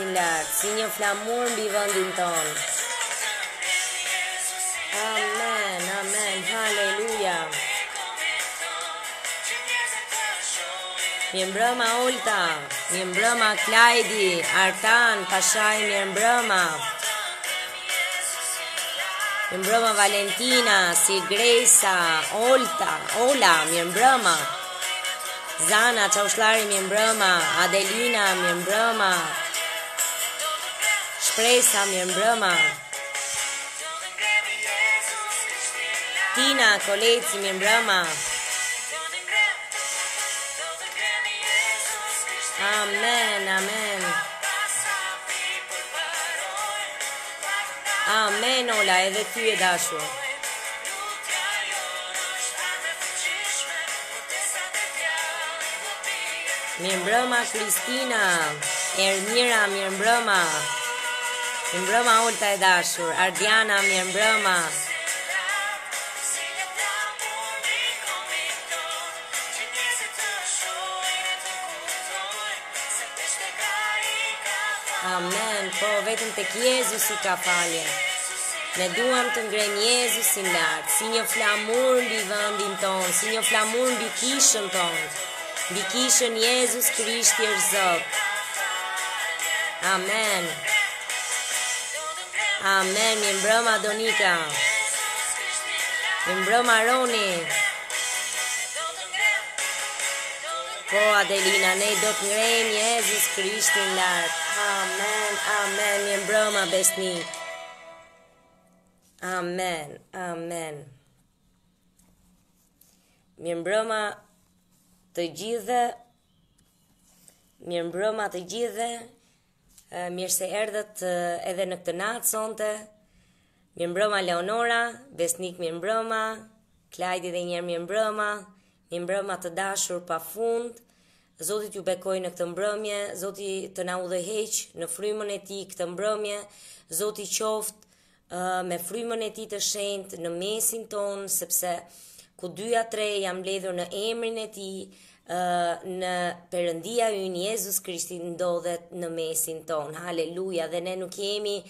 shumë lartë, si një flamur mbi vendin ton. Amen, amen, haleluja. Mjë mbrëma ulta, mjë mbrëma Klajdi, Artan, Pashaj, mjë mbrëma. Mjë mbrëma Valentina, Sigresa, Olta, Ola, mjë mbrëma. Zana, Qauslari, mjë mbrëma. Adelina, mjë mbrëma. Presa, mjë mbrëma Tina, koleci, mjë mbrëma Amen, amen Amen, ola, edhe ty e dashur Mjë mbrëma, Kristina Erë mjëra, mjë mbrëma Mi mbrëma ulta e dashur Ardiana mi mbrëma Amen Po vetëm të kjezu si ka falje Ne duham të ngrem jezu si lartë Si një flamur në bivëndin tonë Si një flamur në bikishën tonë Bikishën Jezus Krishti është zotë Amen Amen, mi mbroma Donika Mi mbroma Roni Po Adelina, ne do të ngrem Jezus Krishtin lart. Amen, amen, mi mbroma besnik Amen, amen Mi mbroma të gjithë Mi mbroma të gjithë mirë se erdhët edhe në këtë natë sonte. Mirëmbrëma mbrëma Leonora, Besnik mirëmbrëma, mbrëma, Klajdi dhe njëherë mirëmbrëma, mbrëma, mbrëma të dashur pa Zoti Zotit ju bekoj në këtë mbrëmje, Zotit të na u dhe heq në frymën e ti këtë mbrëmje, Zotit qoft me frymën e ti të shenjtë në mesin tonë, sepse ku dyja tre jam ledhur në emrin e ti, në perëndia ju Yn Jezus Krishti ndodhet në mesin ton. Haleluja dhe ne nuk jemi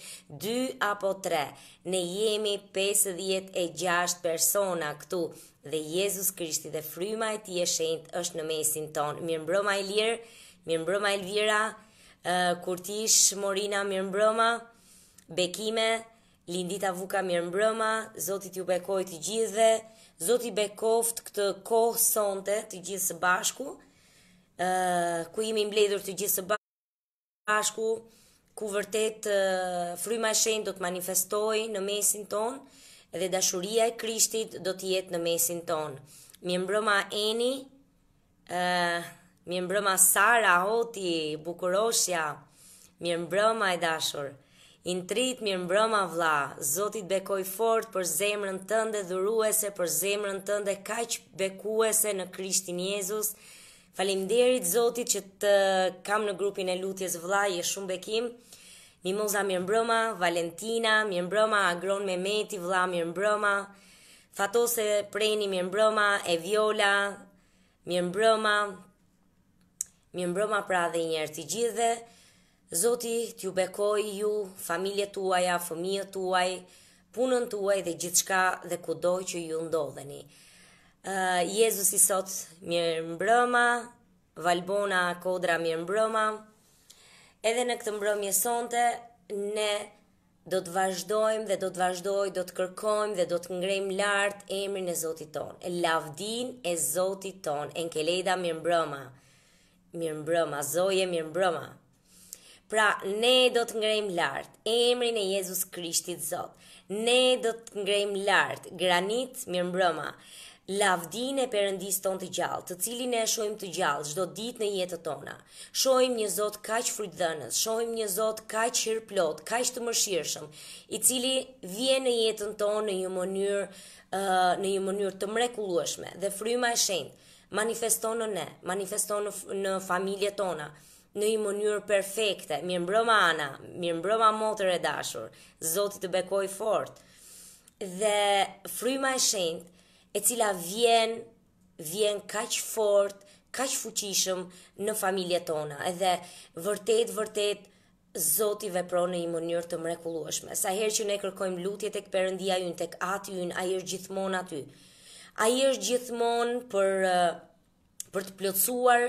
2 apo 3. Ne jemi 56 persona këtu dhe Jezus Krishti dhe fryma e tij e shenjtë është në mesin ton. Mirëmbrëma Ilir, mirëmbrëma Elvira, uh, Kurtish Morina, mirëmbrëma Bekime, Lindita Vuka, mirëmbrëma, Zoti ju bekoj të gjithëve. Zoti bekoft këtë kohë sonte të gjithë së bashku, ë ku jemi mbledhur të gjithë së bashku, ku vërtet fryma e shenjtë do të manifestojë në mesin ton dhe dashuria e Krishtit do të jetë në mesin ton. Mi mbrëma Eni, ë mi mbrëma Sara, Hoti, Bukuroshja, mi mbrëma e dashur. Intrit mirë mbrëma vla, zotit bekoj fort për zemrën tënde dhuruese, për zemrën tënde kaq bekuese në Krishtin Jezus. Falimderit zotit që të kam në grupin e lutjes vla, je shumë bekim. Mimoza mirë mbrëma, Valentina, mirë mbrëma, Agron Mehmeti vla, mirë mbrëma, Fatose Preni mirë mbrëma, Eviola, mirë mbrëma, mirë mbrëma pra dhe njërë të gjithë dhe. Zoti t'ju bekoj ju, familje tuaj, a fëmijë tuaj, punën tuaj dhe gjithë shka dhe kudo që ju ndodheni. Uh, Jezus i sot mirë mbrëma, Valbona Kodra mirë mbrëma, edhe në këtë mbrëmje sonte, ne do të vazhdojmë dhe do të vazhdojmë, do të kërkojmë dhe do të ngrejmë lartë emrin e Zotit tonë, e lavdin e Zotit tonë, e nkelejda mirë mbrëma, mirë mbrëma, zoje mirë mbrëma. Pra, ne do të ngrejmë lartë, emrin e Jezus Krishtit Zotë. Ne do të ngrejmë lartë, granit, mirë mbrëma, lavdin e përëndis ton të gjallë, të cilin e shojmë të gjallë, zdo dit në jetë tona. Shojmë një Zotë kaq frytë dënës, shojmë një Zotë kaq shirë plotë, kaq të më shirëshëm, i cili vje në jetën tonë në një mënyrë, në një mënyrë të mrekullueshme, dhe fryma e shenjtë manifestonë në ne, manifestonë në familje tona, në një mënyrë perfekte, mirë mbrëma ana, mirë mbrëma motër e dashur, zotë të bekoj fort, dhe fryma e shenjt, e cila vjen, vjen kaq fort, kaq fuqishëm në familje tona, edhe vërtet, vërtet, Zoti vepron në një mënyrë të mrekullueshme. Sa herë që ne kërkojmë lutje tek Perëndia ynë, tek Ati ynë, ai është gjithmonë aty. Ai është gjithmonë për eh, për të plotësuar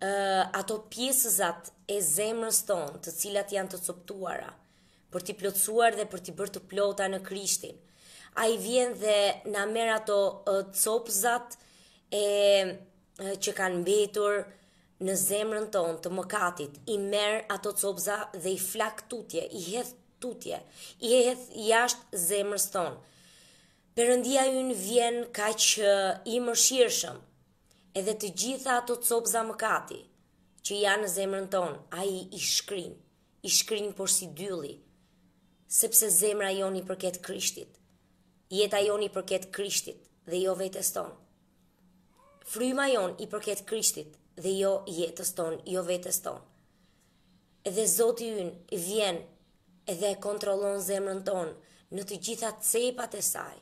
uh, ato pjesëzat e zemrës tonë, të cilat janë të coptuara, për t'i plotësuar dhe për t'i bërë të plota në krishtin. A i vjen dhe na merë ato uh, copëzat e, që kanë mbetur në zemrën tonë të mëkatit, i merë ato copëza dhe i flak tutje, i hedh tutje, i hedh jashtë zemrës tonë. Perëndia ju vjen kaq i mëshirshëm, edhe të gjitha ato copëza mëkati që janë në zemrën tonë, a i i shkrin, i shkrin por si dylli, sepse zemra jonë i përket krishtit, jeta jonë i përket krishtit dhe jo vetës tonë. Fryma jonë i përket krishtit dhe jo jetës tonë, jo vetës tonë. Edhe Zoti ynë vjen edhe e kontrolon zemrën tonë në të gjitha cepat e sajë,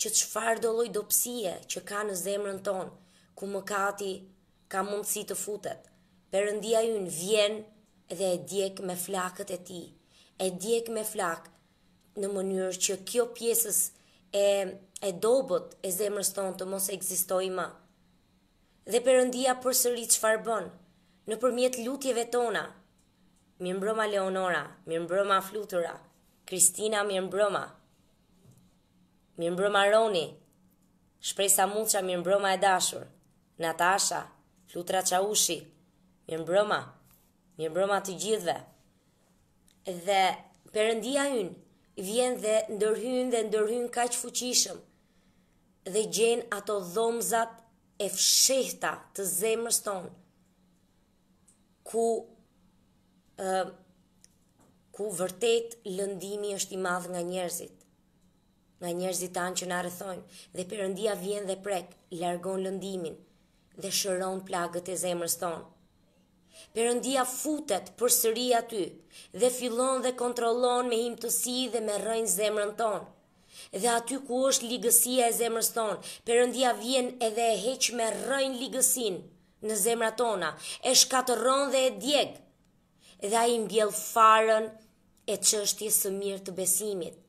që të shfarë do lojdo dopsie që ka në zemrën ton, ku më kati ka mundësi të futet. Përëndia ju në vjen dhe e djek me flakët e ti, e djek me flakë në mënyrë që kjo pjesës e, e dobot e zemrës ton të mos e egzistoj ma. Dhe përëndia për sëri që farë bënë, në përmjet lutjeve tona, mirë mbroma Leonora, mirë mbroma Flutura, Kristina mirë mbroma, mirë mbroma Roni, shpresa muqa mirë mbroma e dashur, Natasha, Flutra Qaushi, mirë mbroma, të gjithve. Dhe përëndia ynë, vjen dhe ndërhyn dhe ndërhyn ka që fuqishëm, dhe gjen ato dhomzat e fshehta të zemrës tonë, ku, uh, ku vërtet lëndimi është i madhë nga njerëzit nga njerëzit tanë që në arëthojnë, dhe përëndia vjen dhe prek, largon lëndimin, dhe shëron plagët e zemrës tonë. Përëndia futet për sëri aty, dhe fillon dhe kontrolon me himtësi dhe me rëjnë zemrën tonë. Dhe aty ku është ligësia e zemrës tonë, përëndia vjen edhe e heq me rëjnë ligësin në zemrë tona, e shkatëron dhe e djegë, dhe a i mbjell farën e qështje së mirë të besimit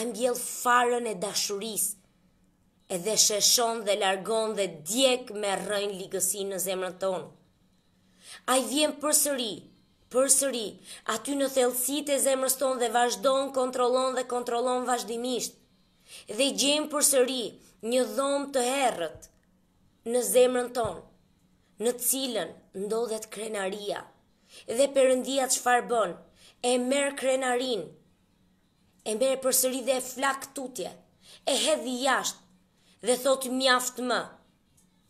a mbjell farën e dashuris, edhe sheshon dhe largon dhe djek me rëjnë ligësi në zemrën tonë. A i vjen për sëri, për sëri, aty në thelësit e zemrës tonë dhe vazhdon, kontrolon dhe kontrolon vazhdimisht, dhe i gjen për sëri një dhomë të herët në zemrën tonë, në cilën ndodhet krenaria, dhe përëndia të farë bënë, e merë krenarinë, e mbere për sëri dhe e flak tutje, e hedhi jashtë dhe thot mjaft më.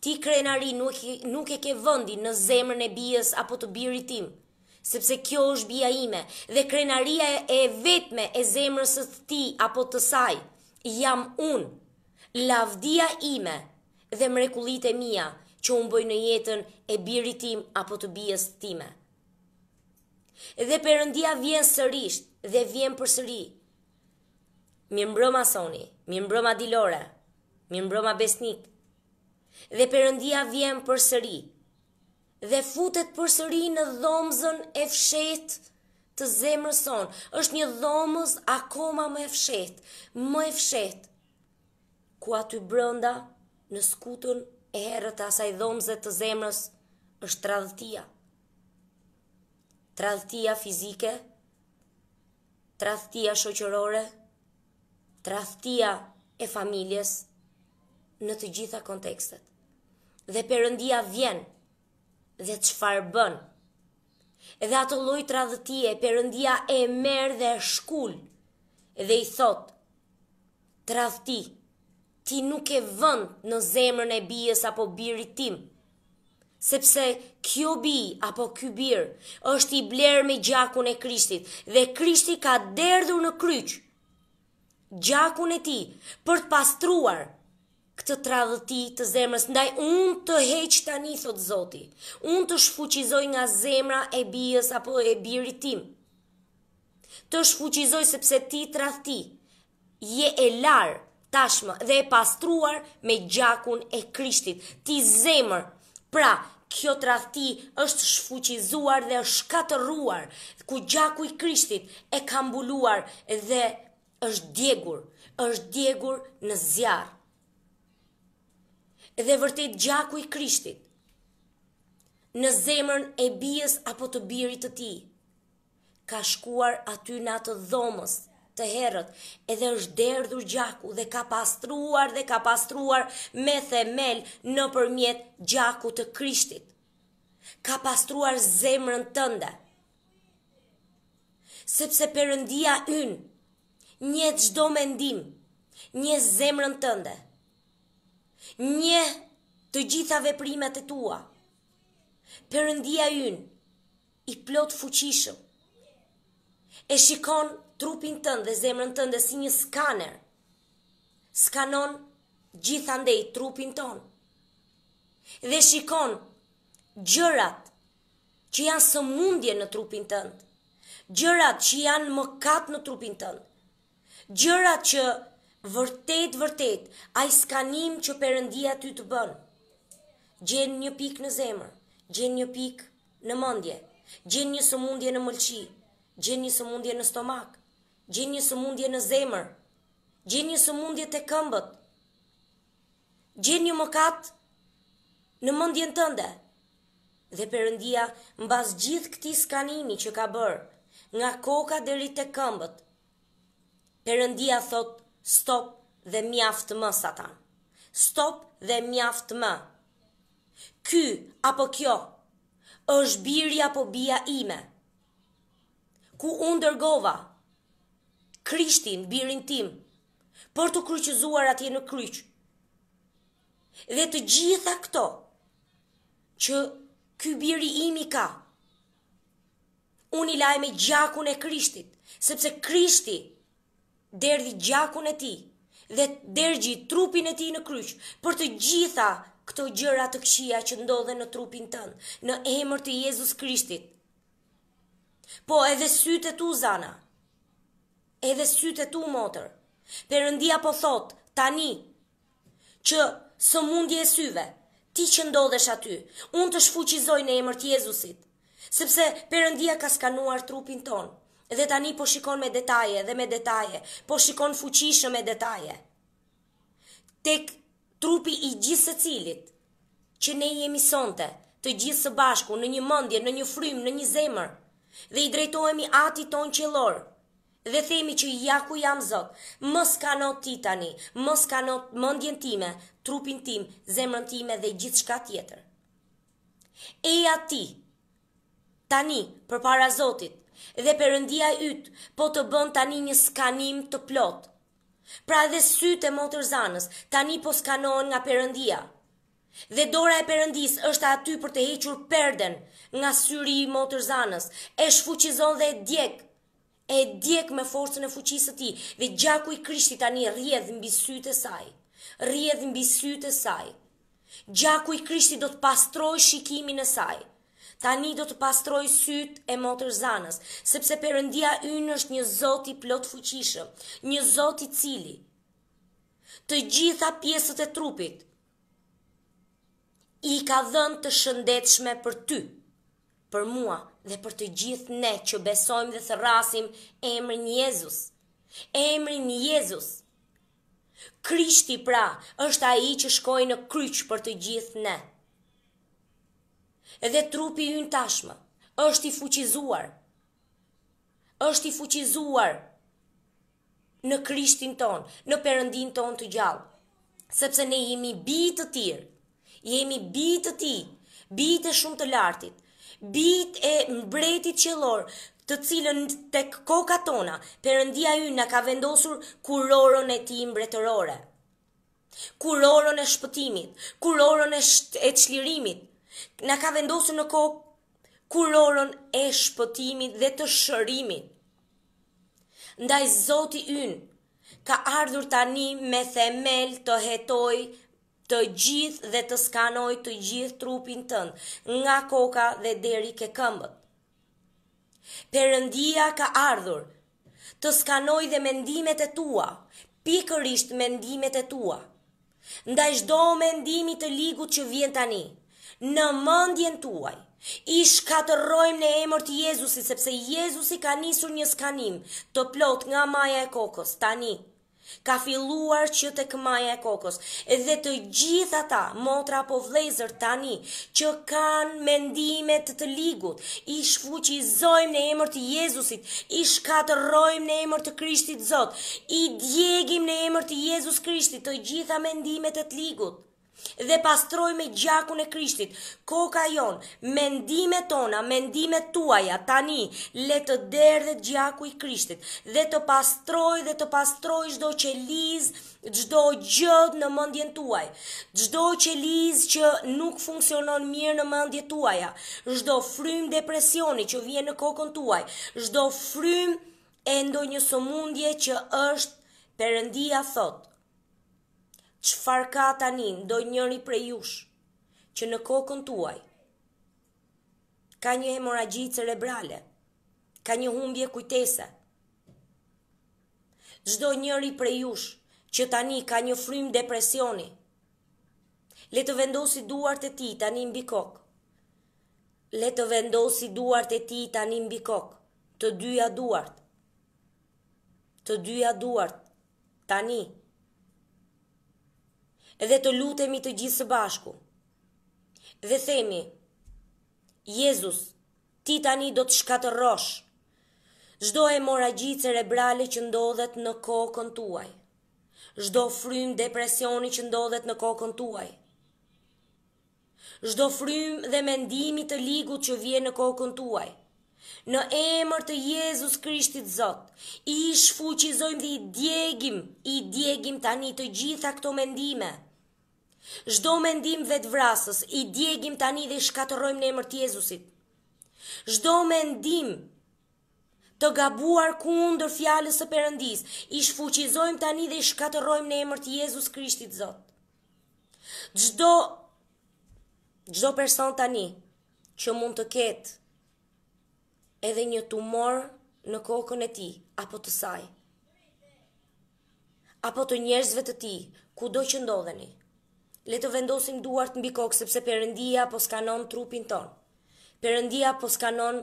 Ti krenari nuk, nuk e ke vëndi në zemrën e bijës apo të birit tim, sepse kjo është bija ime dhe krenaria e vetme e zemrës të ti apo të saj, jam unë, lavdia ime dhe mrekulit e mia që unë bëjë në jetën e birit tim apo të bijës time. Dhe përëndia vjen sërisht dhe vjen për mirë mbrëma soni, mirë mbrëma dilore, mirë mbrëma besnik. Dhe përëndia vjen për sëri, dhe futet për sëri në dhomëzën e fshet të zemrë son. është një dhomëz akoma më e fshet, më e fshet, ku aty brënda në skutën e herët asaj dhomëzët të zemrës është tradhëtia. Tradhëtia fizike, tradhëtia shoqërore, traftia e familjes në të gjitha kontekstet. Dhe përëndia vjen dhe të shfarë bën. Edhe ato lojtë radhëtie, përëndia e merë dhe shkull dhe i thotë, trafti, ti nuk e vënd në zemrën e bijës apo birit tim, sepse kjo bi apo kjo birë është i blerë me gjakun e krishtit dhe krishti ka derdhur në kryqë gjakun e ti për të pastruar këtë tradhëti të zemrës, ndaj unë të heqë të anithot thot zoti, unë të shfuqizoj nga zemra e bijës apo e birit tim, të shfuqizoj sepse ti tradhëti je e larë tashmë dhe e pastruar me gjakun e krishtit, ti zemër, pra, kjo tradhëti është shfuqizuar dhe është shkatëruar ku gjaku i Krishtit e ka mbuluar dhe është djegur, është djegur në zjarë. Edhe vërtet gjaku i Krishtit në zemrën e bijës apo të birit të ti, ka shkuar aty në atë dhomës të herët, edhe është derdhur gjaku dhe ka pastruar dhe ka pastruar me themel nëpërmjet gjakut të Krishtit. Ka pastruar zemrën tënde. Sepse Perëndia ynë një të gjdo mendim, një zemrën tënde, një të gjitha veprimet e tua, përëndia yn, i plot fuqishëm, e shikon trupin tënde, dhe zemrën tënde, si një skaner, skanon gjitha trupin ton, dhe shikon gjërat që janë së mundje në trupin tëndë, gjërat që janë më katë në trupin tëndë, gjërat që vërtet, vërtet, a i skanim që përëndia ty të bënë. Gjenë një pik në zemër, gjenë një pik në mëndje, gjenë një sëmundje në mëlqi, gjenë një sëmundje në stomak, gjenë një sëmundje në zemër, gjenë një sëmundje të këmbët, gjenë një mëkat në mëndjen tënde. Dhe përëndia, mbas gjithë këti skanimi që ka bërë, nga koka rritë të këmbët, Perëndia thot stop dhe mjaft më Satan. Stop dhe mjaft më. Ky apo kjo është biri apo bia ime. Ku unë dërgova Krishtin, birin tim, për të kryqëzuar atje në kryqë. Dhe të gjitha këto që ky biri imi ka. Unë i lajmë gjakun e Krishtit, sepse Krishti derdhi gjakun e ti dhe dergji trupin e ti në kryq për të gjitha këto gjëra të këqija që ndodhen në trupin tënd në emër të Jezus Krishtit. Po edhe sytë tu Zana. Edhe sytë tu motër. Perëndia po thot tani që sëmundje e syve, ti që ndodhesh aty, unë të shfuqizoj në emër të Jezusit, sepse Perëndia ka skanuar trupin tonë dhe tani po shikon me detaje dhe me detaje, po shikon fuqishë me detaje. Tek trupi i gjithë së cilit, që ne jemi sonte, të gjithë së bashku, në një mëndje, në një frym, në një zemër, dhe i drejtojemi ati ton që lorë, dhe themi që ja ku jam zot, mës ka ti tani, mës ka not mëndjen time, trupin tim, zemrën time dhe gjithë shka tjetër. Eja ti, tani, për para zotit, dhe përëndia ytë po të bën tani një skanim të plot. Pra dhe sytë e motër zanës tani po skanohen nga përëndia. Dhe dora e përëndis është aty për të hequr perden nga syri i motër zanës, e shfuqizon dhe e djek, e djek me forcën e fuqisë ti, dhe gjaku i krishti tani rjedh mbi sytë e saj, rjedh mbi sytë e saj. Gjaku i krishti do të pastroj shikimin e saj tani do të pastroj syt e motër zanës, sepse përëndia ynë është një zoti plot fuqishëm, një zoti cili, të gjitha pjesët e trupit, i ka dhënë të shëndetshme për ty, për mua dhe për të gjithë ne që besojmë dhe thërrasim emrin Jezus. Emrin Jezus. Krishti pra, është ai që shkoi në kryq për të gjithë ne edhe trupi ju në tashmë, është i fuqizuar, është i fuqizuar në krishtin ton, në përëndin ton të gjallë, sepse ne jemi bitë të tirë, jemi bitë të ti, bitë e shumë të lartit, bitë e mbretit qëllor, të cilën të koka tona, përëndia ju në ka vendosur kurorën e ti mbretërore, kurorën e shpëtimit, kurorën e qlirimit, Në ka vendosu në kohë kurorën e shpëtimit dhe të shërimit. Ndaj zoti ynë ka ardhur tani me themel të hetoj të gjithë dhe të skanoj të gjithë trupin tënë, nga koka dhe deri ke këmbët. Perëndia ka ardhur të skanoj dhe mendimet e tua, pikërisht mendimet e tua. Ndaj çdo mendimi të ligut që vjen tani, në mëndjen tuaj, i shkatërrojmë në emër të Jezusi, sepse Jezusi ka njësur një skanim të plot nga maja e kokos, tani, ka filluar që të këmaja e kokos, edhe të gjitha ta, motra po vlezër tani, që kanë mendimet të të ligut, i shfuqizojmë në emër të Jezusit, i shkatërrojmë në emër të Krishtit Zot, i djegim në emër të Jezus Krishtit, të gjitha mendimet të të ligut, dhe pastroj me gjakun e krishtit, koka jon, mendime tona, mendime tuaja, tani, le të derdhe gjaku i krishtit, dhe të pastroj dhe të pastroj shdo që liz, gjdo gjëd në mëndjen tuaj, gjdo që liz që nuk funksionon mirë në mëndje tuaja, gjdo frym depresioni që vjen në kokon tuaj, gjdo frym e ndoj një sëmundje që është, Perëndia thotë, qëfar ka tani ndoj njëri prej jush, që në kokën tuaj, ka një hemoragji cerebrale, ka një humbje kujtese. Zdo njëri prej jush, që tani ka një frym depresioni, le të vendosi duart e ti tani mbi kokë, le të vendosi duart e ti tani mbi kokë, të dyja duart, të dyja duart, tani, tani, dhe të lutemi të gjithë së bashku. Dhe themi, Jezus, ti tani do të shkatërrosh, zdo e mora gjitë cerebrale që ndodhet në kokën tuaj, zdo frym depresioni që ndodhet në kokën tuaj, zdo frym dhe mendimi të ligut që vje në kokën tuaj, në emër të Jezus Krishtit Zot, i shfuqizojmë dhe i djegim, i djegim tani të gjitha këto mendime. Zdo mendim vetë vrasës, i djegim tani dhe i shkatorojmë në emër të Jezusit. Zdo mendim të gabuar kundër fjalës së Perëndis, i shfuqizojmë tani dhe i shkatorojmë në emër të Jezus Krishtit Zot. Çdo çdo person tani që mund të ketë edhe një tumor në kokën e ti, apo të saj. Apo të njerëzve të ti, ku do që ndodheni. Le të vendosim duart në bikok, sepse përëndia po skanon trupin ton. Përëndia po skanon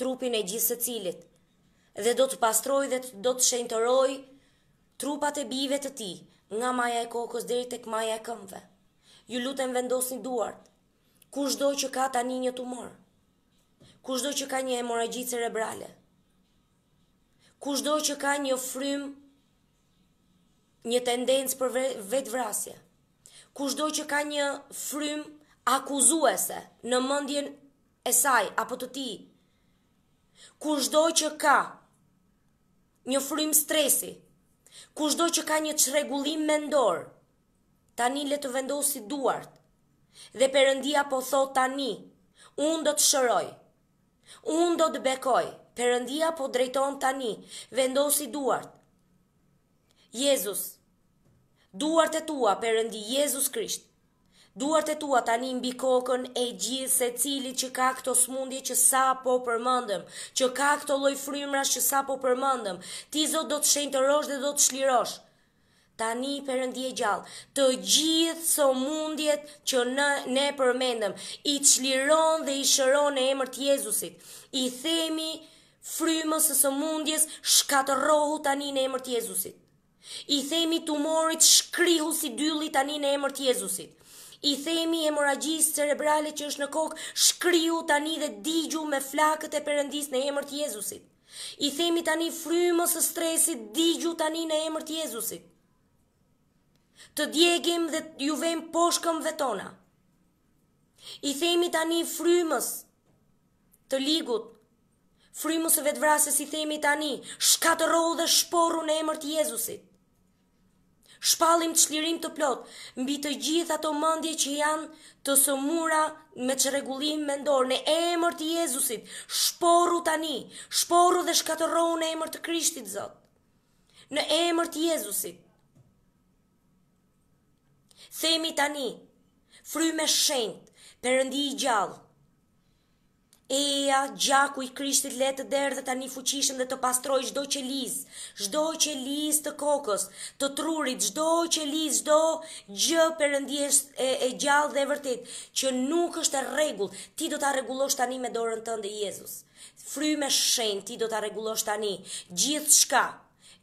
trupin e gjithë se cilit. Dhe do të pastroj dhe do të shenë trupat e bive të ti, nga maja e kokës dhe i tek maja e këmve. Ju lutën vendosin duart, ku shdoj që ka tani një tumorë kushdo që ka një hemoragji cerebrale, kushdo që ka një frym, një tendencë për vetë vrasje, kushdo që ka një frym akuzuese në mëndjen e saj, apo të ti, kushdo që ka një frym stresi, kushdo që ka një qregullim mendor, tani le të vendohë si duartë, dhe përëndia po thot tani, unë do të shëroj, Unë do të bekoj, përëndia po drejton tani, vendosi duart. Jezus, duart e tua, përëndi Jezus Krisht, duart e tua tani mbi kokën e gjithë se cili që ka këto smundi që sa po përmëndëm, që ka këto loj frimra që sa po përmëndëm, ti zot do të shenjë të rosh dhe do të shlirosh, tani përëndje gjallë, të gjithë së mundjet që në, ne përmendëm, i shliron dhe i shëron e emër të Jezusit, i themi frymës së mundjes shkatërohu tani në emër të Jezusit. I themi tumorit shkrihu si dylli tani në emër të Jezusit. I themi hemoragjisë cerebrale që është në kokë shkrihu tani dhe digju me flakët e Perëndis në emër të Jezusit. I themi tani frymës së stresit digju tani në emër të Jezusit të djegim dhe ju vem poshkëm dhe tona. I themi tani frymës të ligut, frymës e vetëvrasës i themi tani, shkatëro dhe shporu në emër të Jezusit. Shpalim të shlirim të plot, mbi të gjithë ato mëndje që janë të sëmura me që regullim mendor, në emër të Jezusit, shporu tani, shporu dhe shkatëro në emër të Krishtit Zot, në emër të Jezusit themi tani, fry me shend, përëndi i gjallë. Eja, gjaku i krishtit letë të derë dhe tani fuqishëm dhe të pastroj shdo që liz, shdo që liz të kokës, të trurit, shdo që liz, shdo gjë përëndi e, e gjallë dhe vërtit, që nuk është e regull, ti do të regullosh tani me dorën tënde, Jezus. Fry me shend, ti do të regullosh tani, gjithë gjithë shka,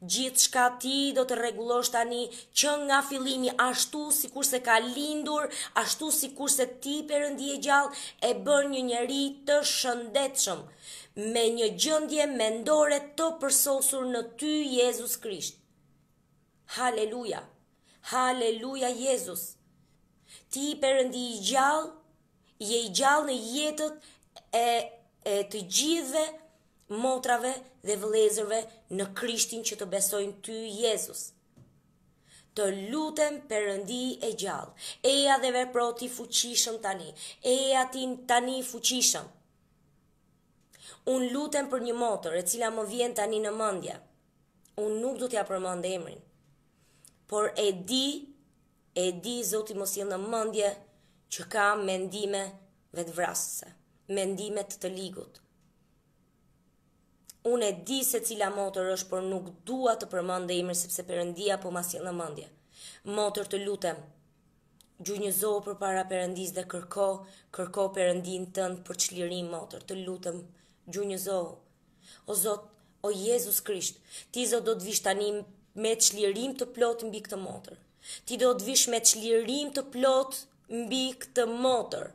gjithë shka ti do të regulosht tani që nga filimi ashtu si kurse ka lindur, ashtu si kurse ti përëndje gjallë e bën një njeri të shëndetshëm me një gjëndje mendore të përsosur në ty, Jezus Krisht. Haleluja, haleluja, Jezus. Ti përëndi i gjallë, je i gjallë në jetët e, e të gjithve motrave të dhe vëlezërve në krishtin që të besojnë ty, Jezus. Të lutem përëndi e gjallë, eja dhe veproti fuqishëm tani, eja tin tani fuqishëm. Unë lutem për një motër e cila më vjen tani në mëndja. Unë nuk du t'ja përmënd emrin. Por e di, e di zoti më silë në mëndje që ka mendime vetë vrasëse, mendime të të ligutë unë e di se cila motër është, por nuk dua të përmëndë emrin sepse përëndia po ma sjell në mëndje. Motër të lutem, gjunjëzo për para përëndis dhe kërko, kërko përëndin tënd për qlirim motër, të lutem, gjunjëzo. O Zot, o Jezus Krisht, ti Zot do të vish tani me qlirim të plot mbi këtë motër. Ti do të vish me qlirim të plot mbi këtë motër.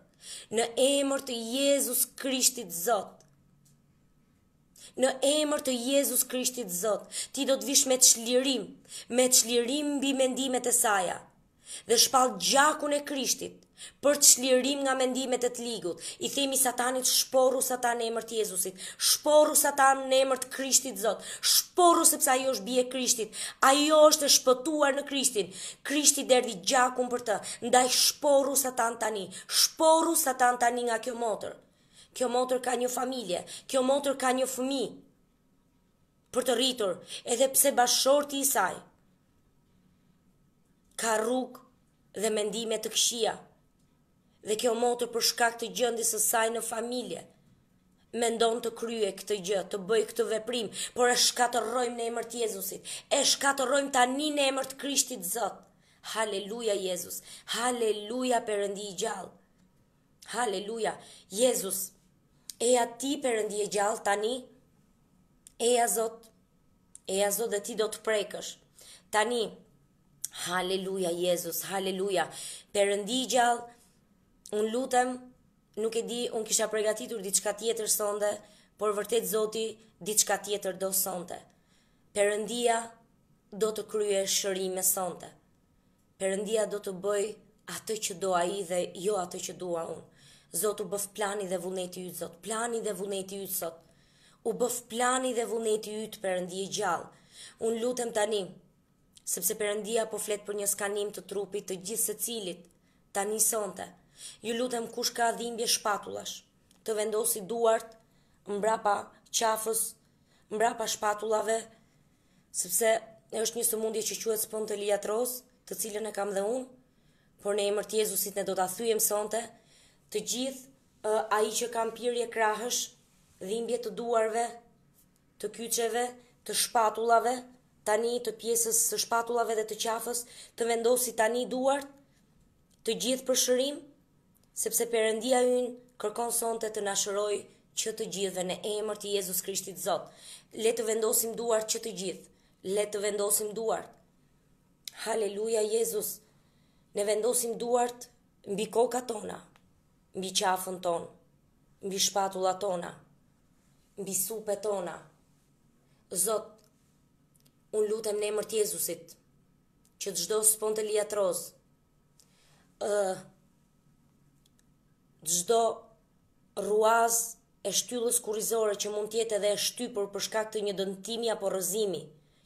Në emër të Jezus Krishtit Zot, në emër të Jezus Krishtit Zot, ti do të vish me të shlirim, me të shlirim mbi mendimet e saja, dhe shpal gjakun e Krishtit, për të shlirim nga mendimet e të ligut, i themi satanit shporu satan e emër të Jezusit, shporu satan në emër të Krishtit Zot, shporu sepse ajo është bje Krishtit, ajo është e shpëtuar në Krishtin, Krishtit derdi gjakun për të, ndaj shporu satan tani, shporu satan tani nga kjo motër, Kjo motër ka një familje, kjo motër ka një fëmi për të rritur, edhe pse bashorti i saj ka rrugë dhe mendime të këshia. Dhe kjo motër për shkak të gjendjes së saj në familje mendon të kryej këtë gjë, të bëj këtë veprim, por e shkatërrojmë në emër të Jezusit. E shkatërrojmë tani në emër të Krishtit Zot. Halleluja Jezus. Halleluja Perëndi i gjallë. Halleluja Jezus. Eja ti përëndi e gjallë tani, eja zot, eja zot dhe ti do të prekësh. Tani, haleluja, Jezus, haleluja, përëndi e gjallë, unë lutem, nuk e di, unë kisha pregatitur diçka tjetër sonde, por vërtet zoti, diçka tjetër do sonde. Përëndia do të krye shërime sonde. Përëndia do të bëj atë që do a i dhe jo atë që do a unë. Zot u bëf plani dhe vullneti ytë, Zot, plani dhe vullneti ytë, Zot, u bëf plani dhe vullneti ytë Perëndia e gjallë. Unë lutem tani, sepse përëndia po fletë për një skanim të trupit të gjithë se cilit, tani sonte, ju lutem kush ka dhimbje shpatullash, të vendosi duart, mbrapa qafës, mbrapa shpatullave, sepse është një sëmundje që quhet spontelia të të cilën e kam dhe unë, por në emër të Jezusit ne do të thujem sonte, të gjithë uh, ai që kanë pirje krahësh, dhimbje të duarve, të kyçeve, të shpatullave, tani të pjesës së shpatullave dhe të qafës, të vendosi tani duart, të gjithë për shërim, sepse Perëndia ynë kërkon sonte të na shërojë që të gjithëve në emër të Jezus Krishtit Zot. Le të vendosim duart që të gjithë, le të vendosim duart. Haleluja Jezus. Ne vendosim duart mbi kokat tona, mbi qafën tonë, mbi shpatula tona, mbi supe tona. Zot, unë lutem në emër tjezusit, që të gjdo së të lija të uh, gjdo ruaz e shtyllës kurizore që mund tjetë edhe e shtypur për shkak të një dëntimi apo rëzimi,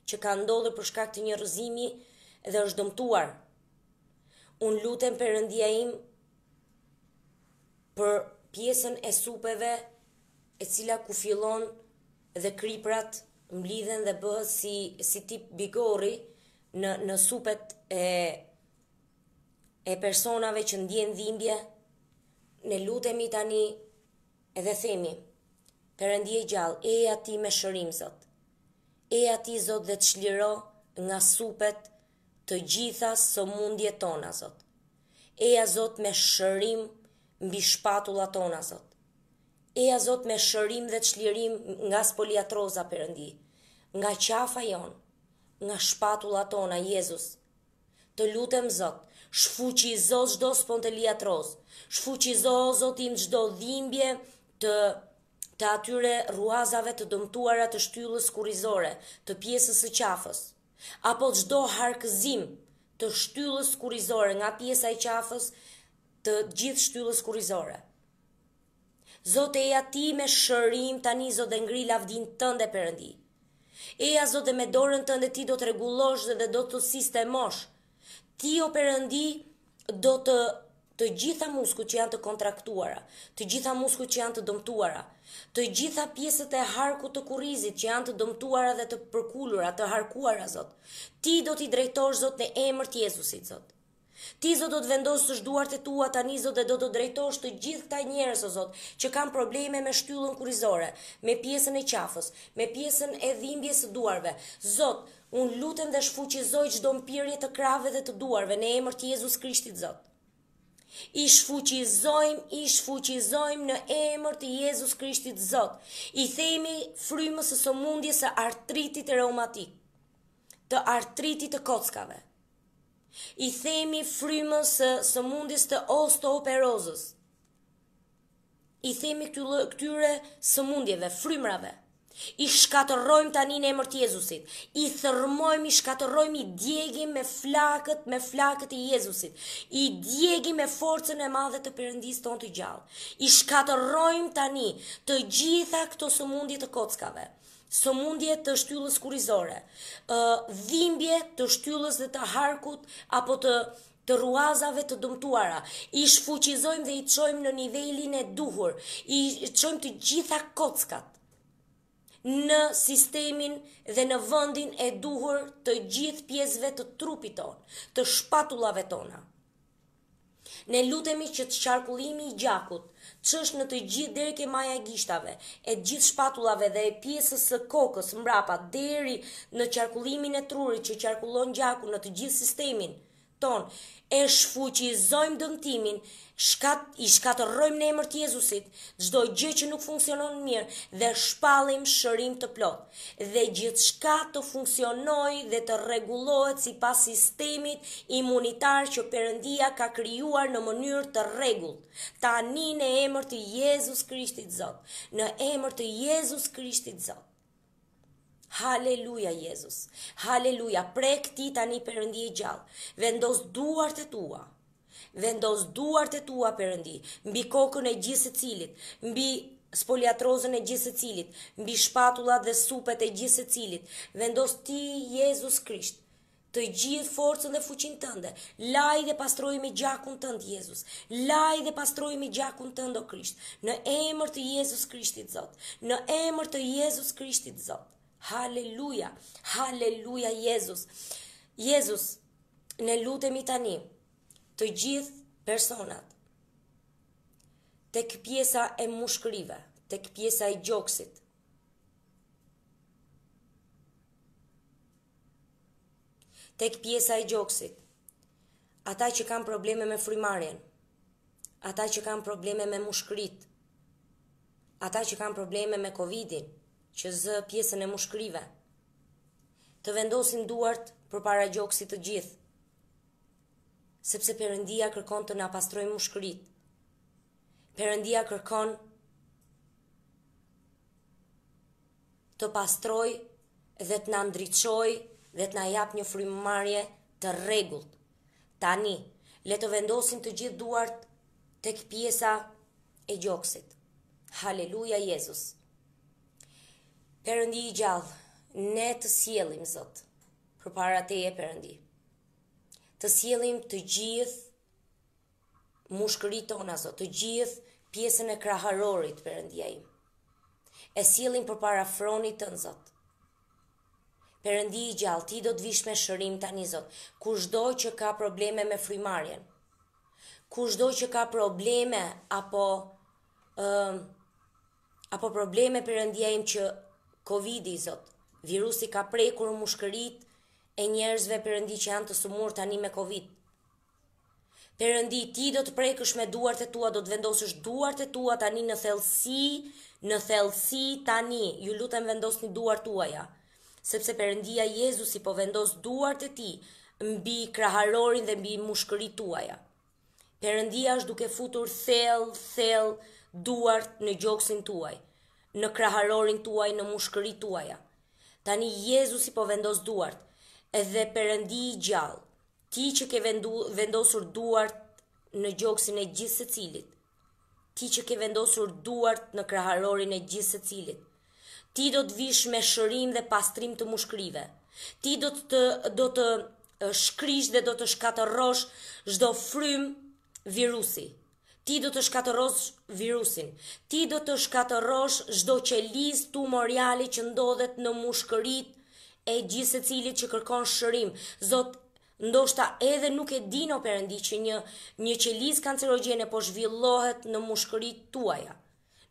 që ka ndodhe për shkak të një rëzimi dhe është dëmtuar. Unë lutem për rëndia imë për pjesën e supeve e cila ku fillon dhe kriprat mblidhen dhe bëhet si si tip bigori në në supet e e personave që ndjen dhimbje ne lutemi tani edhe themi Perëndia gjallë, e ja ti me shërim Zot. E ja ti Zot dhe të çliro nga supet të gjitha sëmundjet tona Zot. E ja Zot me shërim mbi shpatulla tona, Zot. Eja, Zot, me shërim dhe çlirim nga spoliatroza, përëndi, nga qafa jonë, nga shpatulla tona, Jezus. Të lutem, Zot, shfuqi Zot gjdo spontiliatroz, shfuqi Zot, Zot, im gjdo dhimbje të të atyre ruazave të dëmtuara të shtyllës kurizore, të pjesës së qafës, apo çdo harkëzim të shtyllës kurizore nga pjesa e qafës, të gjithë shtyllës kurizore. Zot e ja ti me shërim tani zot dhe ngri lavdin tënde përëndi. E zot e me dorën tënde ti do të regulosh dhe, do të sistemosh mosh. Ti o përëndi do të të gjitha musku që janë të kontraktuara, të gjitha musku që janë të dëmtuara, të gjitha pjesët e harku të kurizit që janë të dëmtuara dhe të përkullura, të harkuara, Zot. Ti do t'i drejtosh, Zot, në emër t'Jezusit, Zot. Ti, Zot, do të vendosë së shduart e tua tani, Zot, dhe do të drejtosh të gjithë këta njerës, o Zot, që kanë probleme me shtyllën kurizore, me pjesën e qafës, me pjesën e dhimbje së duarve. Zot, unë lutem dhe shfuqizoj qdo në të krave dhe të duarve në emër të Jezus Krishtit, Zot. I shfuqizojmë, i shfuqizojmë në emër të Jezus Krishtit, Zot. I themi frymës së sëmundjes së artritit e reumatik, të artritit të kockave, i themi frymës së sëmundjes të osteoporozës. I themi këtyre këtyre sëmundjeve frymrave. I shkatërrojmë tani në emër të Jezusit. I thërmojmë, i shkatërrojmë i djegim me flakët, me flakët e Jezusit. I djegim me forcën e madhe të Perëndisë tonë të gjallë. I shkatërrojmë tani të gjitha këto sëmundje të kockave. Somundje të shtyllës kurizore, dhimbje të shtyllës dhe të harkut, apo të të ruazave të dëmtuara, i shfuqizojmë dhe i qojmë në nivelin e duhur, i qojmë të gjitha kockat në sistemin dhe në vëndin e duhur të gjithë pjesëve të trupit tonë, të shpatullave tona. Ne lutemi që të sharkullimi i gjakut, që është në të gjithë deri ke maja gishtave, e gjithë shpatullave dhe e pjesës së kokës mbrapa deri në qarkullimin e trurit që qarkullon gjaku në të gjithë sistemin ton, e shfuqizojmë dëmtimin, shkat, i shkatërrojmë në emër të Jezusit, çdo gjë që nuk funksionon mirë dhe shpallim shërim të plot. Dhe gjithçka të funksionojë dhe të rregullohet sipas sistemit imunitar që Perëndia ka krijuar në mënyrë të ta Tani në emër të Jezus Krishtit Zot, në emër të Jezus Krishtit Zot. Haleluja Jezus. Haleluja. Prek ti tani Perëndi i gjallë. Vendos duart e tua vendos duart e tua përëndi, mbi kokën e gjithë e cilit, mbi spoliatrozën e gjithë e cilit, mbi shpatullat dhe supet e gjithë e cilit, vendos ti Jezus Krisht, të gjithë forcën dhe fuqin tënde, laj dhe pastroj me gjakun tëndë Jezus, laj dhe pastroj me gjakun tëndë o Krisht, në emër të Jezus Krishtit Zot, në emër të Jezus Krishtit Zot, Haleluja, Haleluja Jezus, Jezus, Në lutemi tani, të gjithë personat. Tek pjesa e mushkrive, tek pjesa e gjoksit. Tek pjesa e gjoksit. Ata që kanë probleme me frymarrjen, ata që kanë probleme me mushkrit, ata që kanë probleme me Covidin, që zë pjesën e mushkrive, të vendosin duart për para gjoksit të gjithë sepse përëndia kërkon të nga pastroj mushkërit. Përëndia kërkon të pastroj dhe të nga ndryqoj dhe të nga jap një marje të regullt. Tani, le të vendosim të gjithë duart të këpjesa e gjoksit. Haleluja, Jezus! Përëndi i gjallë, ne të sielim, Zotë, për para te e përëndi të sjellim të gjithë mushkërit tona sot, të gjithë pjesën e kraharorit Perëndia im. E sjellim përpara fronit të Zot. Perëndi i gjallë, ti do të vish me shërim tani Zot, kushdo që ka probleme me frymarrjen. Kushdo që ka probleme apo ë uh, apo probleme Perëndia im që Covidi Zot, virusi ka prekur mushkëritë e njerëzve përëndi që janë të sumur tani me Covid. Përëndi ti do të prekësh me duart e tua, do të vendosësh duart e tua tani në thellësi, në thellësi tani. Ju lutem vendosni duart tuaja, sepse Perëndia Jezusi po vendos duart e ti, mbi kraharorin dhe mbi mushkërit tuaja. Perëndia është duke futur thell, thell duart në gjoksin tuaj, në kraharorin tuaj, në mushkërit tuaja. Tani Jezusi po vendos duart edhe përëndi i gjallë, ti që ke vendu, vendosur duart në gjokësin e gjithë se cilit, ti që ke vendosur duart në kraharorin e gjithë se cilit, ti do të vish me shërim dhe pastrim të mushkrive, ti do të, do të shkrish dhe do të shkatorosh zdo frym virusi, ti do të shkatorosh virusin, ti do të shkatorosh zdo qeliz tumoriali që ndodhet në mushkërit e gjithë se cilit që kërkon shërim, zot ndoshta edhe nuk e din o përëndi që një, një qeliz kancerogjene po zhvillohet në mushkërit tuaja,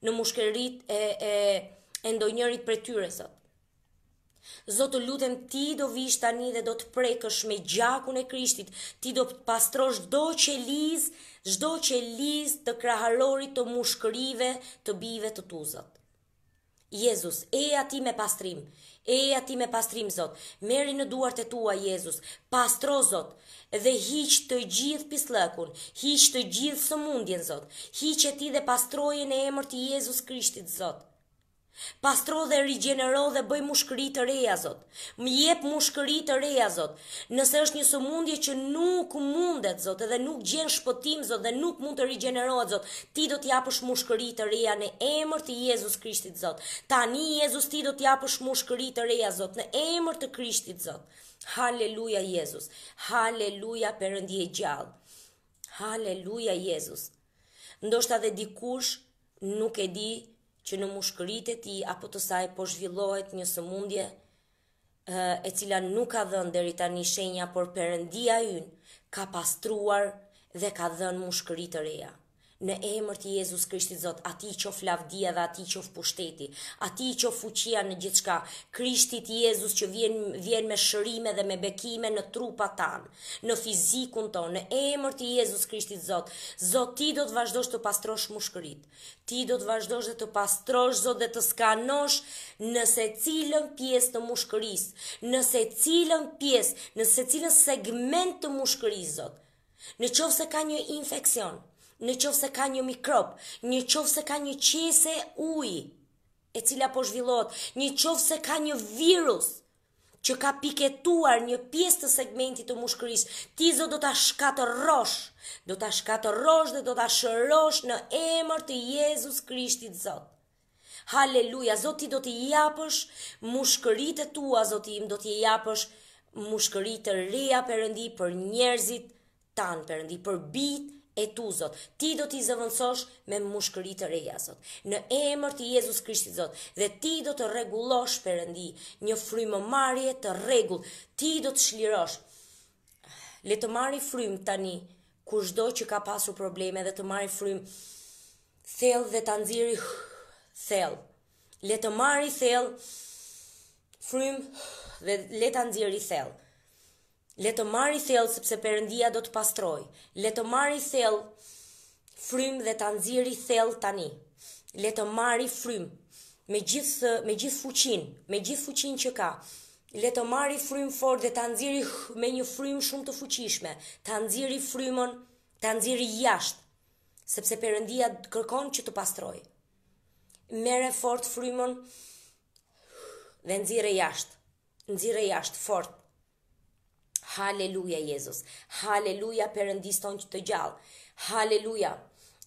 në mushkërit e, e, e ndojnjërit për tyre, zot. Zot të lutem ti do vish tani dhe do të prekësh me gjakun e Krishtit, ti do pastrosh çdo qeliz, çdo qeliz të kraharorit të mushkërive, të bive të tuzat. Jezus, e ati me pastrim, Eja ti me pastrim, Zot, meri në duart e tua, Jezus, pastro, Zot, dhe hiq të gjithë pislëkun, hiq të gjithë së mundjen, Zot, hiq e ti dhe pastroje në emër të Jezus Krishtit, Zot, Pastro dhe rigjenero dhe bëj mushkëri të reja, Zot. Më jep mushkëri të reja, Zot. Nëse është një sëmundje që nuk mundet, Zot, edhe nuk gjenë shpëtim, Zot, dhe nuk mund të rigjenerohet, Zot, ti do t'japësh mushkëri të reja në emër të Jezus Krishtit, Zot. Ta një Jezus ti do t'japësh mushkëri të reja, Zot, në emër të Krishtit, Zot. Haleluja, Jezus. Haleluja, përëndje gjallë. Haleluja, Jezus. Ndo shta dhe dikush nuk e di që në mushkërit e ti apo të saj po zhvillohet një sëmundje eh, e cila nuk ka dhënë deri tani shenja, por perëndia ynë ka pastruar dhe ka dhënë mushkëri të reja në emër të Jezus Krishtit Zot, ati që lavdia dhe ati që pushteti, ati që fuqia në gjithë shka, Krishtit Jezus që vjen, vjen me shërime dhe me bekime në trupa tanë, në fizikun tonë, në emër të Jezus Krishtit Zot, Zot ti do të vazhdosh të pastrosh mushkërit, ti do të vazhdosh dhe të pastrosh Zot dhe të skanosh nëse cilën pjesë të mushkëris, nëse cilën pjesë, nëse cilën segment të mushkëris Zot, në qovë se ka një infekcion, në qovë se ka një mikrop, një qovë se ka një qese uj, e cila po zhvillot, një qovë se ka një virus, që ka piketuar një pjesë të segmentit të mushkëris, ti zë do të shkatë rosh, do të shkatë rosh dhe do të shërosh në emër të Jezus Krishtit Zot. Haleluja, Zot ti do t'i japësh mushkërit e tua, Zot im do t'i japësh mushkërit e reja përëndi për njerëzit tanë përëndi, për bitë e tu Zot, ti do t'i zëvendësosh me mushkëri të reja Zot. Në emër të Jezus Krishtit Zot, dhe ti do të rregullosh perëndi një frymëmarrje të rregull. Ti do të çlirosh. Le të marrë frymë tani, kushdo që ka pasur probleme dhe të marrë frymë thellë dhe ta nxjerrë thellë. Le të marrë thell frymë dhe le ta nxjerrë thellë le të marr i thellë sepse Perëndia do të pastroj. Le të marr i thellë frym dhe ta nxjerr i thell tani. Le të marr i frym me gjithë me gjithë fuqin, me gjithë fuqin që ka. Le të marr i frym fort dhe ta nxjerr me një frym shumë të fuqishme. Ta nxjerr i frymën, ta nxjerr jashtë sepse Perëndia kërkon që të pastroj. Merre fort frymën dhe nxjerr jashtë. Nxjerr jashtë fort. Haleluja, Jezus. Haleluja, Perëndis tonë që të gjallë. Haleluja,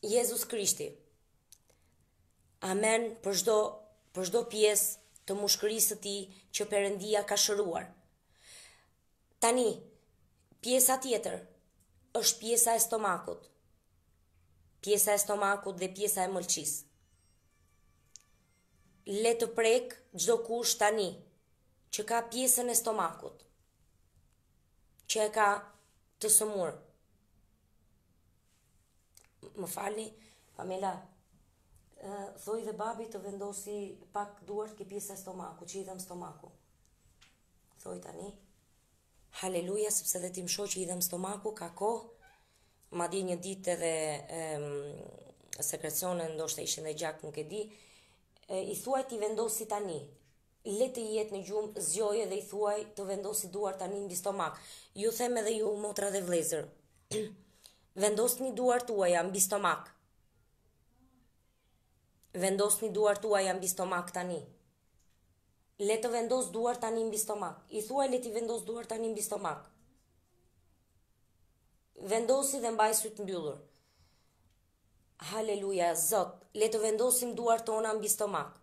Jezus Krishti. Amen, për shdo, për çdo pjesë të mushkërisë të ti që përëndia ka shëruar. Tani, pjesa tjetër është pjesa e stomakut. Pjesa e stomakut dhe pjesa e mëlqisë. Le të prek çdo kush tani që ka pjesën e stomakut që e ka të sëmur. Më fali, Pamela, thoi dhe babi të vendosi pak duart ke pjesë e stomaku, që i stomaku. Thoi tani, haleluja, sepse dhe tim shoj që i dhem stomaku, ka ko, ma di një ditë edhe sekrecionën, ndoshtë e ishën dhe gjakë, nuk e di, i thuaj ti vendosi tani, le të jetë në gjumë, zjojë dhe i thuaj të vendosi duar tani mbi stomak. Ju them edhe ju motra dhe vlezër. Vendosni duar tuaja mbi stomak. Vendosni duar tuaja mbi stomak tani. Le të vendos duar tani mbi stomak. I thuaj le ti vendos duar tani mbi stomak. Vendosi dhe mbaj syt mbyllur. Haleluja, Zot, le të vendosim duar tona mbi stomak.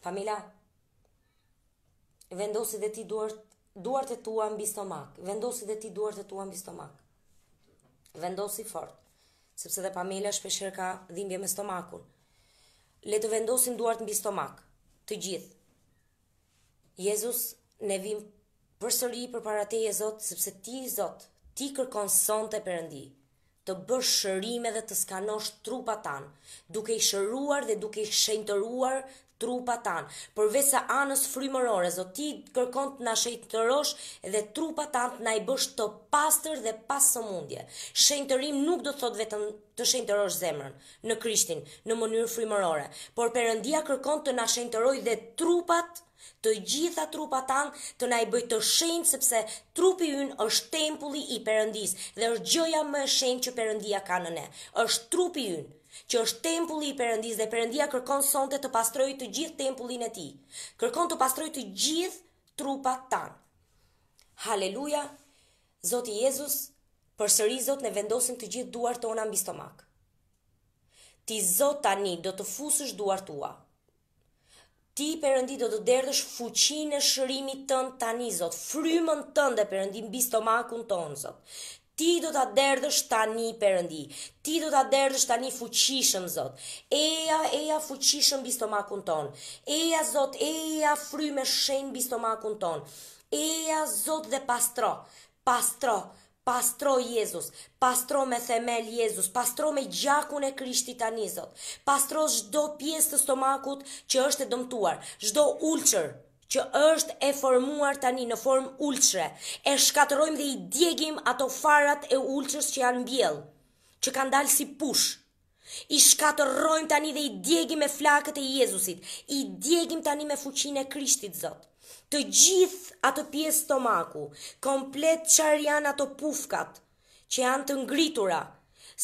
Pamela, vendosi dhe ti duart, duart e tua mbi stomak. Vendosi dhe ti duart e tua mbi stomak. Vendosi fort, sepse dhe Pamela shpesher ka dhimbje me stomakun. Le të vendosim duart mbi stomak, të gjithë. Jezus, ne vim për sëri për Zot, sepse ti, Zot, ti kërkon sonte të të bësh shërime dhe të skanosh trupa tanë, duke i shëruar dhe duke i shëntëruar trupa tan. Përvesa anës frymërore, Zoti kërkon të na shëjtërosh dhe trupa tanë të na i bësh të pastër dhe pa sëmundje. Shëjtërim nuk do të thotë vetëm të shëjtërosh zemrën në Krishtin në mënyrë frymërore, por Perëndia kërkon të na shëjtërojë dhe trupat, të gjitha trupat tanë të na i bëj të shenjtë, sepse trupi ynë është tempulli i Perëndisë dhe është gjëja më e shenjtë që Perëndia ka në ne. Është trupi ynë që është tempulli i Perëndis dhe Perëndia kërkon sonte të pastrojë të gjithë tempullin e tij. Kërkon të pastrojë të gjithë trupat tan. Haleluja. Zoti Jezus, për sëri Zot ne vendosim të gjithë duart tona mbi stomak. Ti Zot tani do të fusësh duart tua. Ti Perëndi do të derdhësh fuqinë e shërimit tën tani Zot, frymën tënde Perëndi mbi stomakun ton Zot. Ti do të aderdhsh tani perëndi. Ti do ta derdhsh tani fuqishëm Zot. Eja, eja fuqishëm mbi stomakun ton. Eja Zot, eja frymë shëndih mbi stomakun ton. Eja Zot dhe pastro. Pastro, pastro Jezus. Pastro me themel Jezus, pastro me gjakun e Krishtit tani Zot. Pastro çdo pjesë të stomakut që është e dëmtuar, çdo ulçër që është e formuar tani në form ulqre, e shkatërojmë dhe i djegim ato farat e ulqës që janë bjellë, që kanë dalë si pushë, i shkatërojmë tani dhe i djegim me flakët e Jezusit, i djegim tani me fuqinë e Krishtit Zot. Të gjithë ato pjesë stomaku, komplet çfarë janë ato pufkat që janë të ngritura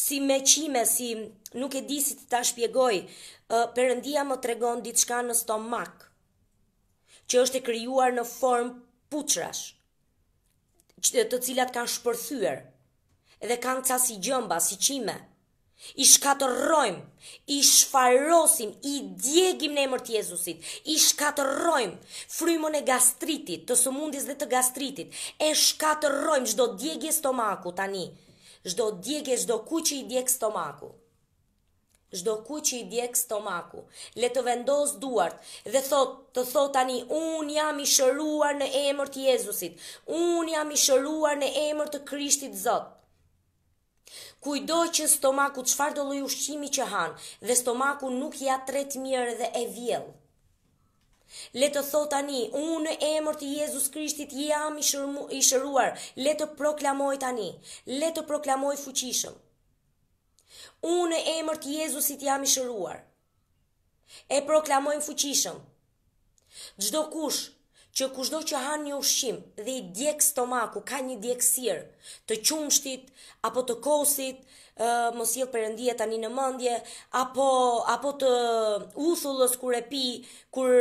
si me qime, si nuk e di si të ta shpjegoj, Perëndia më tregon diçka në stomak që është e krijuar në formë puçrash, që të cilat kanë shpërthyer dhe kanë ca si gjëmba, si çime. I shkatërrojm, i shfarosim, i djegim në emër të Jezusit. I shkatërrojm frymën e gastritit, të sëmundjes dhe të gastritit. E shkatërrojm çdo djegje stomaku tani. Çdo djegje, çdo që i djeg stomaku shdo ku që i djek stomaku, le të vendos duart, dhe thot, të thot tani, unë jam i shëruar në emër të Jezusit, unë jam i shëruar në emër të Krishtit Zot. Kujdo që stomaku të shfar do lëj ushqimi që hanë, dhe stomaku nuk ja tret mirë dhe e vjellë. Le të thot tani, unë në emër të Jezus Krishtit jam i shëruar, le të proklamoj tani, le të proklamoj fuqishëm unë e emër të Jezusit jam i shëruar. E proklamojmë fuqishëm. Gjdo kush, që kushdo që han një ushqim dhe i djek stomaku, ka një djeksir të qumshtit, apo të kosit, uh, mos jelë përëndia tani në mëndje, apo, apo të uthullës kur e pi, kur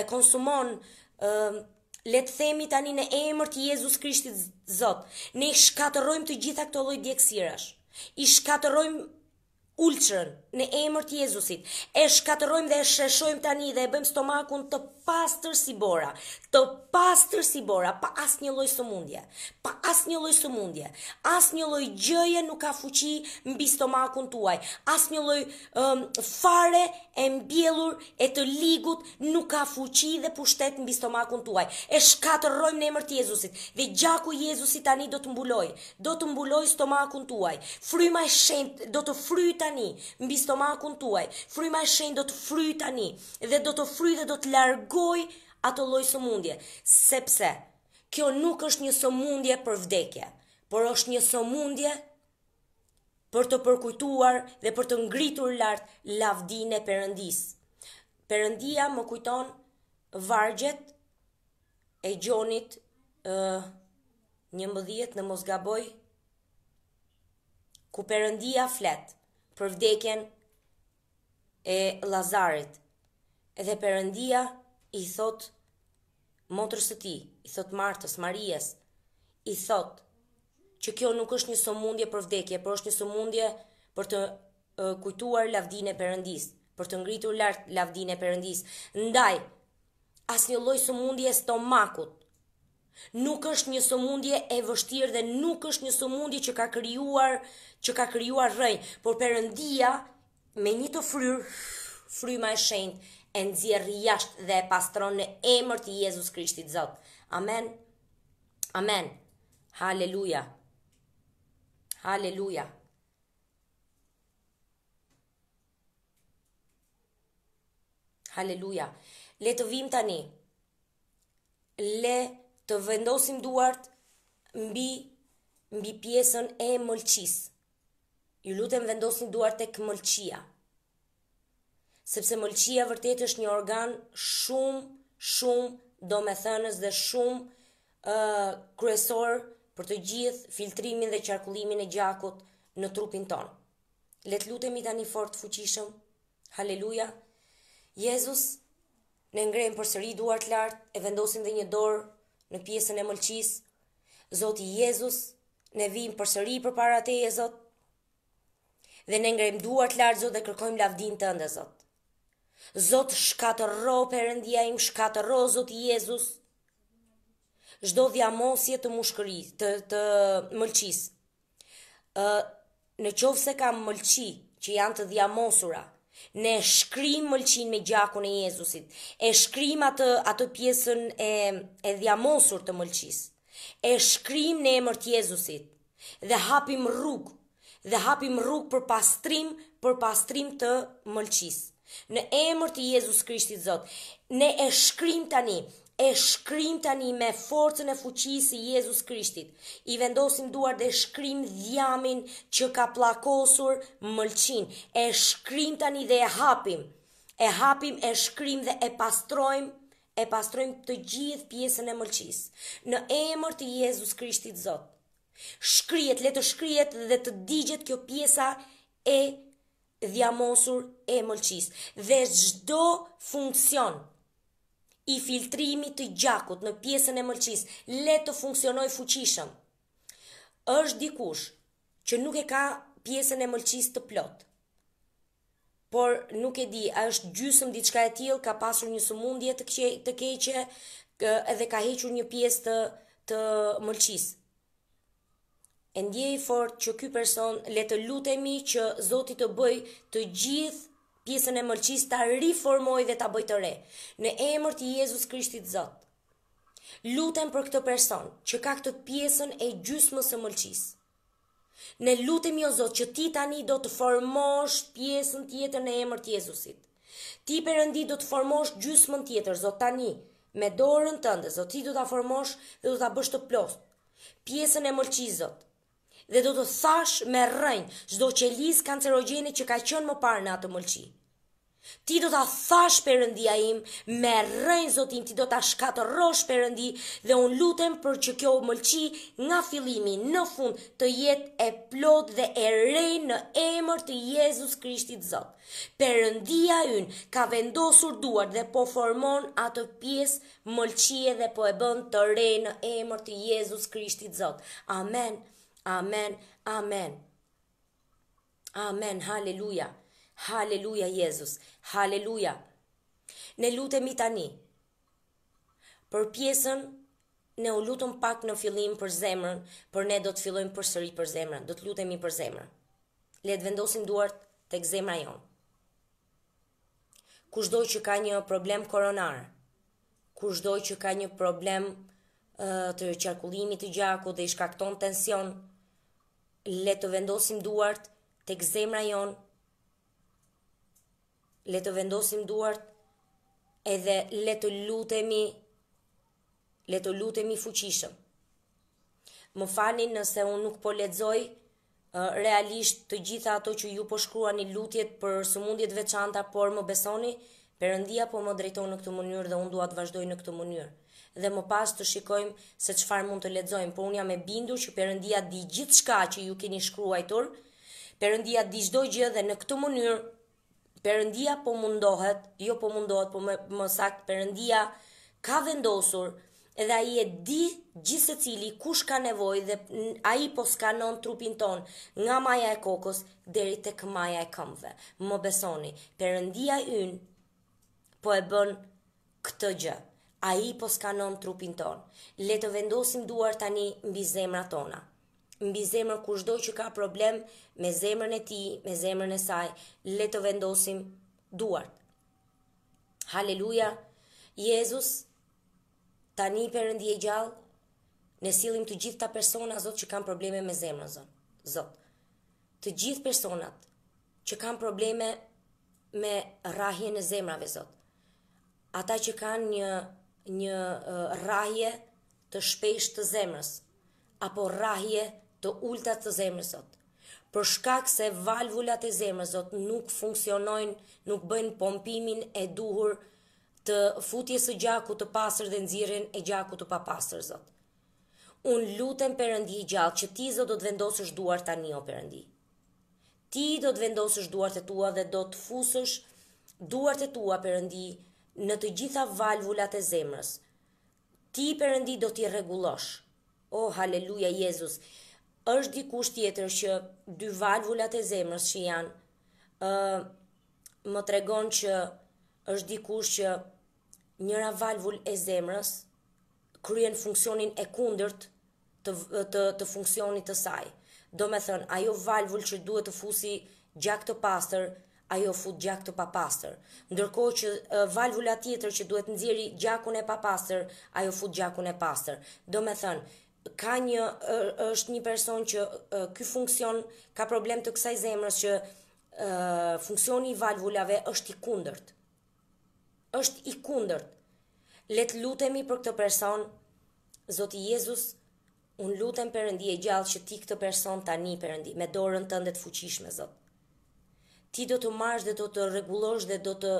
e konsumon, Le të themi tani në emër të Jezus Krishtit Zot, ne i shkatërojmë të gjitha këto lloj djekësirash, i shkatërojmë ulqërën në emër të Jezusit, e shkatërojmë dhe e sheshojmë tani dhe e bëjmë stomakun të pastër si bora, të pastër si bora, pa asë një loj sëmundje, pa asë një loj sëmundje, asë një gjëje nuk ka fuqi mbi stomakun tuaj, asë një loj um, fare e mbjellur e të ligut nuk ka fuqi dhe pushtet mbi stomakun tuaj, e shkatërrojmë në emër të Jezusit, dhe gjaku Jezusit tani do të mbuloj, do të mbuloj stomakun tuaj, fryma e shend, do të fry tani mbi stomakun tuaj, fryma e shend do të fry tani, dhe do të fry dhe do të largë shpjegoj atë lloj sëmundje, sepse kjo nuk është një sëmundje për vdekje, por është një sëmundje për të përkujtuar dhe për të ngritur lart lavdinë e Perëndis. Perëndia më kujton vargjet e Gjonit ë 11 në Mosgaboj ku Perëndia flet për vdekjen e Lazarit. Edhe Perëndia i thot motrës të ti, i thot martës, marijes, i thot që kjo nuk është një somundje për vdekje, për është një somundje për të uh, kujtuar lavdine përëndis, për të ngritur lartë lavdine përëndis. Ndaj, as një loj somundje e stomakut, nuk është një somundje e vështirë dhe nuk është një somundje që ka kryuar, që ka kryuar rëj, por përëndia me një të fryrë, fryma e shenjë, e nëzirë jashtë dhe e pastron në emër të Jezus Krishtit Zot. Amen. Amen. Haleluja. Haleluja. Haleluja. Le të vim tani. Le të vendosim duart mbi mbi pjesën e mëlçisë. Ju lutem vendosni duart tek mëlçia sepse mëlqia vërtet është një organ shumë, shumë do me thënës dhe shumë uh, kryesor për të gjithë filtrimin dhe qarkullimin e gjakut në trupin tonë. Let lutemi tani fort fuqishëm. Haleluja. Jezus, ne ngrejmë për sëri duart lartë, e vendosim dhe një dorë në pjesën e mëlqis. Zoti Jezus, ne vim për sëri për para te, Jezot. Dhe ne ngrejmë duart lartë, Zot, dhe kërkojmë lavdin të ndë, Zot. Zot shkatërro, përëndia im shkatërro, Zot Jezus. Zdo dhja mosje të mushkëri, të, të mëlqis. Në qovë se kam mëlqi, që janë të dhja mosura, ne shkrim mëlqin me gjakun e Jezusit, e shkrim atë, atë pjesën e, e dhja mosur të mëlqis, e shkrim në emër të Jezusit, dhe hapim rrug, dhe hapim rrug për pastrim, për pastrim të mëlqisë. Në emër të Jezus Krishtit Zot. Ne e shkrim tani, e shkrim tani me forcën e fuqisë e Jezus Krishtit. I vendosim duar dhe shkrim dhjamin që ka pllakosur mëlçin. E shkrim tani dhe e hapim. E hapim e shkrim dhe e pastrojmë, e pastrojmë të gjithë pjesën e mëlçis. Në emër të Jezus Krishtit Zot. Shkrihet, le të shkrihet dhe të digjet kjo pjesa e dhjamosur e mëlqis. Dhe zdo funksion i filtrimi të gjakut në pjesën e mëlqis, le të funksionoj fuqishëm, është dikush që nuk e ka pjesën e mëlqis të plot, por nuk e di, a është gjysëm diçka e tjil, ka pasur një sëmundje të keqe, edhe ka hequr një pjesë të, të mëlqisë e ndjej fort që ky person le të lutemi që Zoti të bëj të gjithë pjesën e mëlqis ta riformoj dhe ta bëj të re në emër të Jezus Krishtit Zot. Lutem për këtë person që ka këtë pjesën e gjysmës së mëlqis. Ne lutemi o Zot që ti tani do të formosh pjesën tjetër në emër të Jezusit. Ti Perëndi do të formosh gjysmën tjetër Zot tani me dorën tënde Zot ti do ta formosh dhe do ta bësh të plot. Pjesën e mëlqis Zot dhe do të thash me rënjë çdo qelizë kancerogjene që ka qenë më parë në atë mulçi. Ti do ta thash Perëndia im me rënjë Zotin, ti do ta shkatërrosh Perëndi dhe un lutem për që kjo mulçi nga fillimi në fund të jetë e plot dhe e re në emër të Jezus Krishtit Zot. Perëndia ynë ka vendosur duart dhe po formon atë pjesë mulçie dhe po e bën të re në emër të Jezus Krishtit Zot. Amen. Amen. Amen. Amen. Halleluja. Halleluja Jezus. Halleluja. Ne lutemi tani për pjesën ne u lutëm pak në fillim për zemrën, për ne do të fillojmë përsëri për zemrën. Do të lutemi për zemrën. Le të vendosim duart tek zemra jon. Kushdo që ka një problem koronar, kushdo që ka një problem uh, të qarkullimit të gjakut dhe i shkakton tension, le të vendosim duart të zemra jon le të vendosim duart edhe le të lutemi le të lutemi fuqishëm më fani nëse unë nuk po ledzoj realisht të gjitha ato që ju po shkrua një lutjet për së mundjet veçanta por më besoni përëndia po më drejton në këtë mënyrë dhe unë duat vazhdoj në këtë mënyrë dhe më pas të shikojmë se çfarë mund të lexojmë, por un jam e bindur që Perëndia di gjithçka që ju keni shkruar. Perëndia di çdo gjë dhe në këtë mënyrë Perëndia po mundohet, jo po mundohet, po më, më sakt Perëndia ka vendosur edhe ai e di gjithë se cili kush ka nevojë dhe ai po skanon trupin ton nga maja e kokës deri tek maja e këmbëve. Më besoni, Perëndia ynë po e bën këtë gjë a i po skanon trupin ton. Le të vendosim duar tani mbi zemra tona. Mbi zemrë kushdo që ka problem me zemrën e ti, me zemrën e saj, le të vendosim duart. Haleluja, Jezus, tani përëndi e gjallë, ne silim të gjithë ta persona, Zot, që kanë probleme me zemrën, Zot. Zot. Të gjithë personat që kanë probleme me rahje në zemrave, Zot. Ata që kanë një një rrahje të shpesh të zemrës apo rrahje të ulta të zemrës zot. Për shkak se valvulat e zemrës zot, nuk funksionojnë, nuk bëjnë pompimin e duhur të futjes së gjakut të pastër dhe nxirrjen e gjakut të papastër zot. Un lutem Perëndi gjallë që ti zot do të vendosësh duart tani o Perëndi. Ti do të vendosësh duart e tua dhe do të fusësh duart e tua Perëndi në të gjitha valvulat e zemrës. Ti përëndi do t'i regulosh. O, oh, haleluja, Jezus, është dikush tjetër që dy valvulat e zemrës që janë, uh, më tregon që është dikush që njëra valvul e zemrës kryen funksionin e kundërt të, të, të funksionit të saj. Do me thënë, ajo valvul që duhet të fusi gjak të pasër, ajo fut gjak të papastër, ndërkohë që uh, valvula tjetër që duhet nxjerri gjakun e papastër, ajo fut gjakun e pastër. Do me thënë, ka një uh, është një person që uh, ky funksion ka problem të kësaj zemrës që uh, funksioni i valvulave është i kundërt. Është i kundërt. Le të lutemi për këtë person, Zoti Jezus, un lutem Perëndi e gjallë që ti këtë person tani Perëndi me dorën tënde të fuqishme Zot ti do të marrësh dhe do të rregullosh dhe do të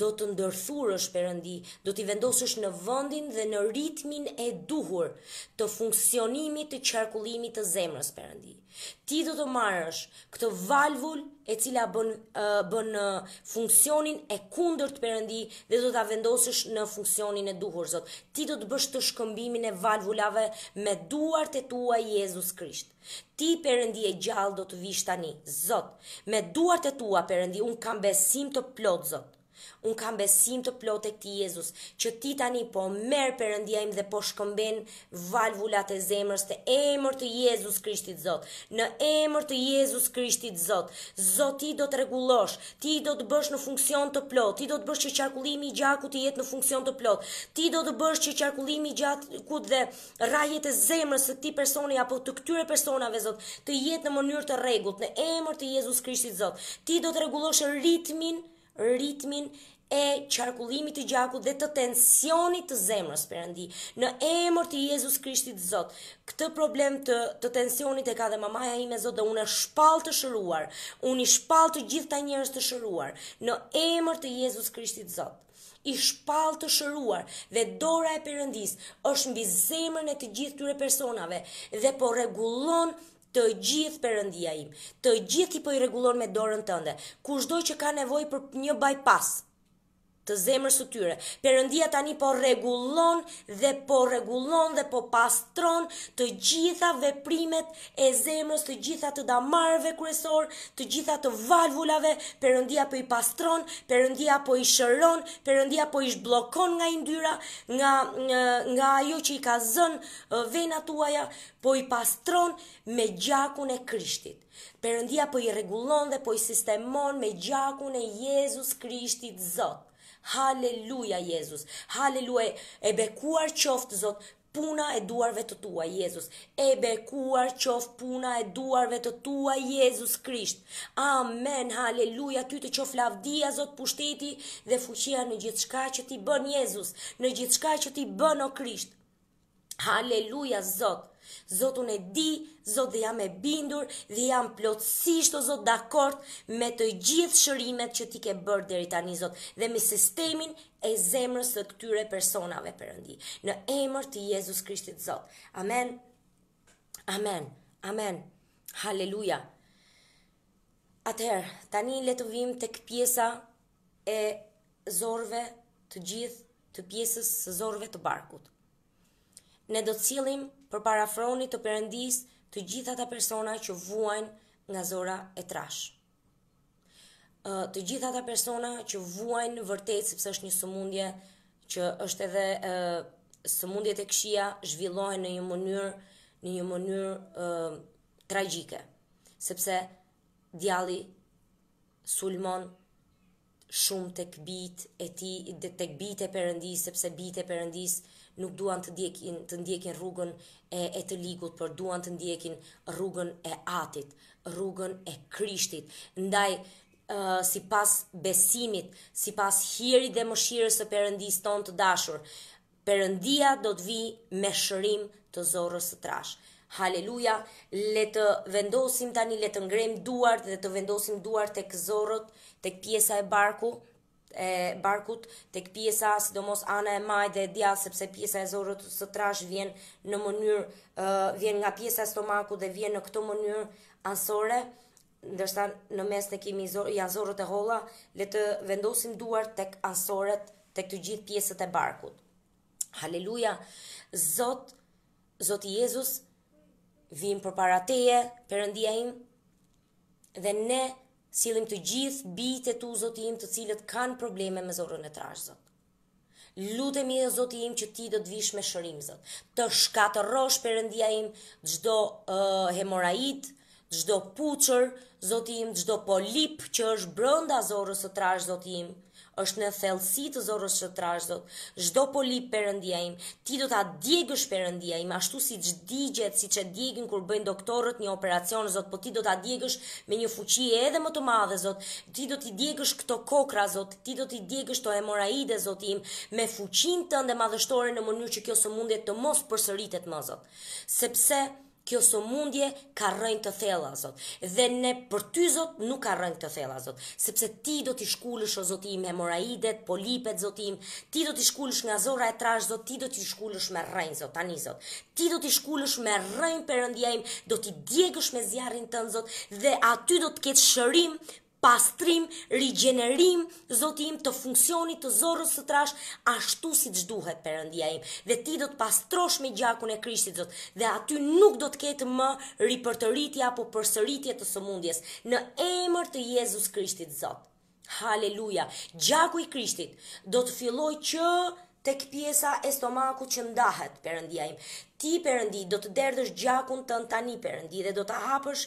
do të ndërthurësh Perëndi, do t'i vendosësh në vendin dhe në ritmin e duhur të funksionimit të qarkullimit të zemrës Perëndi. Ti do të marrësh këtë valvul e cila bën bën funksionin e kundërt Perëndi dhe do ta vendosësh në funksionin e duhur Zot. Ti do të bësh të shkëmbimin e valvulave me duart e tua Jezus Krisht. Ti Perëndi e gjallë do të vishtani, tani Zot. Me duart e tua Perëndi un kam besim të plot Zot un kam besim të plotë e ti Jezus, që ti tani po merr perëndia im dhe po shkëmben valvulat e zemrës te emër të Jezus Krishtit Zot. Në emër të Jezus Krishtit Zot, Zoti do të rregullosh, ti do të bësh në funksion të plot, ti do të bësh që qarkullimi i gjakut të jetë në funksion të plot. Ti do të bësh që qarkullimi i gjakut dhe rrajet e zemrës së ti personi apo të këtyre personave Zot, të jetë në mënyrë të rregullt në emër të Jezus Krishtit Zot. Ti do të rregullosh ritmin, ritmin e qarkullimit të gjakut dhe të tensionit të zemrës përëndi, në emër të Jezus Krishtit Zot, këtë problem të, të tensionit e ka dhe mamaja ime Zot dhe unë e shpal të shëruar, unë i shpal të gjithë të njërës të shëruar, në emër të Jezus Krishtit Zot i shpall të shëruar dhe dora e Perëndis është mbi zemrën e të gjithë këtyre personave dhe po rregullon të gjithë Perëndia im. Të gjithë i po i rregullon me dorën tënde. Kushdo që ka nevojë për një bypass, të zemrës të tyre. Perëndia tani po rregullon dhe po rregullon dhe po pastron të gjitha veprimet e zemrës, të gjitha të damarëve kryesor, të gjitha të valvulave, Perëndia po i pastron, Perëndia po i shëron, Perëndia po i zhbllokon nga yndyra, nga nga ajo që i ka zënë vena tuaja, po i pastron me gjakun e Krishtit. Perëndia po i rregullon dhe po i sistemon me gjakun e Jezus Krishtit Zot. Haleluja, Jezus. Haleluja, e bekuar qoftë, Zot, puna e duarve të tua, Jezus. E bekuar qof puna e duarve të tua, Jezus Krisht. Amen, haleluja, ty të qof lavdia, Zot, pushteti dhe fuqia në gjithë shka që ti bën, Jezus. Në gjithë shka që ti bën, o Krisht. Haleluja, Zot. Zotun e di, Zot dhe jam e bindur dhe jam plotësisht o Zot dakord me të gjithë shërimet që ti ke bërë deri tani Zot dhe me sistemin e zemrës të këtyre personave Perëndi. Në emër të Jezus Krishtit Zot. Amen. Amen. Amen. Haleluja. Atëherë, tani le të vim tek pjesa e zorve të gjithë të pjesës së zorve të barkut. Ne do të cilim për parafroni të përëndis të gjithata persona që vuajnë nga zora e trash. Të gjithata persona që vuajnë vërtet, sepse është një sëmundje që është edhe sëmundjet e këshia zhvillohen në një mënyrë në një mënyrë tragjike, sepse djalli sulmon shumë tek këbit e ti, tek bijt e Perëndis, sepse bit e Perëndis nuk duan të ndjekin të ndjekin rrugën e e të ligut, por duan të ndjekin rrugën e Atit, rrugën e Krishtit. Ndaj Uh, si pas besimit, si pas hiri dhe mëshirës e përëndis ton të dashur, përëndia do të vi me shërim të zorës të trash. Haleluja, le të vendosim tani, le të ngrem duart dhe të vendosim duart të këzorët, të këpjesa e barku, e barkut tek pjesa sidomos ana e majtë e djall sepse pjesa e zorrës së trash vjen në mënyrë uh, vjen nga pjesa e stomakut dhe vjen në këtë mënyrë ansore ndërsa në mes të kemi zor, ja zorrët e holla le të vendosim duar tek ansoret tek të gjithë pjesët e barkut haleluja zot zoti Jezus vim përpara teje perëndia im dhe ne Sillim të gjithë bijtë e tu Zotim, im të cilët kanë probleme me zorrën e trashë Zot. Lutemi e Zoti im që ti do të vish me shërim Zot. Të shkatërrosh Perëndia im çdo uh, hemorait, çdo puçur, Zoti im çdo polip që është brenda zorrës së trashë Zoti im, është në thellësi të zorrës së zot, Çdo poli perëndia im, ti do ta djegësh perëndia im ashtu siç digjet, siç e djegin kur bëjnë doktorët një operacion, Zot, po ti do ta djegësh me një fuqi edhe më të madhe, Zot. Ti do t'i djegësh këto kokra, Zot. Ti do t'i djegësh to hemoraide, Zot im, me fuqinë tënde madhështore në mënyrë që kjo sëmundje të mos përsëritet më, Zot. Sepse kjo so mundje ka rënë të thella zot dhe ne për ty zot nuk ka rënë të thella zot sepse ti do t'i shkullësh o zotim e moraidet, polipet zotim ti do t'i shkullësh nga zora e trash zot ti do t'i shkullësh me rënë zot, tani, zot. ti do t'i shkullësh me rënë për im. do t'i djegësh me zjarin të zot dhe aty do t'ket shërim pastrim, rigjenerim, Zoti im të funksionit të zorrës së trash ashtu siç duhet Perëndia im. Dhe ti do të pastrosh me gjakun e Krishtit Zot, dhe aty nuk do të ketë më ripërtëritje apo përsëritje të sëmundjes në emër të Jezus Krishtit Zot. Haleluja, gjaku i Krishtit do të filloj që tek pjesa e stomaku që ndahet, përëndia im. Ti, përëndi, do të derdësh gjakun të në tani, përëndi, dhe do të hapësh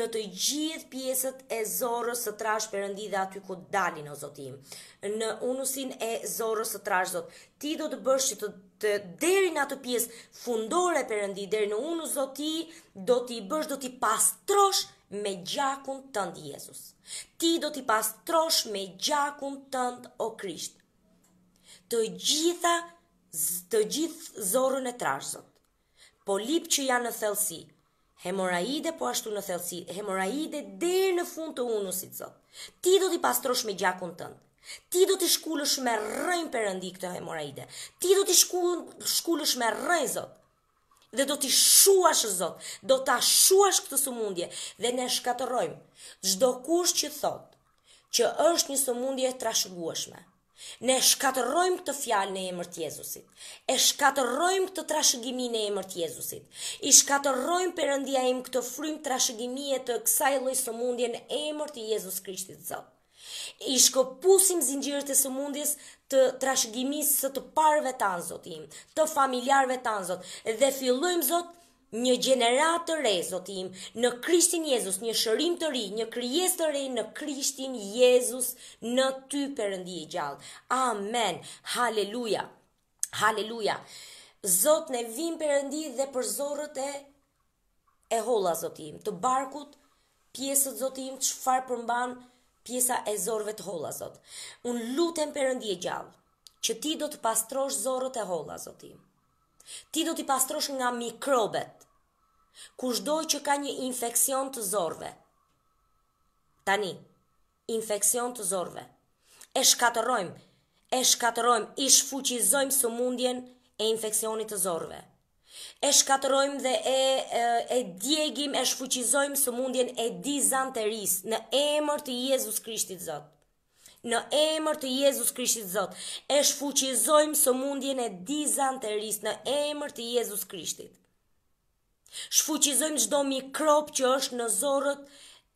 në të gjithë pjesët e zorës së trash, përëndi, dhe aty ku dalin, o zotim. Në unusin e zorës së trash, zot, ti do të bësh që të, të deri në atë pjesë fundore, përëndi, deri në unus, zoti, do t'i bësh, do t'i pastrosh me gjakun të ndi, Jezus. Ti do t'i pastrosh me gjakun të ndë, o Krisht të gjitha të gjithë zorën e trashëzot. Po që janë në thellësi. Hemoraide po ashtu në thellësi, hemoraide deri në fund të unusit zot. Ti do t'i pastrosh me gjakun tënd. Ti do t'i shkulësh me rrënjë perëndi këto hemoraide. Ti do t'i shkulësh shkulësh me rrënjë zot. Dhe do t'i shuash zot, do ta shuash këtë sëmundje dhe ne shkatërrojmë çdo kush që thot që është një sëmundje e trashëguarshme. Ne shkatërrojmë këtë fjalë në emër të Jezusit. E shkatërrojmë këtë trashëgimi në emër të Jezusit. I shkatërrojmë Perëndia im këtë frym trashëgimi e të kësaj lloj sëmundje në emër të Jezus Krishtit Zot. I shkopusim zinxhirët e sëmundjes të trashëgimisë së të parëve tan Zotim, të familjarëve tan Zot dhe fillojmë Zot një gjenerat të re, zotim, në Krishtin Jezus, një shërim të ri, një kryes të re në Krishtin Jezus në ty përëndi e gjallë. Amen. Haleluja. Haleluja. Zot në vim përëndi dhe për zorët e, e hola, zotim, të barkut, pjesët, zotim, që farë përmban pjesa e zorëve të hola, zot. Unë lutem përëndi e gjallë, që ti do të pastrosh zorët e hola, zotim. Ti do t'i pastrosh nga mikrobet. Kushdoj që ka një infekcion të zorve. Tani, infekcion të zorve. E shkaterojmë, e shkaterojmë, i shfuqizojmë së mundjen e infekcionit të zorve. E shkaterojmë dhe e, e, e djegim, e shfuqizojmë së mundjen e dizanteris në emër të Jezus Krishtit Zotë në emër të Jezus Krishtit Zot, e shfuqizojmë së mundjen e dizanteris në emër të Jezus Krishtit. Shfuqizojmë gjdo mikrop që është në zorët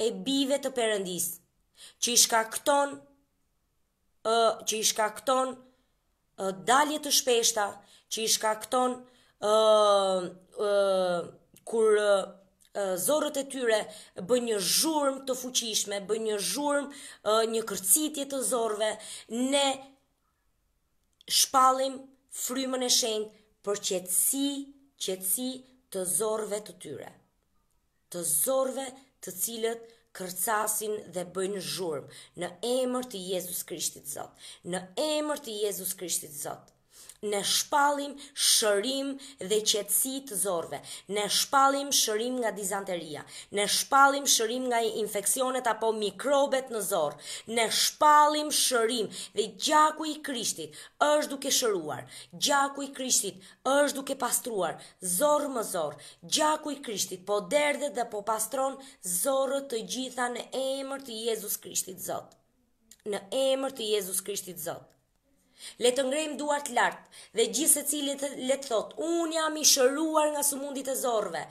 e bive të përëndis, që i shkakton, uh, që i shkakton uh, dalje të shpeshta, që i shkakton uh, uh, kur uh, zorët e tyre bën një zhurmë të fuqishme, bën një zhurmë një kërcitje të zorëve, ne shpallim frymën e shenjtë për qetësi, qetësi të zorëve të tyre. Të zorëve të cilët kërcasin dhe bëjnë zhurmë në emër të Jezus Krishtit Zot, në emër të Jezus Krishtit Zot në shpalim shërim dhe qetësi të zorve, në shpalim shërim nga dizanteria, në shpalim shërim nga infekcionet apo mikrobet në zorë, në shpalim shërim dhe gjaku i krishtit është duke shëruar, gjaku i krishtit është duke pastruar, zorë më zorë, gjaku i krishtit po derdhe dhe po pastron zorët të gjitha në emër të Jezus Krishtit zotë në emër të Jezus Krishtit Zotë. Le të ngrem duart lart dhe gjithë secili le të thot, un jam i shëruar nga sëmundjet e zorrve.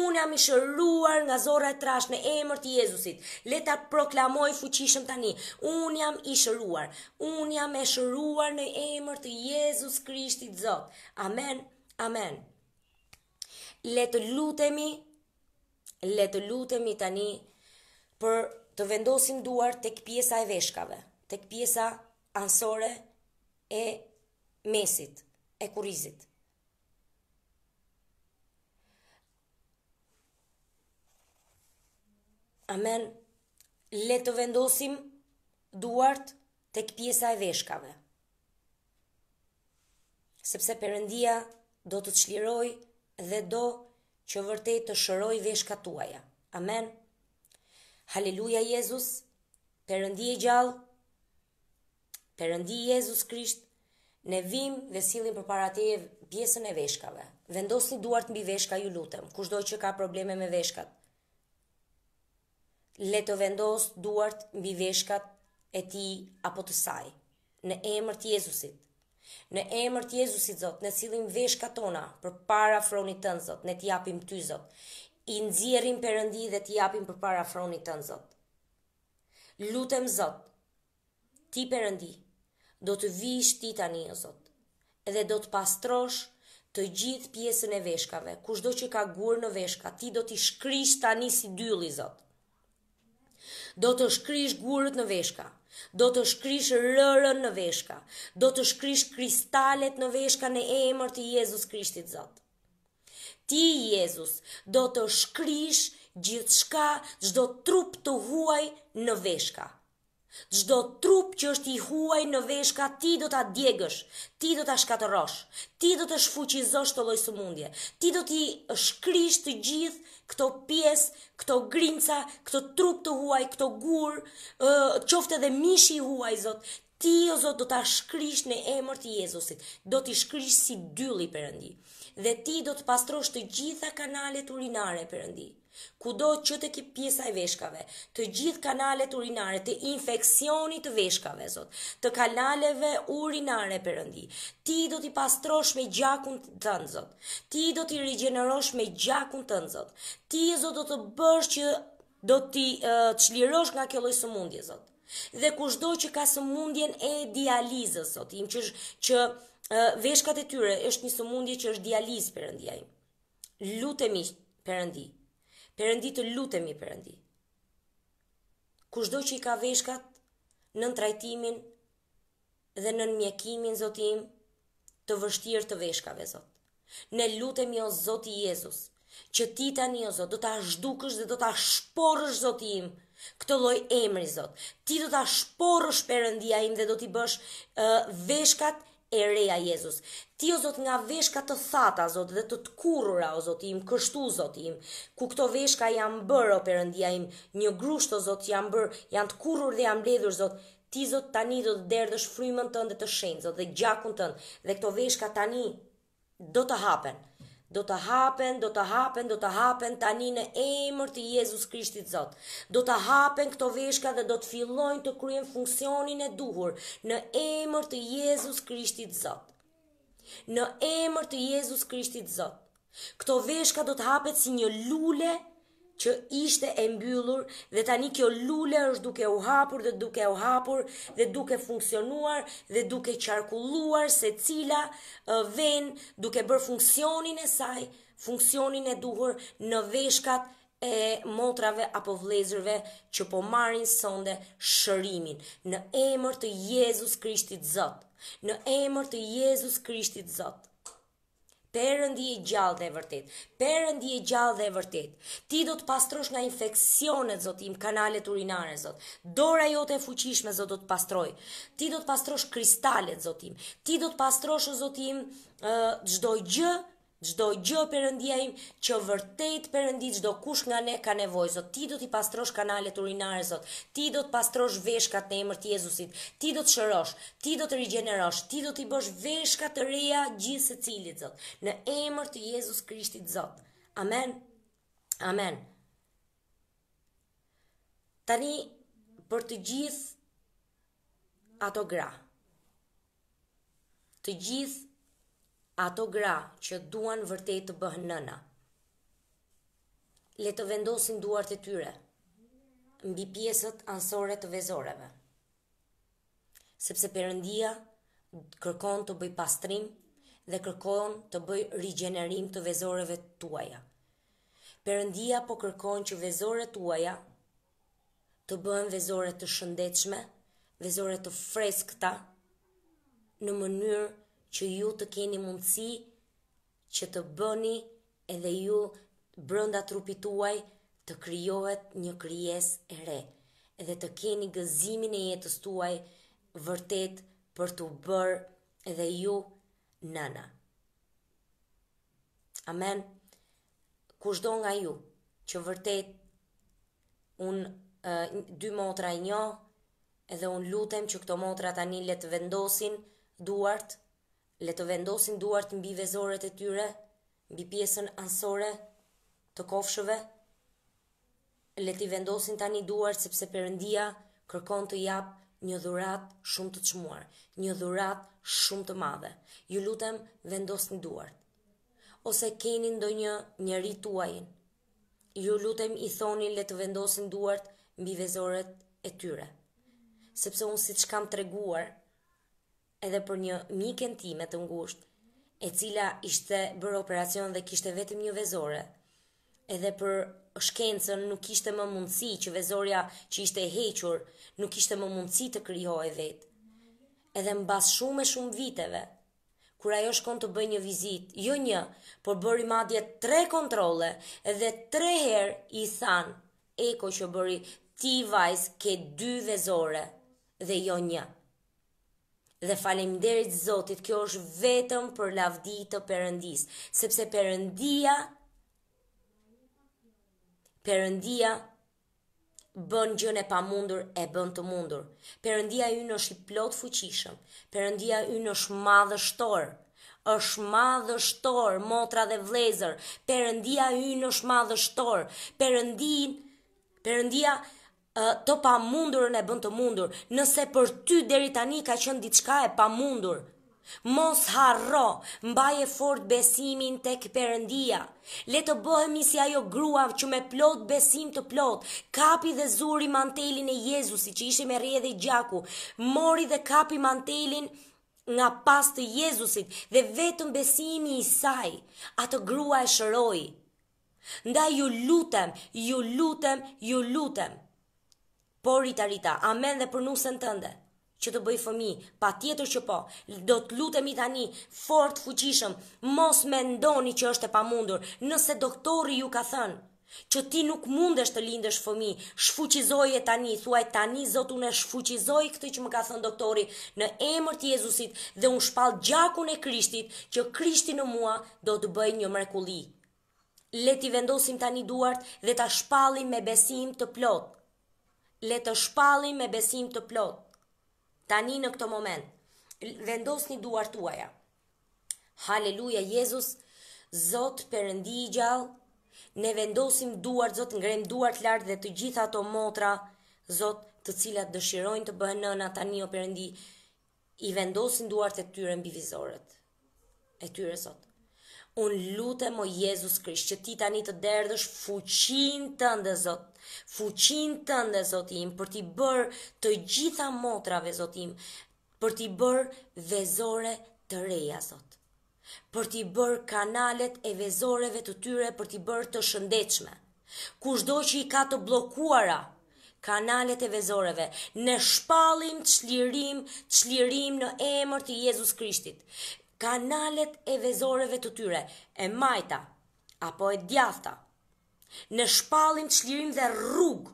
Un jam i shëruar nga zorra e trash në emër të Jezusit. Le ta proklamoj fuqishëm tani. Un jam i shëruar. Un jam e shëruar në emër të Jezus Krishtit Zot. Amen. Amen. Le të lutemi le të lutemi tani për të vendosim duar tek pjesa e veshkave, tek pjesa ansore e mesit, e kurizit. Amen, le të vendosim duart tek pjesa e veshkave. Sepse Perëndia do të çliroj dhe do që vërtet të shëroj veshkat tuaja. Amen. Haleluja Jezus, Perëndia e gjallë, Perëndi Jezus Krisht ne vim dhe sillim përpara parateje pjesën e veshkave. Vendosni duart mbi veshka ju lutem. doj që ka probleme me veshkat. Le të vendos duart mbi veshkat e ti apo të saj në emër të Jezusit. Në emër të Jezusit Zot, ne sillim veshkat tona përpara fronit tënd Zot, ne t'i japim ty Zot. I nxjerrim perëndi dhe t'i japim përpara fronit tënd Zot. Lutem Zot, ti perëndi, do të vish ti tani o Zot. Edhe do të pastrosh të gjithë pjesën e veshkave. Kushdo që ka gur në veshka, ti do t'i shkrish tani si dylli Zot. Do të shkrish gurët në veshka. Do të shkrish rërën në veshka. Do të shkrish kristalet në veshka në emër të Jezus Krishtit Zot. Ti Jezus do të shkrish gjithë shka, gjdo trup të huaj në veshka. Gjdo trup që është i huaj në veshka, ti do t'a djegësh, ti do t'a shkatorosh, ti do t'a shfuqizosh të lojësë mundje Ti do t'i shkrish të gjithë këto pies, këto grinca, këto trup të huaj, këto gur, qofte dhe mish i huaj Zot Ti o Zot do t'a shkrish në emër të Jezusit, do t'i shkrish si dyli përëndi Dhe ti do të pastrosh të gjitha kanalet urinare përëndi ku do që të ki pjesa e veshkave, të gjithë kanalet urinare, të infekcionit të veshkave, zot, të kanaleve urinare përëndi, ti do t'i pastrosh me gjakun të nëzot, ti do t'i rigenerosh me gjakun të nëzot, ti zot do të bësh që do t'i uh, nga kjo lojë së mundje, zot. Dhe kushdo që ka së mundjen e dializës, zot, im që, që uh, veshkat e tyre është një së mundje që është dializë përëndia im. Lutemi përëndia Perëndi të lutemi Perëndi. Cudo që i ka veshkat në trajtimin dhe në mjekimin Zoti im të vështirë të veshkave Zot. Ne lutemi o Zoti Jezus, që ti tani o Zot do ta zhdukësh dhe do ta shporrësh Zoti im këtë lloj emri Zot. Ti do ta shporrësh Perëndia im dhe do t'i bësh uh, veshkat e reja Jezus. Ti o Zot nga veshka të thata, Zot, dhe të të kurura, o Zot im, kështu, Zot im, ku këto veshka janë bërë, o përëndia im, një grusht, o Zot, janë bërë, janë të kurur dhe janë bledhur, Zot, ti Zot tani do të derdhësh frymën tënde të shenjtë, Zot, dhe gjakun tënd, dhe këto veshka tani do të hapen do të hapen, do të hapen, do të hapen tani në emër të Jezus Krishtit Zot. Do të hapen këto veshka dhe do të fillojnë të kryen funksionin e duhur në emër të Jezus Krishtit Zot. Në emër të Jezus Krishtit Zot. Këto veshka do të hapet si një lule që ishte e mbyllur dhe tani kjo lule është duke u hapur dhe duke u hapur dhe duke funksionuar dhe duke qarkulluar se cila ven duke bërë funksionin e saj, funksionin e duhur në veshkat e motrave apo vlezërve që po marrin sonde shërimin në emër të Jezus Krishtit Zot, në emër të Jezus Krishtit Zot. Perëndi e gjallë dhe e vërtet. Perëndi e gjallë dhe e vërtet. Ti do të pastrosh nga infeksionet zotim kanalet urinare zot. Dora jote e fuqishme zot do të pastroj. Ti do të pastrosh kristalet zotim. Ti do të pastrosh zotim çdo gjë gjdo gjë im, që vërtet përëndit gjdo kush nga ne ka nevoj, zot. Ti do t'i pastrosh kanalet urinare, zot. Ti do t'pastrosh veshkat në emër t'jezusit. Ti do t'shërosh, ti do t'rigjenerosh, ti do t'i bësh veshkat të reja gjithë se cilit, zot. Në emër të Jezus Krishtit, zot. Amen. Amen. Tani, për të gjithë ato gra, të gjithë ato gra që duan vërtet të bëhë nëna. Le të vendosin duart e tyre mbi pjesët ansore të vezoreve. Sepse Perëndia kërkon të bëj pastrim dhe kërkon të bëj rigjenerim të vezoreve tuaja. Perëndia po kërkon që vezoret tuaja të bëhen vezore të shëndetshme, vezore të freskëta në mënyrë që ju të keni mundësi që të bëni edhe ju brënda trupit tuaj të krijohet një kryes e re edhe të keni gëzimin e jetës tuaj vërtet për të bërë edhe ju nëna. Amen. Kushdo nga ju që vërtet unë dy motra e njo edhe unë lutem që këto motra tani le të vendosin duartë le të vendosin duart mbi vezoret e tyre, mbi pjesën ansore të kofshëve, le t'i vendosin tani duart sepse Perëndia kërkon të jap një dhurat shumë të çmuar, një dhurat shumë të madhe. Ju lutem vendosin duart. Ose keni ndonjë njeri tuajin. Ju lutem i thoni le të vendosin duart mbi vezoret e tyre. Sepse unë si të kam të reguar, edhe për një mikën time të ngusht, e cila ishte bërë operacion dhe kishte vetëm një vezore, edhe për shkencën nuk ishte më mundësi që vezoria që ishte e hequr nuk ishte më mundësi të e vetë. Edhe në basë shumë e shumë viteve, kur ajo shkon të bëj një vizit, jo një, por bëri madje tre kontrole edhe tre herë i than, eko që bëri ti vajzë ke dy vezore dhe jo një dhe faleminderit Zotit, kjo është vetëm për lavdi të Perëndis, sepse Perëndia Perëndia bën gjën e pamundur e bën të mundur. Perëndia ynë është i plot fuqishëm. Perëndia ynë është madhështor është madhështor, motra dhe vlezër, përëndia hynë është madhështor, perëndin, përëndia, përëndia, të pa mundur në e bënd të mundur, nëse për ty deri tani ka qënë diçka e pa mundur, mos harro, mbaj e fort besimin të këpërëndia, le të bëhemi si ajo gruav që me plot besim të plot, kapi dhe zuri mantelin e Jezusi që ishe me rje dhe gjaku, mori dhe kapi mantelin, nga pas të Jezusit dhe vetëm besimi i saj atë grua e shëroi ndaj ju lutem ju lutem ju lutem Po, Rita, Rita, amen dhe për përnusën tënde, që të bëj fëmi, pa tjetër që po, do të lutemi tani, fort fuqishëm, mos me ndoni që është e pa mundur, nëse doktori ju ka thënë, që ti nuk mundesh të lindesh fëmi, shfuqizoj e tani, thuaj tani zotun e shfuqizoj këtë që më ka thënë doktori, në emër të Jezusit dhe unë shpal gjakun e krishtit, që krishti në mua do të bëj një mrekuli. Leti vendosim tani duart dhe ta shpalim me besim të plotë le të shpallim me besim të plot. Tani në këtë moment, vendosni duar tuaja. Haleluja, Jezus, Zot përëndi i gjallë, ne vendosim duar, Zot, ngrem duar të lartë dhe të gjitha ato motra, Zot, të cilat dëshirojnë të bëhen nëna tani o përëndi, i vendosin duar të tyre mbivizorët. E tyre, Zot unë lutem o Jezus Krisht që ti tani të derdhësh fuqin të ndë Zot, fuqin të ndë për ti bërë të gjitha motrave zotim, për ti bërë vezore të reja Zot për t'i bërë kanalet e vezoreve të tyre për t'i bërë të shëndechme. Kushdo që i ka të blokuara kanalet e vezoreve, në shpalim, qlirim, qlirim në emër të Jezus Krishtit kanalet e vezoreve të tyre, e majta, apo e djafta. Në shpalin të shlirim dhe rrug,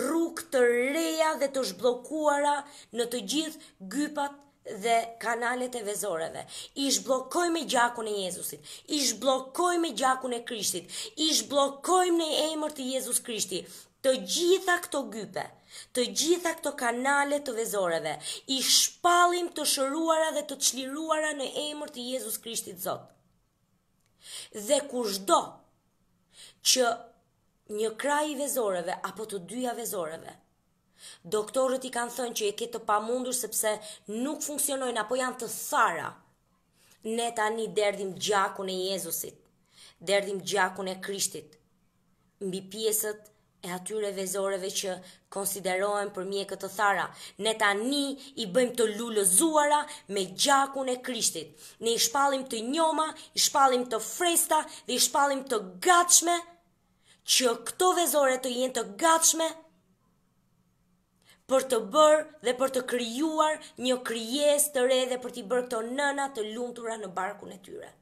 rrug të reja dhe të shblokuara në të gjithë gypat dhe kanalet e vezoreve. I shblokojmë me gjakun e Jezusit, i shblokojmë me gjakun e Krishtit, i shblokojmë në emër të Jezus Krishti, të gjitha këto gype, të gjitha këto kanale të vezoreve, i shpalim të shëruara dhe të qliruara në emër të Jezus Krishtit Zot. Dhe kushdo që një kraj i vezoreve apo të dyja vezoreve, doktorët i kanë thënë që e ketë të pamundur sepse nuk funksionojnë apo janë të thara, ne tani derdhim gjakun e Jezusit, derdhim gjakun e Krishtit, mbi pjesët, e atyre vezoreve që konsiderohen për mje këtë thara. Ne tani i bëjmë të lullëzuara me gjakun e krishtit. Ne i shpalim të njoma, i shpalim të fresta dhe i shpalim të gatshme që këto vezore të jenë të gatshme për të bërë dhe për të kryuar një kryes të re dhe për t'i bërë këto nëna të lumtura në barkun e tyre.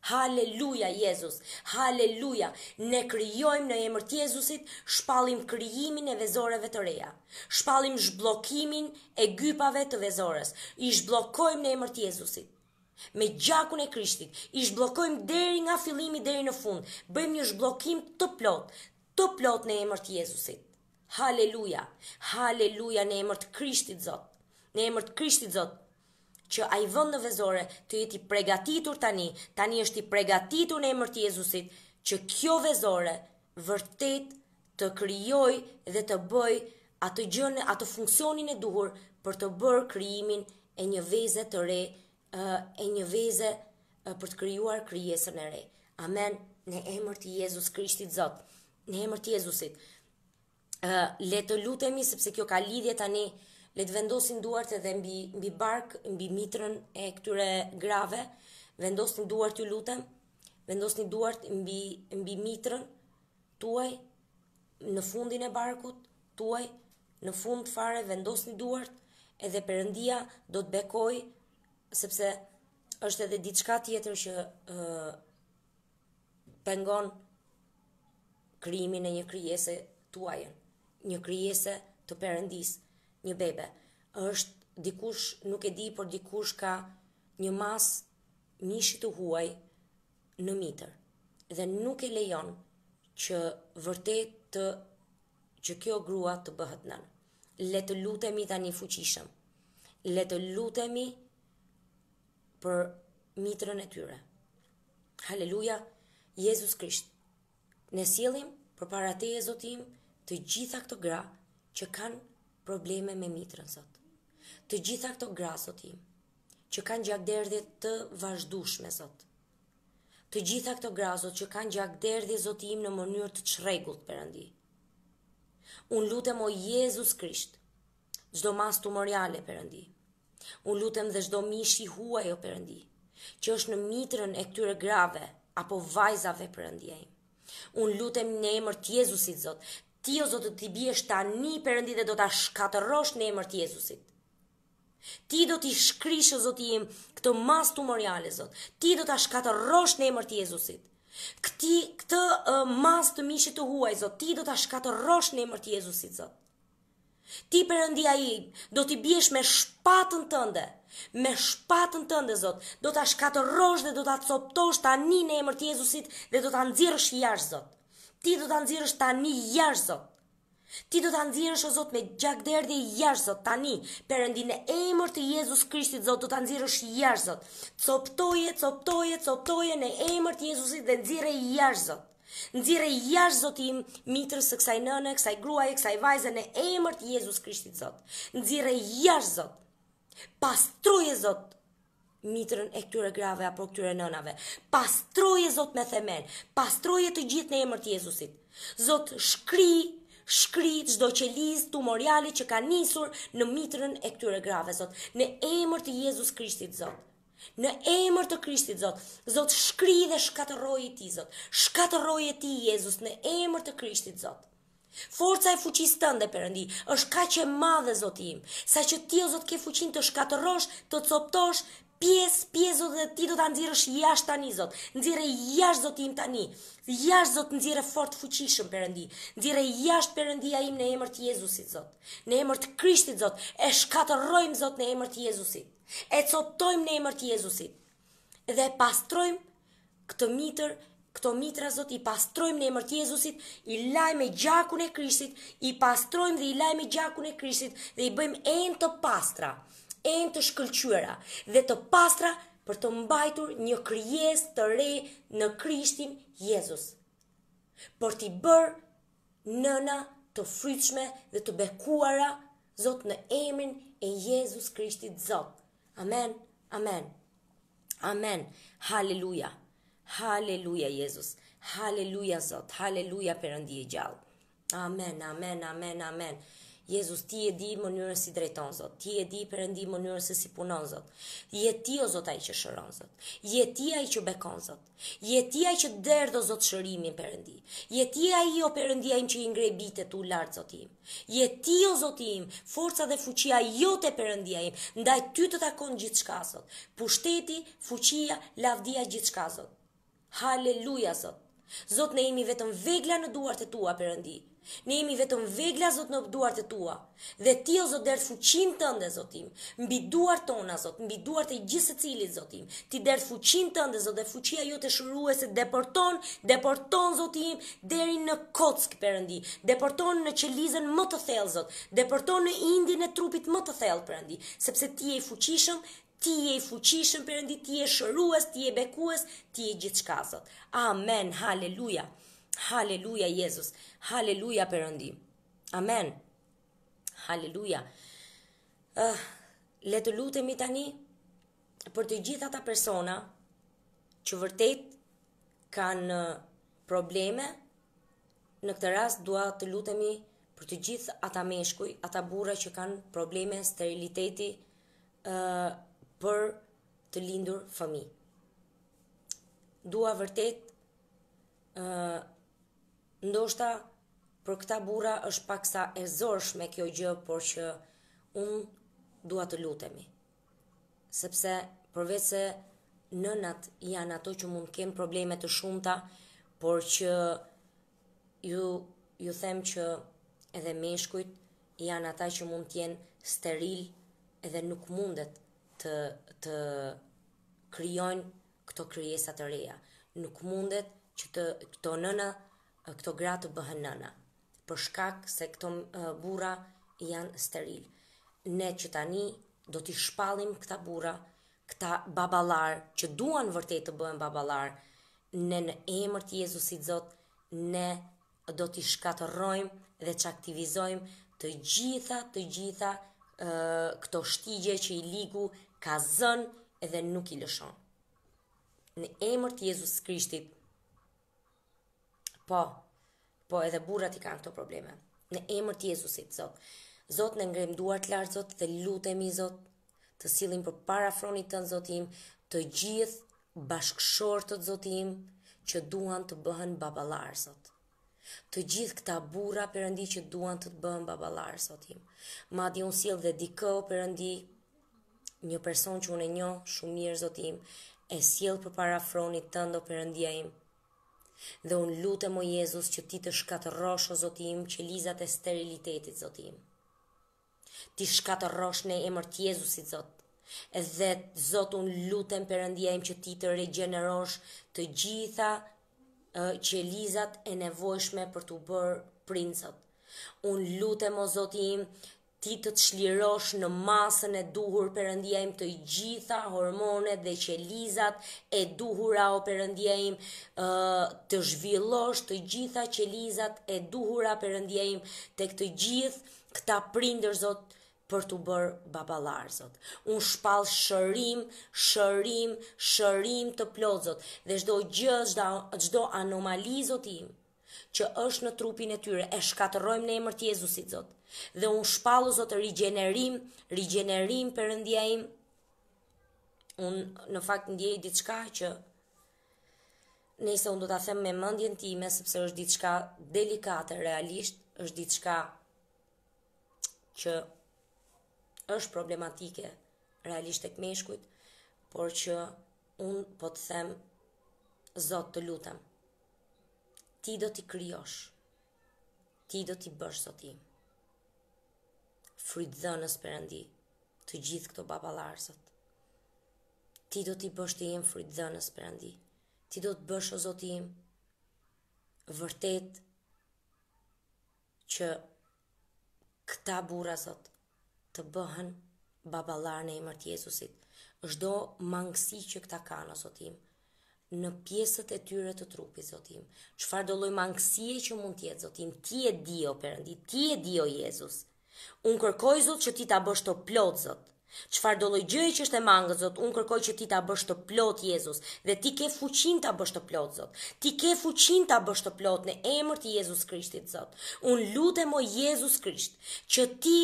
Haleluja, Jezus, haleluja, ne kryojmë në emër të Jezusit, shpalim kryimin e vezoreve të reja, shpalim shblokimin e gypave të vezores, i shblokojmë në emër të Jezusit, me gjakun e krishtit, i shblokojmë deri nga filimi deri në fund, bëjmë një shblokim të plot, të plot në emër të Jezusit. Haleluja, haleluja në emër të krishtit, Zot, në emër të krishtit, Zot, që ai vënë në vezore të jeti përgatitur tani, tani është i përgatitur në emër të Jezusit që kjo vezore vërtet të krijojë dhe të bëjë atë gjën, atë funksionin e duhur për të bërë krijimin e një veze të re, e një veze për të krijuar krijesën e re. Amen në emër të Jezus Krishtit Zot, në emër të Jezusit. Le të lutemi sepse kjo ka lidhje tani me le të vendosin duart edhe mbi mbi bark, mbi mitrën e këtyre grave. Vendosni duart ju lutem. Vendosni duart mbi mbi mitrën tuaj në fundin e barkut tuaj, në fund fare vendosni duart edhe Perëndia do të bekoj sepse është edhe diçka tjetër që ë uh, pengon krijimin e një krijese tuaj, një krijese të Perëndisë një bebe, është dikush nuk e di, por dikush ka një mas mishi të huaj në mitër. Dhe nuk e lejon që vërtet të që kjo grua të bëhet nën. Le të lutemi tani fuqishëm. Le të lutemi për mitrën e tyre. Haleluja, Jezus Krisht, ne sjellim për para te e zotim të gjitha këto gra që kanë probleme me mitrën sot. Të gjitha këto gra sot im, që kanë gjakderdhe të vazhdushme sot. Të gjitha këto gra sot që kanë gjakderdhe zot im në mënyrë të çrregullt perëndi. Un lutem o Jezus Krisht, çdo mas tumoriale perëndi. Un lutem dhe çdo mish i huaj o perëndi, që është në mitrën e këtyre grave apo vajzave perëndiaj. Un lutem në emër të Jezusit Zot, ti o zotë t'i biesh ta një përëndi dhe do t'a shkatërosh në emër t'Jezusit. Ti do t'i shkrishë, zotë im, këtë mas të moriale, zotë. Ti do t'a shkatërosh në emër t'Jezusit. Këti, këtë uh, mas të mishit të huaj, zotë, ti do t'a shkatërosh në emër t'Jezusit, zotë. Ti përëndi a i, do t'i biesh me shpatën tënde, me shpatën tënde, zot, do t'a shkatërosh dhe do t'a coptosh t'a një në emër t'Jezusit dhe do t'a nëzirë shjash, zot ti do të nëzirësh tani jashtë, zot. Ti do të nëzirësh, o zot, me gjak derdi zot, tani, përëndin e emër të Jezus Krishtit, zot, do të nëzirësh jashtë, zot. Coptoje, coptoje, coptoje në emër të Jezusit dhe nëzire jashtë, zot. Nëzire jashtë, zot, im mitrës së kësaj nëne, kësaj gruaj, kësaj vajze në emër të Jezus Krishtit, zot. Nëzire jashtë, zot. Pastruje, zot mitrën e këtyre grave apo këtyre nënave. Pastroje Zot me themel, pastroje të gjithë në emër të Jezusit. Zot shkri, shkri çdo qeliz tumoriale që ka nisur në mitrën e këtyre grave, Zot, në emër të Jezus Krishtit, Zot. Në emër të Krishtit, Zot. Zot shkri dhe shkatërroje ti, Zot. Shkatërroje ti Jezus në emër të Krishtit, Zot. Forca e fuqisë tënde Perëndi është kaq e madhe Zoti im, saqë ti o Zot ke fuqinë të shkatërrosh, të coptosh, pjes, pjes, zotë, dhe ti do të ndirësh jashtë tani, zotë, ndire jashtë zotë im tani, jashtë zotë ndire fort fuqishëm përëndi, ndire jashtë a im në emër të Jezusit, zotë, në emër të Krishtit, zotë, e shkatërrojmë, zotë, në emër të Jezusit, e cotojmë në emër të Jezusit, dhe pastrojmë këtë mitër, këto mitra zot i pastrojmë në emër të Jezusit, i lajmë gjakun e Krishtit, i pastrojmë dhe i lajmë gjakun e Krishtit dhe i bëjmë enë të pastra enë të shkëllqyra dhe të pastra për të mbajtur një kryes të re në krishtin Jezus. Për t'i bërë nëna të fryqme dhe të bekuara Zot në emrin e Jezus Krishtit Zot. Amen, amen, amen, haleluja, haleluja Jezus, haleluja Zot, haleluja për ndi e gjallë. amen, amen, amen. amen. Jezus, ti e di mënyrën si drejton Zot. Ti e di Perëndi mënyrën se si punon Zot. Je ti o Zot ai që shëron Zot. Je ti ai që bekon Zot. Je ti ai që derdh o Zot shërimin Perëndi. Je ti ai o Perëndi ai që i ngrej bitet tu lart Zot im. Je ti o Zot im, forca dhe fuqia jote Perëndia im, ndaj ty të takon gjithçka Zot. Pushteti, fuqia, lavdia gjithçka Zot. Haleluja Zot. Zot ne jemi vetëm vegla në duart e tua Perëndi. Ne jemi vetëm vegla zot në duart e tua dhe ti o zot derd fuqin tënde zotim mbi duart tona zot mbi duart e gjithë secilit zotim ti derd fuqin tënde zot dhe fuqia jote shëruese deporton deporton zotim deri në kock perëndi deporton në qelizën më të thellë zot deporton në indin e trupit më të thellë perëndi sepse ti je i fuqishëm ti je i fuqishëm perëndi ti je shërues ti je bekues ti je gjithçka zot amen haleluja Haleluja, Jezus. Haleluja, përëndim. Amen. Haleluja. Uh, ah, letë lutemi tani për të gjitha ta persona që vërtet kanë ah, probleme, në këtë rast dua të lutemi për të gjithë ata meshkuj, ata bura që kanë probleme steriliteti uh, për të lindur fëmi. Dua vërtet uh, Ndoshta për këta burra është paksa e zorsh me kjo gjë, por që unë dua të lutemi. Sepse përveç se nënat janë ato që mund kem probleme të shumta, por që ju ju them që edhe meshkujt janë ata që mund të jenë steril edhe nuk mundet të të krijojnë këto krijesa të reja. Nuk mundet që të këto nëna këto gra të bëhen nëna, për shkak se këto burra janë steril. Ne që tani do t'i shpalim këta burra, këta babalar që duan vërtet të bëhen babalar, ne në emër të Jezusit Zot, ne do t'i shkatërrojmë dhe që aktivizojmë të gjitha, të gjitha këto shtigje që i ligu ka zën edhe nuk i lëshon. Në emër të Jezus Krishtit, po, po edhe burrat i kanë këto probleme. Në emër të Jezusit, Zot. Zot në ngrem duart lart Zot dhe lutemi Zot të sillim përpara fronit tën Zotim të gjithë bashkëshortë të Zotim që duan të bëhen baballar Zot. Të gjithë këta burra perëndi që duan të, të bëhen baballar Zotim. Madje un sill dhe dikë perëndi një person që unë e njoh shumë mirë Zotim e sjell përpara fronit tënd o perëndia im dhe unë lutem o Jezus që ti të shkatërosh o Zotim që lizat e sterilitetit Zotim. Ti shkatërosh në emër të Jezusit Zot. Edhe Zot unë lutem për im që ti të regjenerosh të gjitha qelizat e nevojshme për të bërë princët. Unë lutem o Zotim ti të të shlirosh në masën e duhur përëndia im të gjitha hormonet dhe qelizat e duhura o përëndia im të zhvillosh të gjitha qelizat e duhura përëndia im të këtë gjithë këta prinder zot për të bërë babalar zot. Unë shpal shërim, shërim, shërim të plot zot dhe çdo gjë, çdo anomalizot im, që është në trupin e tyre, e shkatërojmë në emër të Jezusit Zot. Dhe unë shpallu Zot rigjenerim, rigjenerim Perëndia im. Unë në fakt ndjej diçka që nëse unë do ta them me mendjen time, sepse është diçka delikate realisht, është diçka që është problematike realisht tek meshkujt, por që unë po të them Zot të lutem, ti do t'i kryosh, ti do t'i bësh sotim, im. Frytë dhe në të gjithë këto babalarësot. Ti do t'i bësh të im frytë dhe në ti do t'i bësh o zot im, vërtet, që këta bura sot të bëhen babalar në emër të Jezusit. Çdo mangësi që këta kanë o zot në pjesët e tyre të trupit zotim. Çfarë do lloj mangësie që mund të jetë zotim? Ti e di o Perëndi, ti e di o Jezus. Un kërkoj Zot që ti ta bësh të plot Zot. Çfarë do lloj gjëje që është e mangë Zot, un kërkoj që ti ta bësh të plot Jezus dhe ti ke fuqin ta bësh të plot Zot. Ti ke fuqin ta bësh të plot në emër të Jezus Krishtit Zot. Un lutem o Jezus Krisht që ti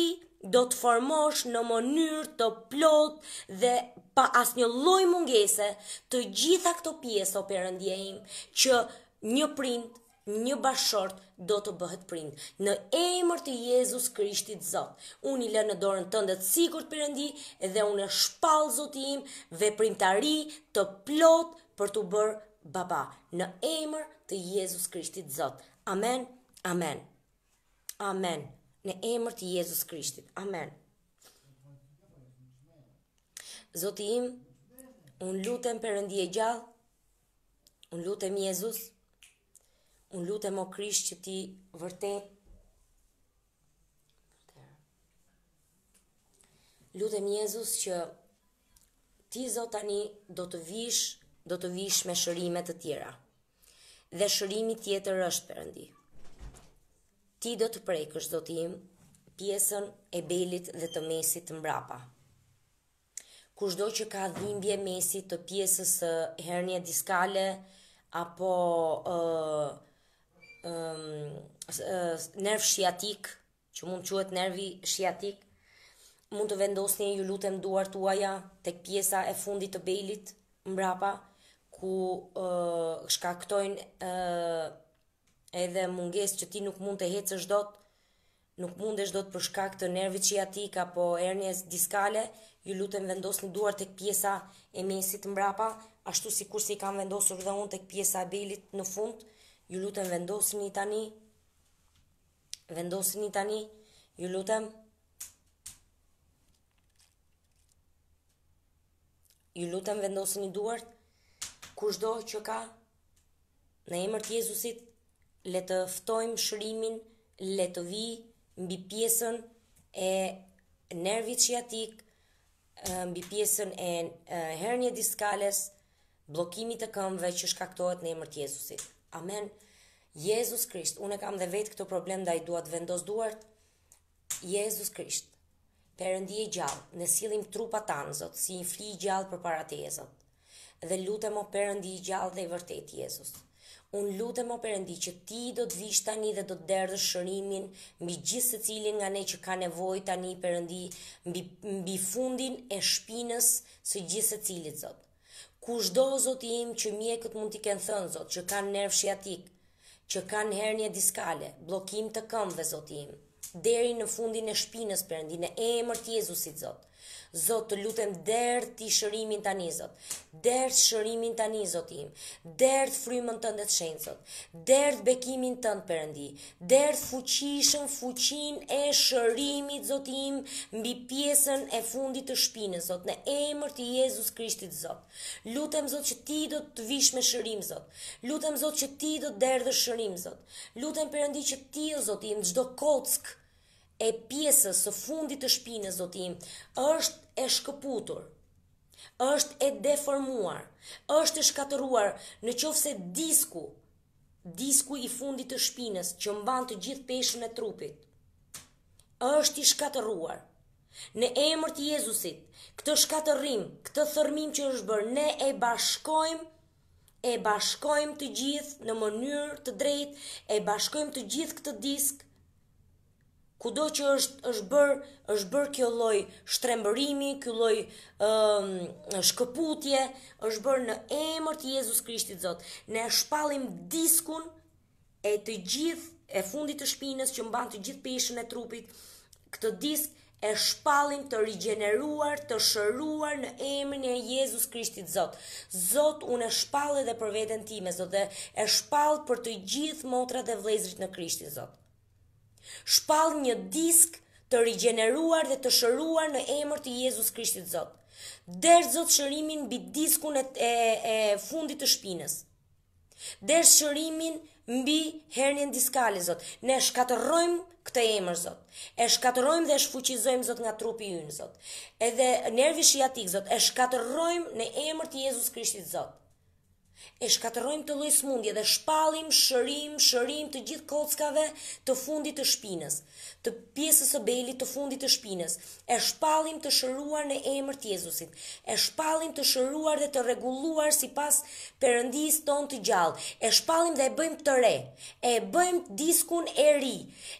do të formosh në mënyrë të plot dhe pa asnjë lloj mungese të gjitha këto pjesë o perëndia im që një print, një bashort do të bëhet print në emër të Jezus Krishtit Zot. Unë i lë në dorën tënde të sigurt perëndi dhe unë shpall Zoti im veprimtari të plot për të bërë baba në emër të Jezus Krishtit Zot. Amen. Amen. Amen në emër të Jezus Krishtit. Amen. Zoti im, un lutem Perëndijë e gjallë. Un lutem Jezus. Un lutem o Krisht që ti vërtet lutem Jezus që ti Zot tani do të vish, do të vish me shërime të tjera. Dhe shërimi tjetër është Perëndijë ti do të prekësh do tim pjesën e belit dhe të mesit të mbrapa. do që ka dhimbje mesit të pjesës së hernie diskale apo ë uh, um, uh, nerv shiatik, që mund quhet nervi shiatik, mund të vendosni ju lutem duart tuaja tek pjesa e fundit të belit mbrapa ku uh, shkaktojnë uh, edhe munges që ti nuk mund të hecë dot, nuk mund është dot shkak të nervi që ti ka apo ernjes diskale, ju lutem vendos në duar të pjesa e mesit mbrapa, ashtu si kur si kam vendosur dhe unë të pjesa e belit në fund, ju lutem vendos një tani, vendos një tani, ju lutem, ju lutem vendos një duart, kushdo që ka, në emër të Jezusit, le të ftojmë shërimin, le të vi mbi pjesën e nervit sciatik, mbi pjesën e hernie diskales, bllokimit të këmbëve që shkaktohet në emër të Jezusit. Amen. Jezus Krisht, unë e kam dhe vetë këtë problem dhe i duat vendos duart, Jezus Krisht, përëndi i gjallë, në silim trupa tanë, zot, si i fli i gjallë për parate e zot, dhe lutëm o përëndje i gjallë dhe i vërtet, Jezus unë lutem o përëndi që ti do të vish tani dhe do të derdhë shërimin mbi gjithë se cilin nga ne që ka nevoj tani përëndi mbi, mbi fundin e shpinës së gjithë se cilit, Zot. Kush do, Zot, im që mjekët mund t'i kënë thënë, Zot, që kanë nervë shiatik, që kanë hernje diskale, blokim të këmbëve, Zot, im, deri në fundin e shpinës, përëndi, në emër t'i Jezusit, Zot. Zot, të lutem derd ti shërimin tani Zot. Derd shërimin tani Zotim. im. Derd frymën tënde të shenjtë Zot. Derd bekimin tënd Perëndi. Derd fuqishën, fuqin e shërimit Zotim, im mbi pjesën e fundit të shpinës Zot në emër të Jezus Krishtit Zot. Lutem Zot që ti do të vish me shërim Zot. Lutem Zot që ti do të derdhësh shërim Zot. Lutem Perëndi që ti o Zot im çdo kockë e pjesës së fundit të shpinës do tim është e shkëputur, është e deformuar, është e shkatëruar në qofë se disku, disku i fundit të shpinës që mban të gjithë peshën e trupit, është i shkatëruar. Në emër të Jezusit, këtë shkatërim, këtë thërmim që është bërë, ne e bashkojmë e bashkojmë të gjithë në mënyrë të drejtë, e bashkojmë të gjithë këtë disk kudo që është është bër është bër kjo lloj shtrembërimi, ky lloj ë shkëputje është bër në emër të Jezus Krishtit Zot. Ne shpallim diskun e të gjithë e fundit të shpinës që mban të gjithë peshën e trupit. Këtë disk e shpallim të rigjeneruar, të shëruar në emrin e Jezus Krishtit Zot. Zot unë e shpall edhe për veten time, Zot, dhe e shpall për të gjithë motrat e vëllezrit në Krishtin Zot shpal një disk të rigeneruar dhe të shëruar në emër të Jezus Krishtit Zot. Dersh Zot shërimin mbi diskun e, e, e fundit të shpinës. Dersh shërimin mbi hernjen diskale Zot. Ne shkatërrojmë këtë emër Zot. E shkatërrojmë dhe e shfuqizojmë Zot nga trupi ynë Zot. Edhe nervi shiatik Zot e shkatërrojmë në emër të Jezus Krishtit Zot. E shkaterojmë të lojë smundje dhe shpalim, shërim, shërim të gjithë kockave të fundit të shpinës, të pjesës e belit të fundit të shpinës. E shpalim të shëruar në emër të Jezusit. E shpalim të shëruar dhe të rregulluar sipas perëndisë tonë të gjallë. E shpalim dhe e bëjmë të re. E bëjmë diskun e ri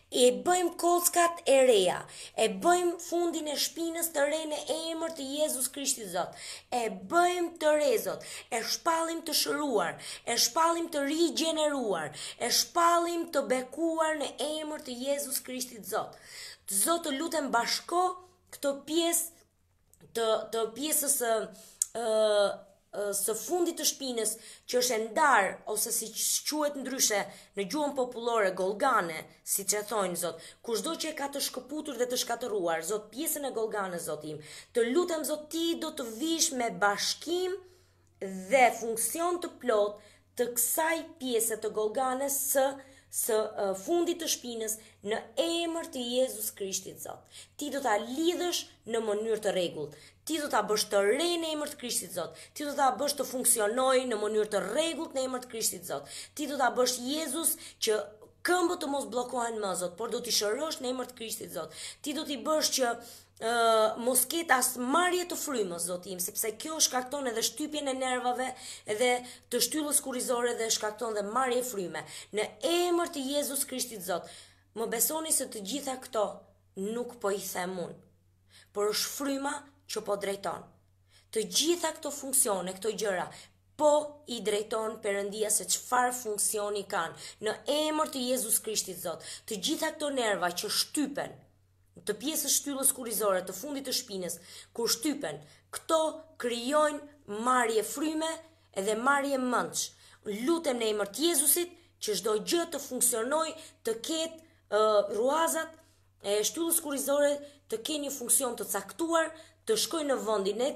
e bëjmë kockat e reja, e bëjmë fundin e shpinës të rejnë në emër të Jezus Krishti Zot, e bëjmë të rezot, e shpalim të shëruar, e shpalim të rigeneruar, e shpalim të bekuar në emër të Jezus Krishti Zot. Të zotë të lutem bashko këto pjesë të, të pjesës të, së fundit të shpinës që është e ndarë ose si quhet ndryshe në gjuhën popullore Golgane, siç e thonë Zot, kushdo që e ka të shkëputur dhe të shkatëruar, Zot, pjesën e Golganës, Zot im, të lutem Zot ti do të vish me bashkim dhe funksion të plot të kësaj pjese të Golganës së së uh, fundit të shpinës në emër të Jezus Krishtit Zot. Ti do ta lidhësh në mënyrë të rregullt. Ti do ta bësh të re në emër të Krishtit Zot. Ti do ta bësh të funksionojë në mënyrë të rregullt në emër të Krishtit Zot. Ti do ta bësh Jezus që këmbët të mos bllokohen më Zot, por do t'i shërosh në emër të Krishtit Zot. Ti do t'i bësh që moskitas marje të frymës, zotim, sepse kjo shkakton edhe shtypjen e nervave edhe të shtyllës kurizore dhe shkakton dhe marje fryme. Në emër të Jezus Krishtit Zot, më besoni se të gjitha këto nuk po i themun, por është fryma që po drejton. Të gjitha këto funksione, këto gjëra, po i drejton përëndia se çfarë funksioni kanë. Në emër të Jezus Krishtit Zot, të gjitha këto nerva që shtypen, të pjesës shtyllës kurizore të fundit të shpinës, kur shtypen, këto kryojnë marje fryme edhe marje mëndsh. Lutem në emër të Jezusit që çdo gjë të funksionojë, të ketë uh, ruazat e shtyllës kurizore të kenë një funksion të caktuar, të shkoj në vëndin e,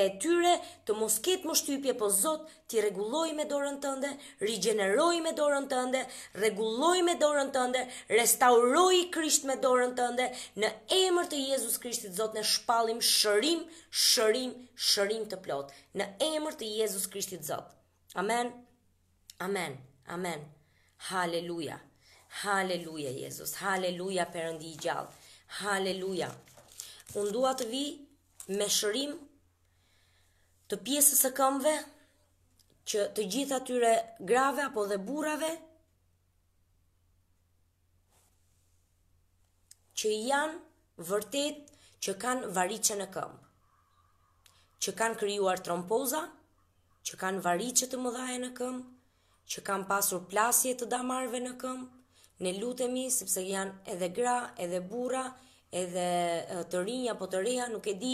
e tyre, të mos ketë më shtypje, po Zot, ti reguloj me dorën tënde, rigjeneroj me dorën tënde, reguloj me dorën tënde, restauroj i krisht me dorën tënde, në emër të Jezus Krishtit, Zot, në shpalim shërim, shërim, shërim të plot, në emër të Jezus Krishtit, Zot. Amen, amen, amen, haleluja, haleluja, Jezus, haleluja, përëndi i gjallë, haleluja. Unë dua të vi me shërim të pjesës e këmve që të gjithë atyre grave apo dhe burave që janë vërtet që kanë varicë në këmbë, që kanë kryuar trompoza që kanë varicë të më në këmbë, që kanë pasur plasje të damarve në këmbë, në lutemi sepse janë edhe gra edhe bura edhe të rinja po të reja nuk e di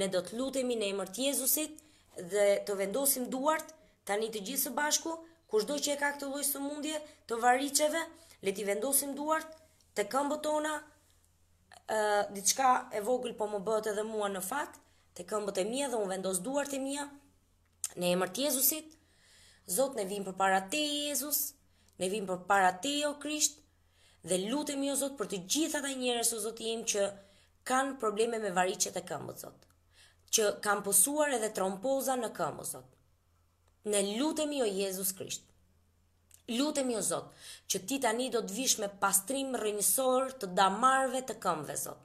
ne do të lutemi në emër të Jezusit dhe të vendosim duart tani të gjithë së bashku kushdo që e ka këtë lloj sëmundje të variçeve le ti vendosim duart te këmbët tona ë uh, diçka e vogël po më bëhet edhe mua në fakt te këmbët e mia dhe un vendos duart e mia në emër të Jezusit Zot ne vim përpara te Jezus ne vim përpara te o Krisht dhe lutemi o Zot për të gjithë ata njerëz o Zoti im që kanë probleme me varicet e këmbës Zot, që kanë posuar edhe trompoza në këmbë Zot. Ne lutemi o Jezus Krisht. Lutemi o Zot që ti tani do të vish me pastrim rrënjësor të damarve të këmbëve Zot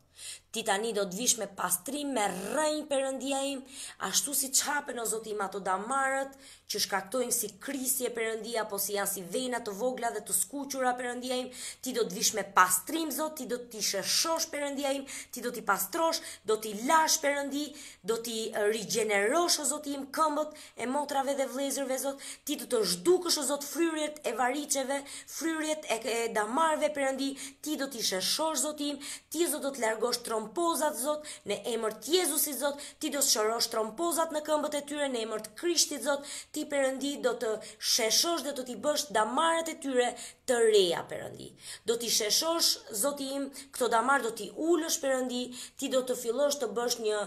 ti tani do të vish me pastrim, me rrejnë përëndia im, ashtu si qape o zotim ato damarët, që shkaktojnë si krisje përëndia, po si janë si vena të vogla dhe të skuqura përëndia im, ti do të vish me pastrim, zot, ti do të shëshosh përëndia im, ti do t'i pastrosh, do t'i lash përëndi, do t'i rigenerosh o zotim këmbët e motrave dhe vlezërve, zot, ti do të zhdukësh o zot fryrjet e variceve, fryrjet e damarve përëndi, ti do t'i shëshosh zotim, ti zot do trompozat, Zot, në emër të Jezusit, Zot, ti do të shorosh trompozat në këmbët e tyre në emër të Krishtit, Zot, ti Perëndi do të sheshosh dhe do t'i bësh damarët e tyre të reja, Perëndi. Do t'i sheshosh, Zoti im, këto damar do t'i ulësh, Perëndi, ti do të fillosh të bësh një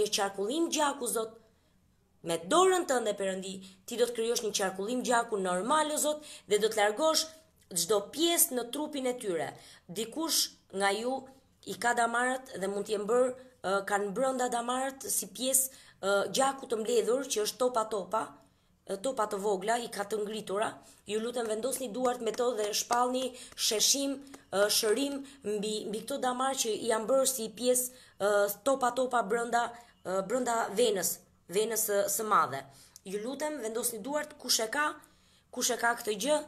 një qarkullim gjaku, Zot, me dorën tënde Perëndi, ti do të krijosh një qarkullim gjaku normal o Zot dhe do të largosh çdo pjesë në trupin e tyre. Dikush nga ju i ka damarët dhe mund bërë mbër kanë brënda damarët si pjesë gjaku të mbledhur që është topa topa topa të vogla i ka të ngritura ju lutem vendosni duart me to dhe shpallni sheshim shërim mbi mbi këto damar që i janë bërë si pjesë topa topa brenda brenda venës venës së madhe ju lutem vendosni duart kush e ka kush e ka këtë gjë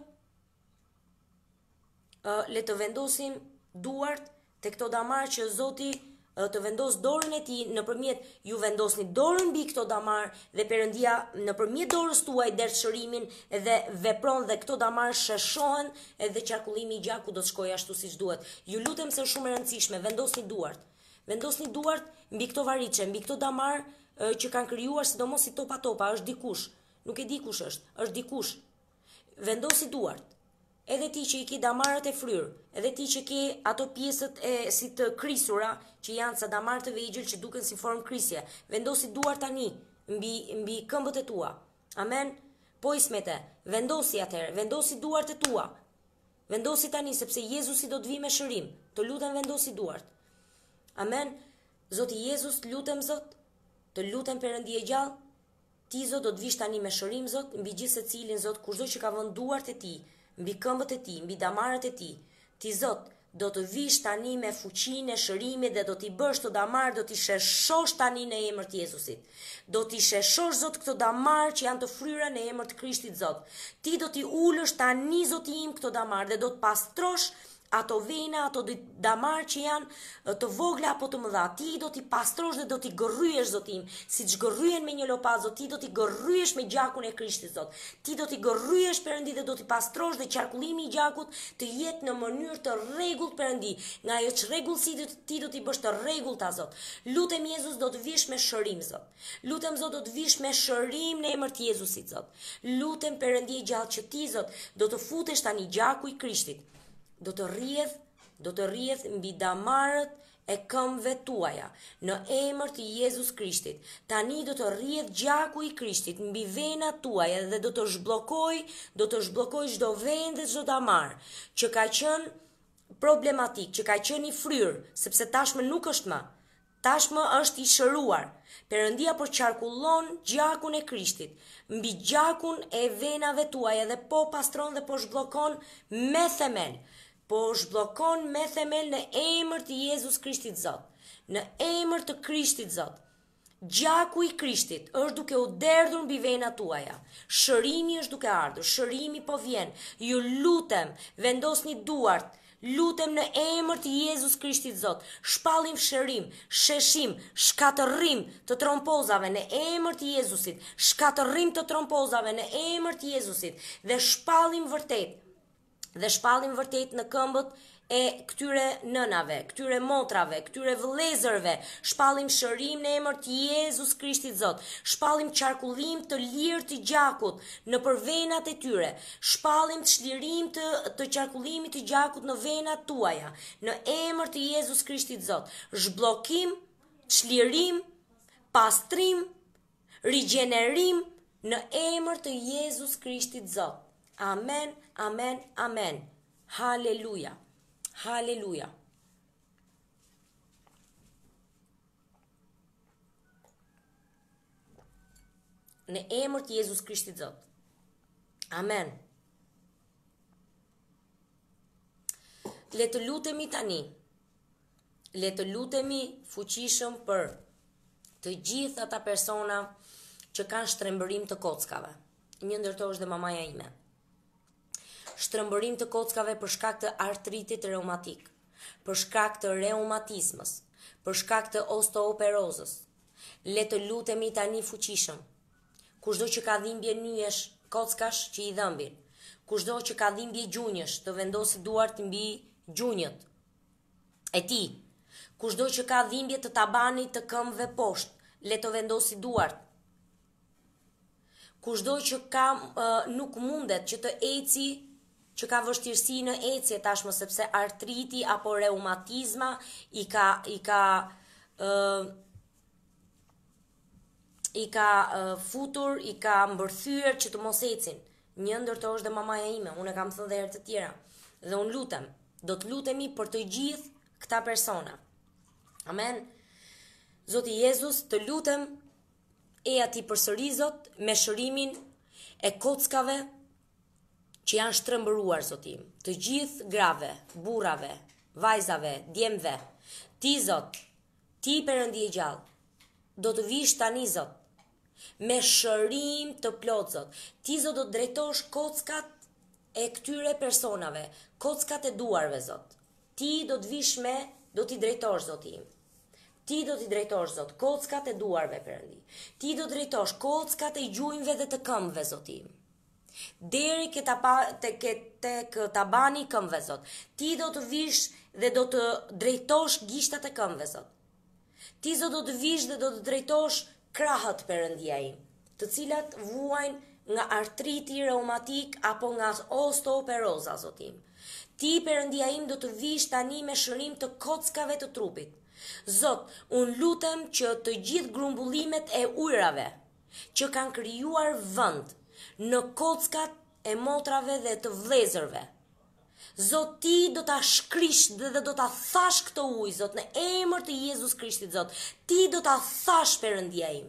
le të vendosim duart të këto damar që zoti të vendos dorën e ti, në përmjet ju vendosni dorën bi këto damar dhe përëndia në përmjet dorës tuaj dërë shërimin dhe vepron dhe këto damar shëshohen dhe qarkullimi i gjaku do të shkoj ashtu si shduat. Ju lutem se shumë rëndësishme, vendosni duart. Vendosni duart mbi këto variqe, mbi këto damar që kanë kryuar sidomos si topa topa, është dikush, nuk e dikush është, është dikush. Vendosni duart edhe ti që i ki damarët e fryrë, edhe ti që ki ato pjesët e si të krisura, që janë sa damarët e vejgjil që duken si formë krisje, vendosi duar tani, mbi, mbi këmbët e tua, amen, po ismete, vendosi atërë, vendosi duart e tua, vendosi tani, sepse Jezusi do të vi me shërim, të lutem vendosi duart, amen, Zoti Jezus, lutem Zot, të lutem përëndi e gjallë, ti zotë do të vishë tani me shërim Zot, mbi gjithë se cilin Zot, kurdo që ka vënduart e ti, mbi këmbët e ti, mbi damarët e ti, ti zot, do të vish tani me fuqin e shërimit dhe do t'i bësh të damar, do t'i sheshosh tani në emër të Jezusit. Do t'i sheshosh zot këto damar që janë të fryra në emër të Krishtit zot. Ti do t'i ulësh tani zot im këto damar dhe do të të pastrosh ato vena, ato damar që janë të vogla apo të mëdha, ti do t'i pastrosh dhe do t'i gërryesh zotim, si që gërryen me një lopat zot, ti do t'i gërryesh me gjakun e krishti zot, ti do t'i gërryesh përëndi dhe do t'i pastrosh dhe qarkullimi i gjakut të jetë në mënyrë të regull përëndi, nga e që regull si ti do t'i bësh të regull të Azot. lutem Jezus do t'vish me shërim zot, lutem zot do t'vish me shërim në emër Jezusit zot, lutem përëndi gjallë që ti zot do të futesh tani krishtit, do të rrjedh, do të rrjedh mbi damarët e këmbëve tuaja në emër të Jezus Krishtit. Tani do të rrjedh gjaku i Krishtit mbi venat tuaja dhe do të zhbllokoj, do të zhbllokoj çdo vend dhe çdo damar që ka qënë problematik, që ka qenë i fryr, sepse tashmë nuk është më. Tashmë është i shëruar. Perëndia po çarkullon gjakun e Krishtit mbi gjakun e venave tuaja dhe po pastron dhe po zhbllokon me themel po është blokon me themel në emër të Jezus Krishtit Zot, në emër të Krishtit Zot. Gjaku i Krishtit është duke u derdhur mbi venat tuaja. Shërimi është duke ardhur, shërimi po vjen. Ju lutem, vendosni duart, lutem në emër të Jezus Krishtit Zot. Shpallim shërim, sheshim, shkatërrim të trompozave në emër të Jezusit. Shkatërrim të trompozave në emër të Jezusit dhe shpallim vërtet dhe shpallim vërtet në këmbët e këtyre nënave, këtyre motrave, këtyre vëllezërve, shpallim shërim në emër të Jezus Krishtit Zot. Shpallim qarkullim të lirë të gjakut në për venat e tyre. Shpallim të shlirim të, të qarkullimit të gjakut në venat tuaja, në emër të Jezus Krishtit Zot. Shblokim, shlirim, pastrim, rigenerim në emër të Jezus Krishtit Zot. Amen. Amen, amen. Haleluja. Haleluja. Në emër të Jezus Krishtit Zot. Amen. Le të lutemi tani. Le të lutemi fuqishëm për të gjithë ata persona që kanë shtrembërim të kockave. Një ndërto është dhe mamaja ime shtrëmbërim të kockave për shkak të artritit reumatik, për shkak të reumatizmës, për shkak të osteoporozës. Le të lutemi tani fuqishëm. Kushdo që ka dhimbje nyesh, kockash që i dhëmbin. Kushdo që ka dhimbje gjunjesh, të vendosë duart mbi gjunjët. E ti, kushdo që ka dhimbje të tabanit të këmbëve poshtë, le të vendosë duart. Kushdo që ka uh, nuk mundet që të eci që ka vështirësi në ecje tashmë sepse artriti apo reumatizma i ka i ka ë uh, i ka uh, futur, i ka mbërthyer që të mos ecin. Një ndër të është dhe mamaja ime, unë e kam thënë dhe herë të tjera. Dhe unë lutem, do të lutemi për të gjithë këta persona. Amen. Zoti Jezus, të lutem e ati përsërizot me shërimin e kockave që janë shtrëmbëruar sotim, të gjithë grave, burave, vajzave, djemve, ti zot, ti i gjallë, do të vishë tani zot, me shërim të plot zot, ti zot do të drejtosh kockat e këtyre personave, kockat e duarve zot, ti do të vishë me, do të i drejtosh zotim, ti do të i drejtosh zot, kockat e duarve perëndi, ti do të drejtosh kockat e gjujnve dhe të këmve zotim, Deri ke ta pa te ke te ta bani këmbëve Zot. Ti do të vish dhe do të drejtosh gishtat e këmbëve Zot. Ti Zot do të vish dhe do të drejtosh krahët perëndia im, të cilat vuajn nga artriti reumatik apo nga osteoporoza Zot im. Ti perëndia im do të vish tani me shërim të kockave të trupit. Zot, un lutem që të gjithë grumbullimet e ujrave që kanë krijuar vend, në kockat e motrave dhe të vlezërve. Zot, ti do ta shkrish dhe, do ta thash këtë ujë, Zot, në emër të Jezus Krishtit, Zot. Ti do ta thash Perëndia im.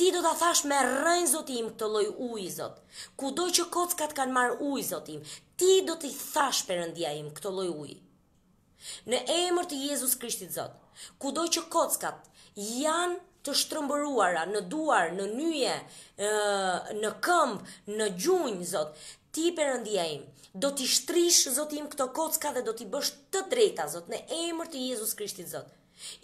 Ti do ta thash me rrën Zoti im këtë lloj uji, Zot. Kudo që kockat kanë marr ujë, Zot im, ti do t'i thash Perëndia im këtë lloj uji. Në emër të Jezus Krishtit, Zot. Kudo që kockat janë të shtrëmbëruara, në duar, në nyje, në këmbë, në gjunjë, zot, ti Perëndia im, do t'i shtrish, Zoti im këto kocka dhe do t'i bësh të drejta, zot, në emër të Jezus Krishtit, zot.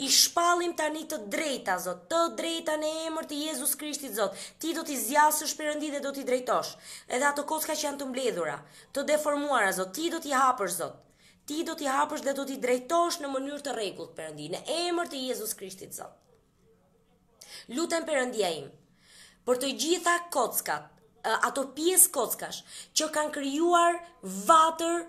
I shpallim tani të drejta, zot, të drejta në emër të Jezus Krishtit, zot, ti do t'i zjasësh përëndi dhe do t'i drejtosh, edhe ato kocka që janë të mbledhura, të deformuara, zot, ti do t'i hapësh, zot, ti do t'i hapësh dhe do t'i drejtosh në mënyrë të rregullt Perëndinë në emër të Jezus Krishtit, zot lutem përëndia im, për të gjitha kockat, ato pjesë kockash, që kanë kryuar vatër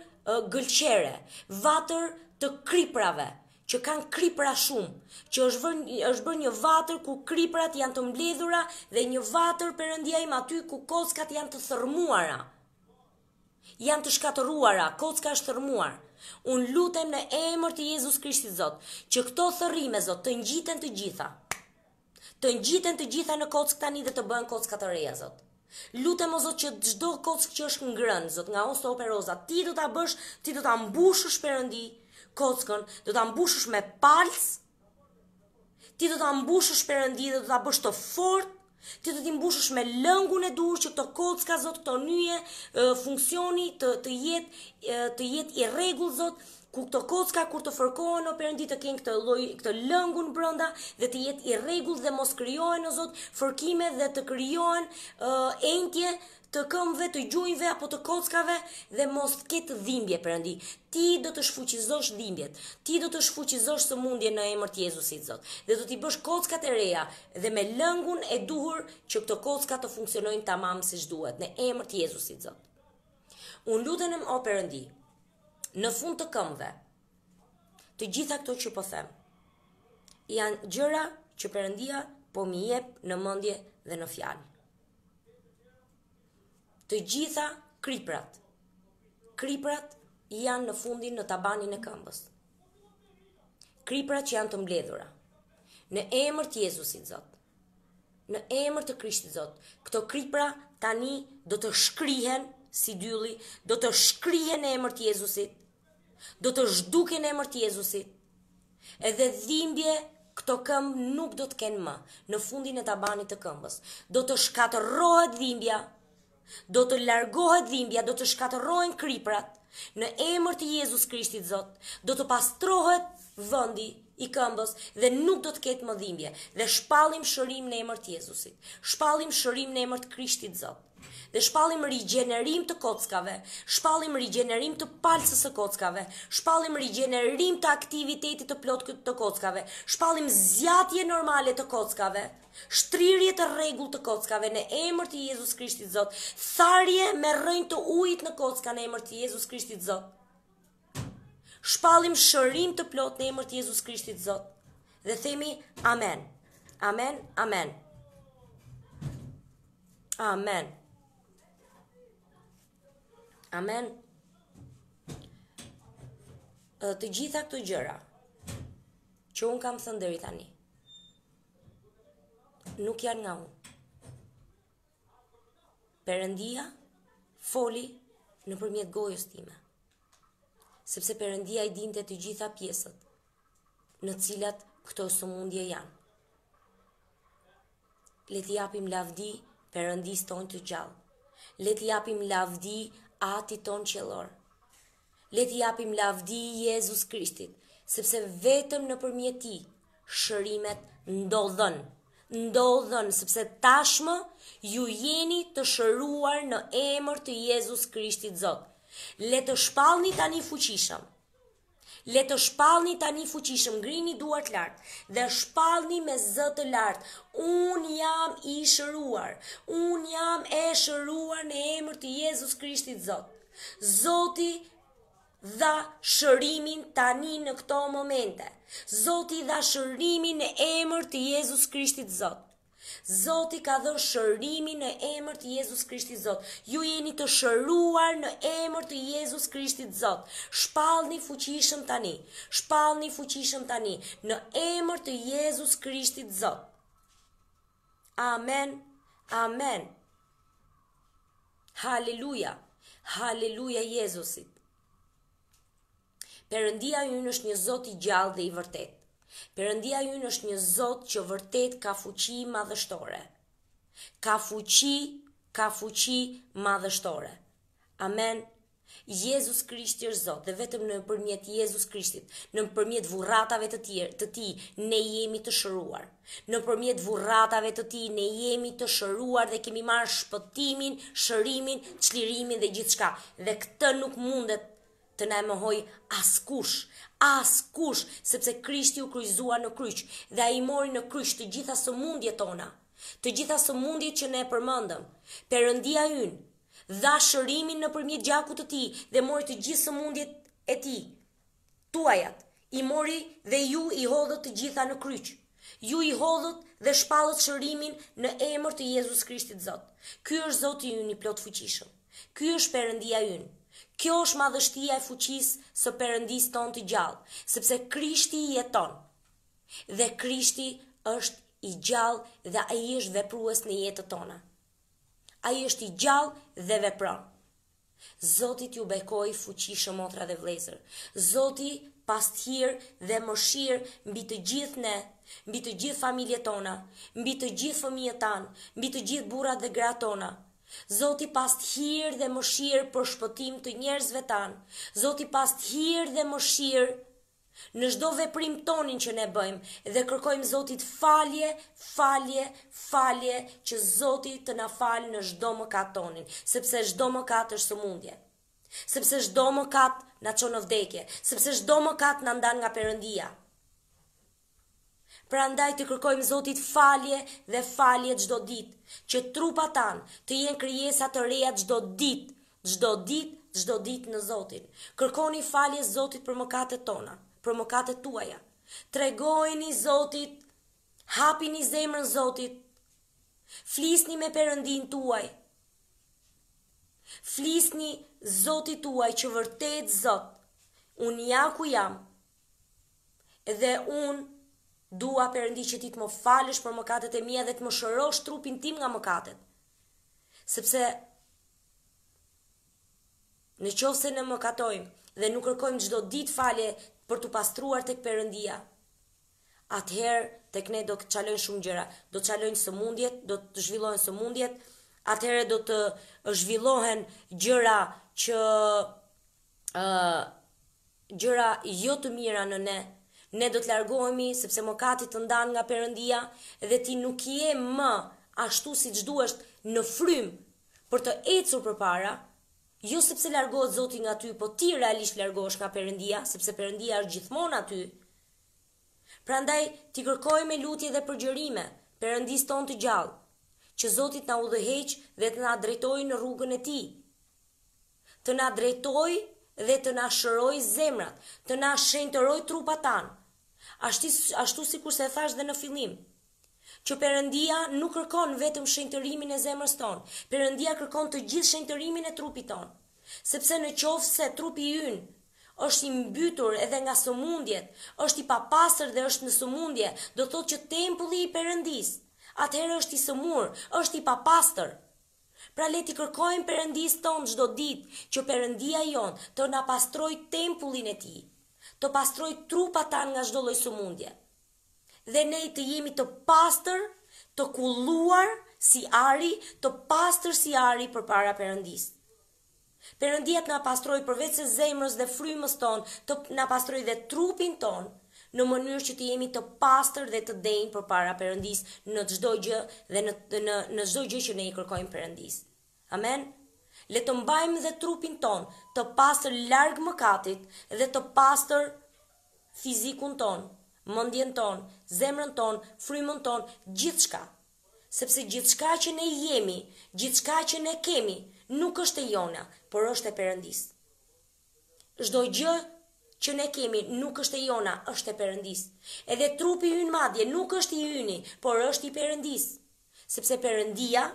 gëlqere, vatër të kriprave, që kanë kripra shumë, që është bërë është bërë një vatër ku kriprat janë të mbledhura dhe një vatër perëndia im aty ku kockat janë të thërmuara. Janë të shkatëruara, kocka është thërmuar. Un lutem në emër të Jezus Krishtit Zot, që këto thërrime Zot të ngjiten të gjitha të ngjiten të gjitha në kockë tani dhe të bëhen kocka të reja zot. Lutem o zot që çdo kockë që është ngrënë zot nga ose operoza, ti do ta bësh, ti do ta mbushësh perëndi kockën, do ta mbushësh me palc. Ti do ta mbushësh perëndi dhe do ta bësh të fortë. Ti do t'i mbushësh me lëngun e duhur që këto kocka zot këto nyje funksioni të të jetë të jetë i rregull zot, ku këto kocka kur të fërkohen o perëndi të kenë këtë lloj këtë lëngun brenda dhe të jetë i rregull dhe mos krijohen o Zot fërkime dhe të krijohen uh, entje të këmbëve, të gjujve apo të kockave dhe mos ketë dhimbje perëndi. Ti do të shfuqizosh dhimbjet. Ti do të shfuqizosh sëmundjen në emër të Jezusit Zot. Dhe do t'i bësh kockat e reja dhe me lëngun e duhur që këto kocka të funksionojnë tamam siç duhet në emër të Jezusit Zot. Un lutenem o Perëndi, në fund të këmbëve. Të gjitha këto që po them janë gjëra që Perëndia po mi jep në mendje dhe në fjalë. Të gjitha kriprat. Kriprat janë në fundin në tabanin e këmbës. Kriprat që janë të mbledhura. Në emër të Jezusit Zot. Në emër të Krishtit Zot. Këto kripra tani do të shkrihen si dylli, do të shkrihen në emër të Jezusit do të zhduke në emër të Jezusit, edhe dhimbje këto këmbë nuk do të kenë më, në fundin e tabanit të këmbës. Do të shkatërohet dhimbja, do të largohet dhimbja, do të shkatërohen kriprat, në emër të Jezus Krishtit Zot, do të pastrohet vëndi i këmbës dhe nuk do të ketë më dhimbje. Dhe shpalim shërim në emër të Jezusit, shpalim shërim në emër të Krishtit Zot dhe shpallim rigenerim të kockave, shpallim rigenerim të palsës të kockave, shpallim rigenerim të aktivitetit të plot të kockave, shpallim zjatje normale të kockave, shtrirje të regull të kockave në emër të Jezus Krishtit Zot, tharje me rënjë të ujit në kocka në emër të Jezus Krishtit Zot, shpallim shërim të plot në emër të Jezus Krishtit Zot, dhe themi Amen, Amen, Amen. Amen. Amen. Dhe të gjitha këtu gjëra, që unë kam thënë deri tani, nuk janë nga unë. Perëndia foli nëpërmjet gojës time. Sepse Perëndia i dinte të gjitha pjesët në të cilat këto sëmundje janë. Le t'i japim lavdi Perëndisë tonë të gjallë. Le t'i japim lavdi ati ton qëllor. Leti japim lavdi i Jezus Krishtit, sepse vetëm në përmjeti shërimet ndodhën, ndodhën, sepse tashmë ju jeni të shëruar në emër të Jezus Krishtit Zotë. Letë shpalni tani fuqishëm, le të shpallni tani fuqishëm, ngrini duart lart dhe shpallni me zë të lart. Un jam i shëruar. Un jam e shëruar në emër të Jezus Krishtit Zot. Zoti dha shërimin tani në këto momente. Zoti dha shërimin në emër të Jezus Krishtit Zot. Zoti ka dhënë shërimin në emër të Jezus Krishtit Zot. Ju jeni të shëruar në emër të Jezus Krishtit Zot. Shpallni fuqishëm tani. Shpallni fuqishëm tani në emër të Jezus Krishtit Zot. Amen. Amen. Halleluja. Halleluja Jezusit. Perëndia ju është një Zot i gjallë dhe i vërtetë. Perëndia ynë është një Zot që vërtet ka fuqi madhështore. Ka fuqi, ka fuqi madhështore. Amen. Jezus Krishti është Zot dhe vetëm në përmjet Jezus Krishtit, në përmjet vurratave të tjerë të ti, ne jemi të shëruar. Në përmjet vurratave të ti, ne jemi të shëruar dhe kemi marë shpëtimin, shërimin, qlirimin dhe gjithë shka. Dhe këtë nuk mundet të ne mëhoj askush, as kush, sepse Krishti u kryzua në kryq, dhe a i mori në kryq të gjitha së mundje tona, të gjitha së mundje që ne përmëndëm, përëndia ynë, dha shërimin në përmjet gjakut të ti, dhe mori të gjithë së mundje e ti, tuajat, i mori dhe ju i hodhët të gjitha në kryq, ju i hodhët dhe shpalët shërimin në emër të Jezus Krishtit Zot. Ky është Zot i unë i plot fuqishëm, ky është përëndia yn. Kjo është madhështia e fuqisë së perëndisë ton të gjallë, sepse Krishti i jeton. Dhe Krishti është i gjallë dhe ai është veprues në jetën tonë. Ai është i gjallë dhe vepron. Zoti ju bekoj fuqishë motra dhe vlezër. Zoti hirë dhe shirë mbi të gjithë ne, mbi të gjithë familjet tona, mbi të gjithë fëmijët tan, mbi të gjithë burrat dhe gratë tona. Zoti i pas të hirë dhe më shirë për shpëtim të njerëzve tanë. zoti i pas të hirë dhe më shirë në shdo veprim tonin që ne bëjmë dhe kërkojmë Zotit falje, falje, falje që Zotit të na falë në shdo më katë tonin, sepse shdo më katë është së mundje. Sepse shdo më katë në qonë vdekje, sepse shdo më katë në ndanë nga përëndia pra ndaj të kërkojmë Zotit falje dhe falje gjdo dit, që trupa tanë të jenë kryesa të reja gjdo dit, gjdo dit, gjdo dit në Zotin. Kërkoni falje Zotit për mëkate tona, për mëkate tuaja. Tregojni Zotit, hapini zemrën Zotit, flisni me përëndin tuaj, flisni Zotit tuaj që vërtet Zot, unë ja ku jam, edhe unë Dua përëndi që ti të më falësh për mëkatet e mija dhe të më shërosh trupin tim nga mëkatet. Sepse në qovë se në mëkatojmë dhe nuk kërkojmë gjdo dit falje për të pastruar të këpërëndia, atëherë të këne do të qalojnë shumë gjëra, do të qalojnë së mundjet, do të zhvillohen së mundjet, atëherë do të zhvillohen gjëra që uh, gjëra jo të mira në në ne, ne do të largohemi sepse mokati të ndan nga Perëndia dhe ti nuk je më ashtu siç duhesh në frym për të ecur përpara, jo sepse largohet Zoti nga ty, po ti realisht largohesh nga Perëndia, sepse Perëndia është gjithmonë aty. Prandaj ti kërkoj me lutje dhe përgjërime Perëndis ton të gjallë, që Zoti të na udhëheq dhe të na drejtojë në rrugën e tij. Të na drejtojë dhe të na shërojë zemrat, të na shenjtërojë trupat tanë, ashtu, ashtu si kur e thash dhe në filim, që përëndia nuk kërkon vetëm shëntërimin e zemrës tonë, përëndia kërkon të gjithë shëntërimin e trupit tonë, sepse në qofë se trupi ynë është i mbytur edhe nga sëmundjet, është i papasër dhe është në sëmundje, do thot që tempulli i përëndis, atëherë është i sëmur, është i papasër. Pra le ti kërkojmë përëndis tonë gjdo ditë që përëndia jonë të nga pastroj tempullin e ti të pastroj trupa ta nga zdo loj së mundje. Dhe ne të jemi të pastër, të kulluar si ari, të pastër si ari për para përëndisë. Perëndia na pastroi përveç se zemrës dhe frymës ton, të na pastroj dhe trupin ton, në mënyrë që të jemi të pastër dhe të denj përpara Perëndis në çdo gjë dhe në në në çdo gjë që ne i kërkojmë Perëndis. Amen. Le të mbajmë dhe trupin ton, të pastër larg mëkatit dhe të pastër fizikun ton, mendjen ton, zemrën ton, frymën ton, gjithçka. Sepse gjithçka që ne jemi, gjithçka që ne kemi, nuk është e jona, por është e Perëndisë. Çdo gjë që ne kemi, nuk është e jona, është e Perëndisë. Edhe trupi ynë madje nuk është i yni, por është i Perëndisë. Sepse Perëndia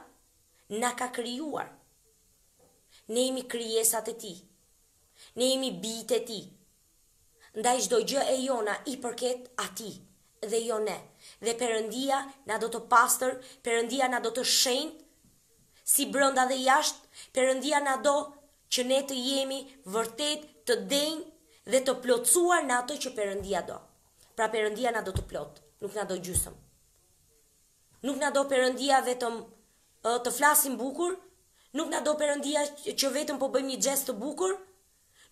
na ka krijuar ne jemi kryesat e ti, ne jemi bitë e ti, ndaj shdo gjë e jona i përket ati dhe jo ne, dhe përëndia na do të pastor, përëndia na do të shenjt, si brënda dhe jashtë, përëndia na do që ne të jemi vërtet të denjë dhe të plotësuar në ato që përëndia do. Pra përëndia na do të plotë, nuk na do gjusëm. Nuk na do përëndia vetëm të flasim bukur, Nuk na do perëndia që vetëm po bëjmë një gest të bukur?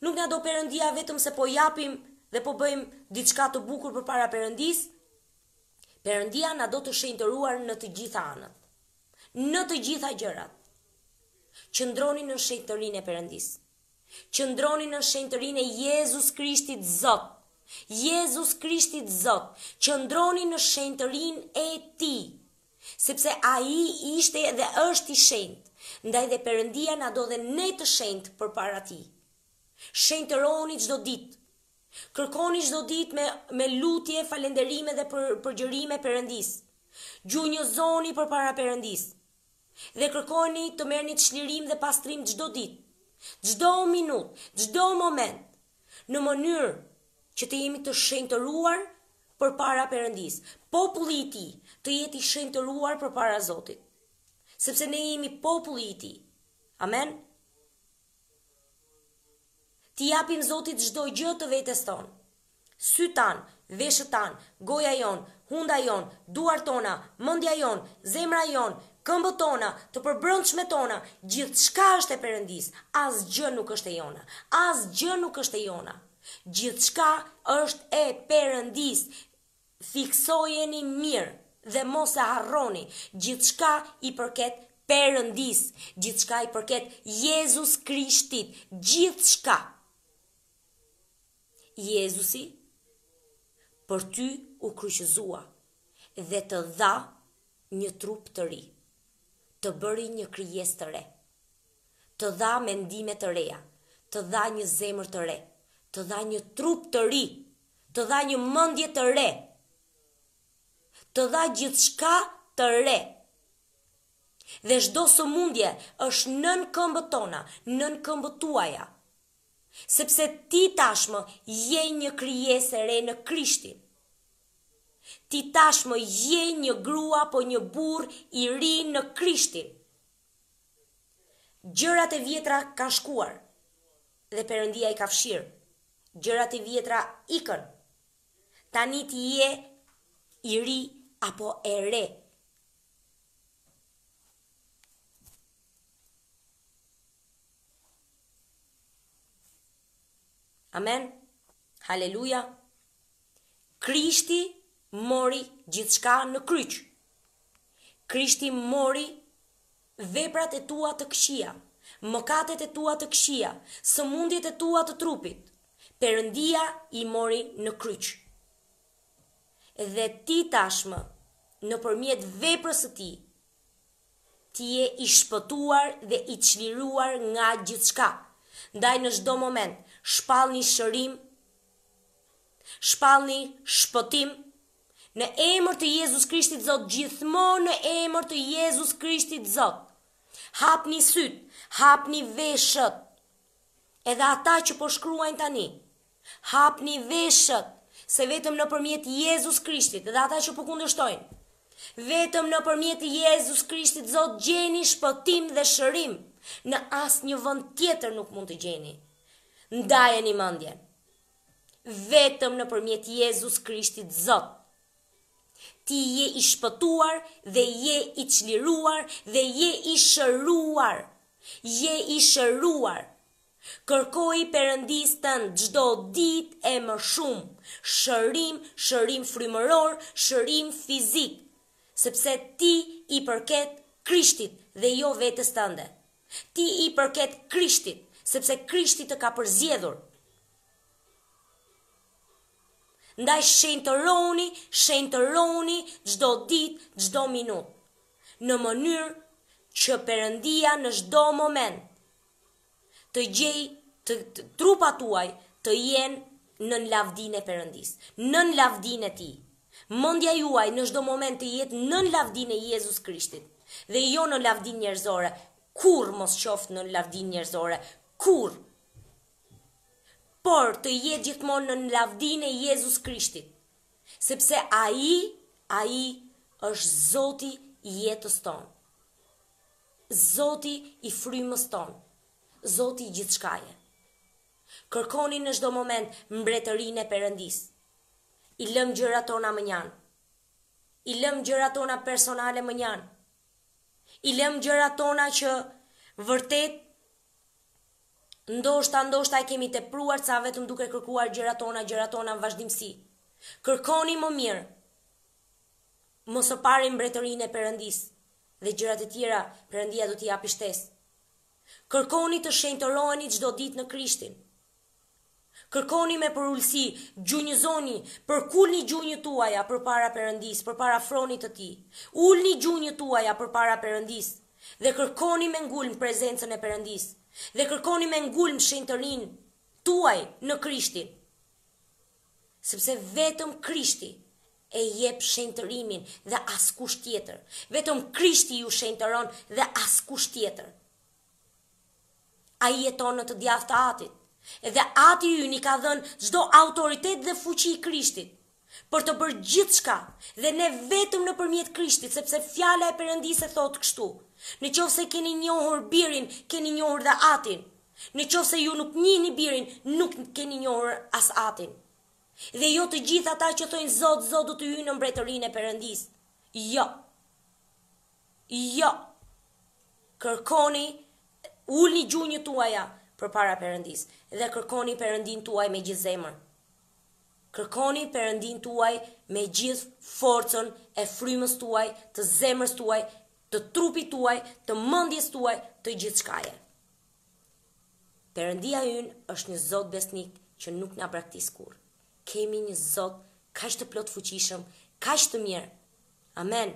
Nuk na do perëndia vetëm se po japim dhe po bëjmë diçka të bukur përpara perëndis? Perëndia na do të shenjtëruar në të gjitha anët. Në të gjitha gjërat. Qëndroni në shenjtërinë e Perëndis. Qëndroni në shenjtërinë e Jezus Krishtit Zot. Jezus Krishtit Zot, qëndroni në shenjtërinë e Ti. Sepse ai ishte dhe është i shenjtë ndaj dhe përëndia në do dhe ne të shenjt për para ti. Shenjtëroni të dit, kërkoni gjdo dit me, me lutje, falenderime dhe për, përgjërime përëndisë. Gjunjë zoni për para përëndis dhe kërkoni të merë një qlirim dhe pastrim gjdo dit, gjdo minut, gjdo moment, në mënyrë që të jemi të shenëtëruar për para përëndis, populli ti të jeti shenëtëruar për para Zotit sepse ne jemi populli i ti. Amen? Ti japim Zotit çdo gjë të vetës tonë. Sy tanë, veshë tanë, goja jonë, hunda jonë, duart tona, mëndja jonë, zemra jonë, këmbët tona, të përbrëndshme tona, gjithë shka është e Perëndis, as gjë nuk është e jona, as gjë nuk është e jona, gjithë shka është e Perëndis. fiksojeni mirë, dhe mos e harroni gjithë shka i përket përëndis, gjithë shka i përket Jezus Krishtit, gjithë shka. Jezusi për ty u kryshëzua dhe të dha një trup të ri, të bëri një kryes të re, të dha mendime të reja, të dha një zemër të re, të dha një trup të ri, të dha një mëndje të re, të dha një mëndje të re, të dha gjithë shka të re. Dhe shdo së mundje është nën këmbëtona, tona, nën këmbëtuaja. tuaja. Sepse ti tashmë je një e re në krishtin. Ti tashmë je një grua po një bur i ri në krishtin. Gjërat e vjetra kanë shkuar dhe përëndia i ka fshirë. Gjërat e vjetra ikën. Tani ti je i ri në krishtin apo e re Amen. Halleluja. Krishti mori gjithçka në kryq. Krishti mori veprat e tua të këqija, mëkatet e tua të këqija, sëmundjet e tua të trupit. Perëndia i mori në kryq dhe ti tashmë në përmjet veprës të ti, ti e i shpëtuar dhe i qliruar nga gjithë shka. Ndaj në shdo moment, shpal një shërim, shpal një shpëtim, në emër të Jezus Krishtit Zot, gjithmonë në emër të Jezus Krishtit Zot, hap një syt, hap një veshët, edhe ata që përshkruajnë po tani, hap një veshët, se vetëm në përmjet Jezus Krishtit dhe ata që përkundështojnë. Po vetëm në përmjet Jezus Krishtit zot gjeni shpotim dhe shërim në asë një vënd tjetër nuk mund të gjeni. Ndaje një mëndje. Vetëm në përmjet Jezus Krishtit zot. Ti je i shpëtuar dhe je i qliruar dhe je i shëruar. Je i shëruar. Kërkoj përëndistën gjdo dit e më shumë shërim, shërim frymëror, shërim fizik, sepse ti i përket Krishtit dhe jo vetes tënde. Ti i përket Krishtit, sepse Krishti të ka përzjedhur. Ndaj shenë të roni, shenë të roni, gjdo dit, gjdo minut. Në mënyrë që përëndia në gjdo moment të gjej të trupa tuaj të jenë nën lavdin e Perëndis, nën lavdin e Ti. Mendja juaj në çdo moment të jetë nën lavdin e Jezus Krishtit dhe jo në lavdin njerëzore. Kur mos qoftë në lavdin njerëzore, kur por të jetë gjithmonë në lavdin e Jezus Krishtit. Sepse a i, a i është zoti i jetës tonë. Zoti i frymës tonë. Zoti i gjithë shkaje kërkoni në shdo moment mbretërin e përëndis. I lëm gjëra tona më njanë. I lëm gjëra tona personale më njanë. I lëm gjëra tona që vërtet ndoshta ndoshta e kemi të pruar ca vetëm duke kërkuar gjëra tona, gjëra tona në vazhdimësi. Kërkoni më mirë, mos e pari mbretërin e përëndis dhe gjërat e tjera përëndia do t'i apishtes. Kërkoni të shenjtërojni qdo ditë në krishtin kërkoni me përullësi, gjunjëzoni, një gjunjë tuaja për para përëndis, për para fronit të ti, një gjunjë tuaja për para përëndis, dhe kërkoni me ngullëm prezencën e përëndis, dhe kërkoni me ngullëm shenëtërin tuaj në krishtin, sepse vetëm krishti e jep shenëtërimin dhe askusht tjetër, vetëm krishti ju shenëtëron dhe askusht tjetër, a jeton në të djaftë atit, Edhe ati ju një ka dhenë zdo autoritet dhe fuqi i krishtit për të bërë gjithë shka dhe ne vetëm në përmjet krishtit, sepse fjale e përëndise thot kështu. Në qovë se keni njohur birin, keni njohur dhe atin. Në qovë se ju nuk një një birin, nuk keni njohur as atin. Dhe jo të gjithë ata që thojnë zot, zot të ju në mbretërin e përëndis. Jo. Jo. Kërkoni, ulni gjunjë tuaja, për para përëndis, dhe kërkoni përëndin tuaj me gjithë zemër. Kërkoni përëndin tuaj me gjithë forcën e frymës tuaj, të zemërs tuaj, të trupit tuaj, të mëndjes tuaj, të gjithë shkaje. Përëndia yn është një zotë besnik që nuk nga braktis kur. Kemi një zotë kashtë të plotë fuqishëm, kashtë të mirë. Amen.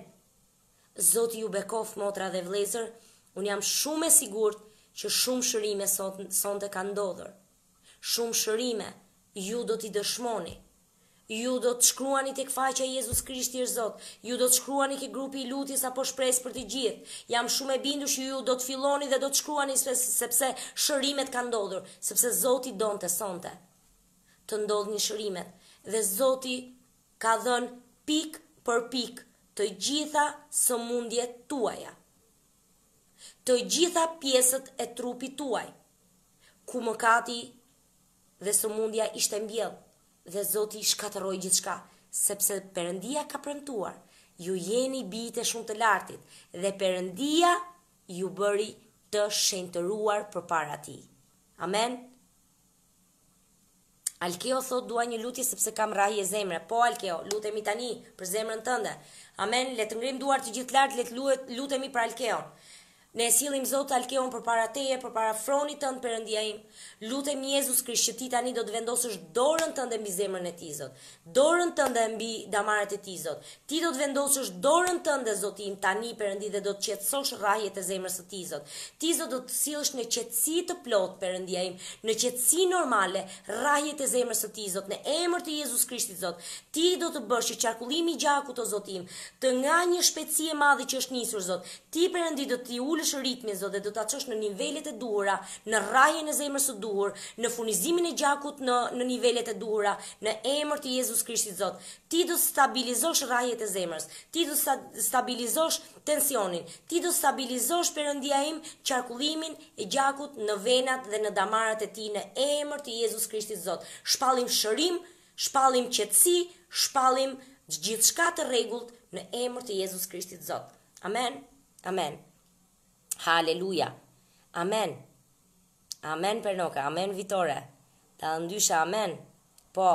Zotë ju bekof, motra dhe vlezër, unë jam shumë e sigurët që shumë shërime sonte ka ndodhur. Shumë shërime ju do t'i dëshmoni. Ju do të shkruani tek faqja e Jezus Krishti është Zot. Ju do të shkruani ke grupi i lutjes apo shpres për të gjithë. Jam shumë e bindur që ju do të filloni dhe do të shkruani sepse shërimet kanë ndodhur, sepse Zoti donte sonte të ndodhin shërimet dhe Zoti ka dhën pik për pik të gjitha sëmundjet tuaja të gjitha pjesët e trupit tuaj, ku më kati dhe së mundja ishte mbjell, dhe Zoti shkateroj gjithë shka, sepse përëndia ka premtuar, ju jeni bite shumë të lartit, dhe përëndia ju bëri të shenëtëruar për para ti. Amen? Alkeo thot dua një lutje sepse kam rahi e zemre. Po, Alkeo, lutemi tani për zemrën tënde. Amen, letë ngrim duar të gjithë lartë, letë lutemi për Alkeon. Ne sillim Zot Alkeon për para Teje, përpara fronit tënd Perëndia im. Lutem Jezus Krisht që ti tani do të vendosësh dorën tënde mbi zemrën e Tij Zot. Dorën tënde mbi damarët e Tij Zot. Ti do të vendosësh dorën tënde Zoti im tani Perëndi dhe do të qetësosh rrahjet e zemrës së Tij Zot. Ti Zot do të sillesh në qetësi të plot Perëndia im, në qetësi normale rrahjet e zemrës së Tij Zot në emër të Jezus Krishtit Zot. Ti do të bësh që qarkullimi i gjakut o Zotim, të nga një shpejtësi e madhe që është nisur Zot. Ti Perëndi do të ti ulësh ritmin zot dhe do ta çosh në nivelet e duhura, në rrahjen e zemrës së duhur, në furnizimin e gjakut në në nivelet e duhura, në emër të Jezus Krishtit zot. Ti do stabilizosh rrahjet e zemrës, ti do stabilizosh tensionin, ti do stabilizosh perëndia im qarkullimin e gjakut në venat dhe në damarat e ti në emër të Jezus Krishtit zot. Shpallim shërim, shpallim qetësi, shpallim gjithçka të rregullt në emër të Jezus Krishtit Zot. Amen. Amen. Haleluja. Amen. Amen për noka, amen vitore. Ta ndyshe amen. Po,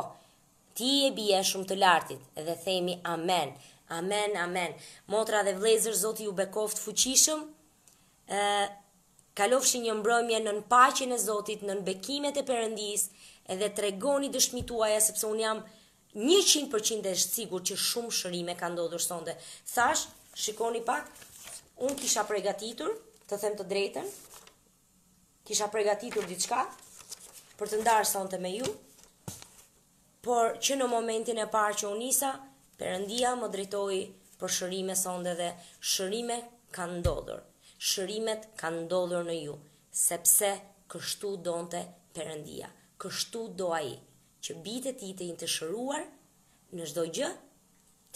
ti e bie shumë të lartit dhe themi amen. Amen, amen. Motra dhe vlezër, zoti ju bekoft fuqishëm. E, kalofshin një mbrëmje në në e zotit, në në bekimet e përëndis, edhe të regoni dëshmituaja, sepse unë jam 100% e sigur që shumë shërime ka ndodhur sonde. Thash, shikoni pak, unë kisha pregatitur, të them të drejten, kisha pregatitur diçka për të ndarë sa me ju, por që në momentin e parë që unisa, përëndia më drejtoj për shërime sonde dhe shërime ka ndodhur, shërimet ka ndodhur në ju, sepse kështu donte përëndia, kështu do aji, që bitë ti të jenë të shëruar në shdoj gjë,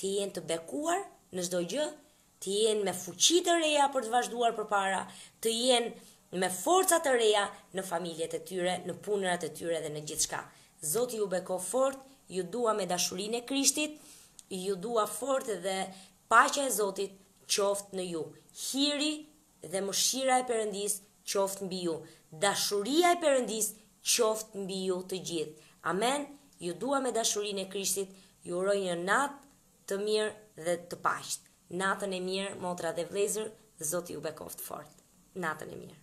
të jenë të bekuar në shdoj gjë, të jenë me fuqi të reja për të vazhduar përpara, të jenë me forca të reja në familjet e tyre, në punërat e tyre dhe në gjithçka. Zoti ju beko fort, ju dua me dashurinë e Krishtit, ju dua fort dhe paqja e Zotit qoftë në ju. Hiri dhe mëshira e Perëndis qoftë mbi ju. Dashuria e Perëndis qoftë mbi ju të gjithë. Amen. Ju dua me dashurinë e Krishtit. Ju uroj një natë të mirë dhe të paqë. Natën e mirë, motra dhe vlezër, zoti u bekoft fort. Natën e mirë.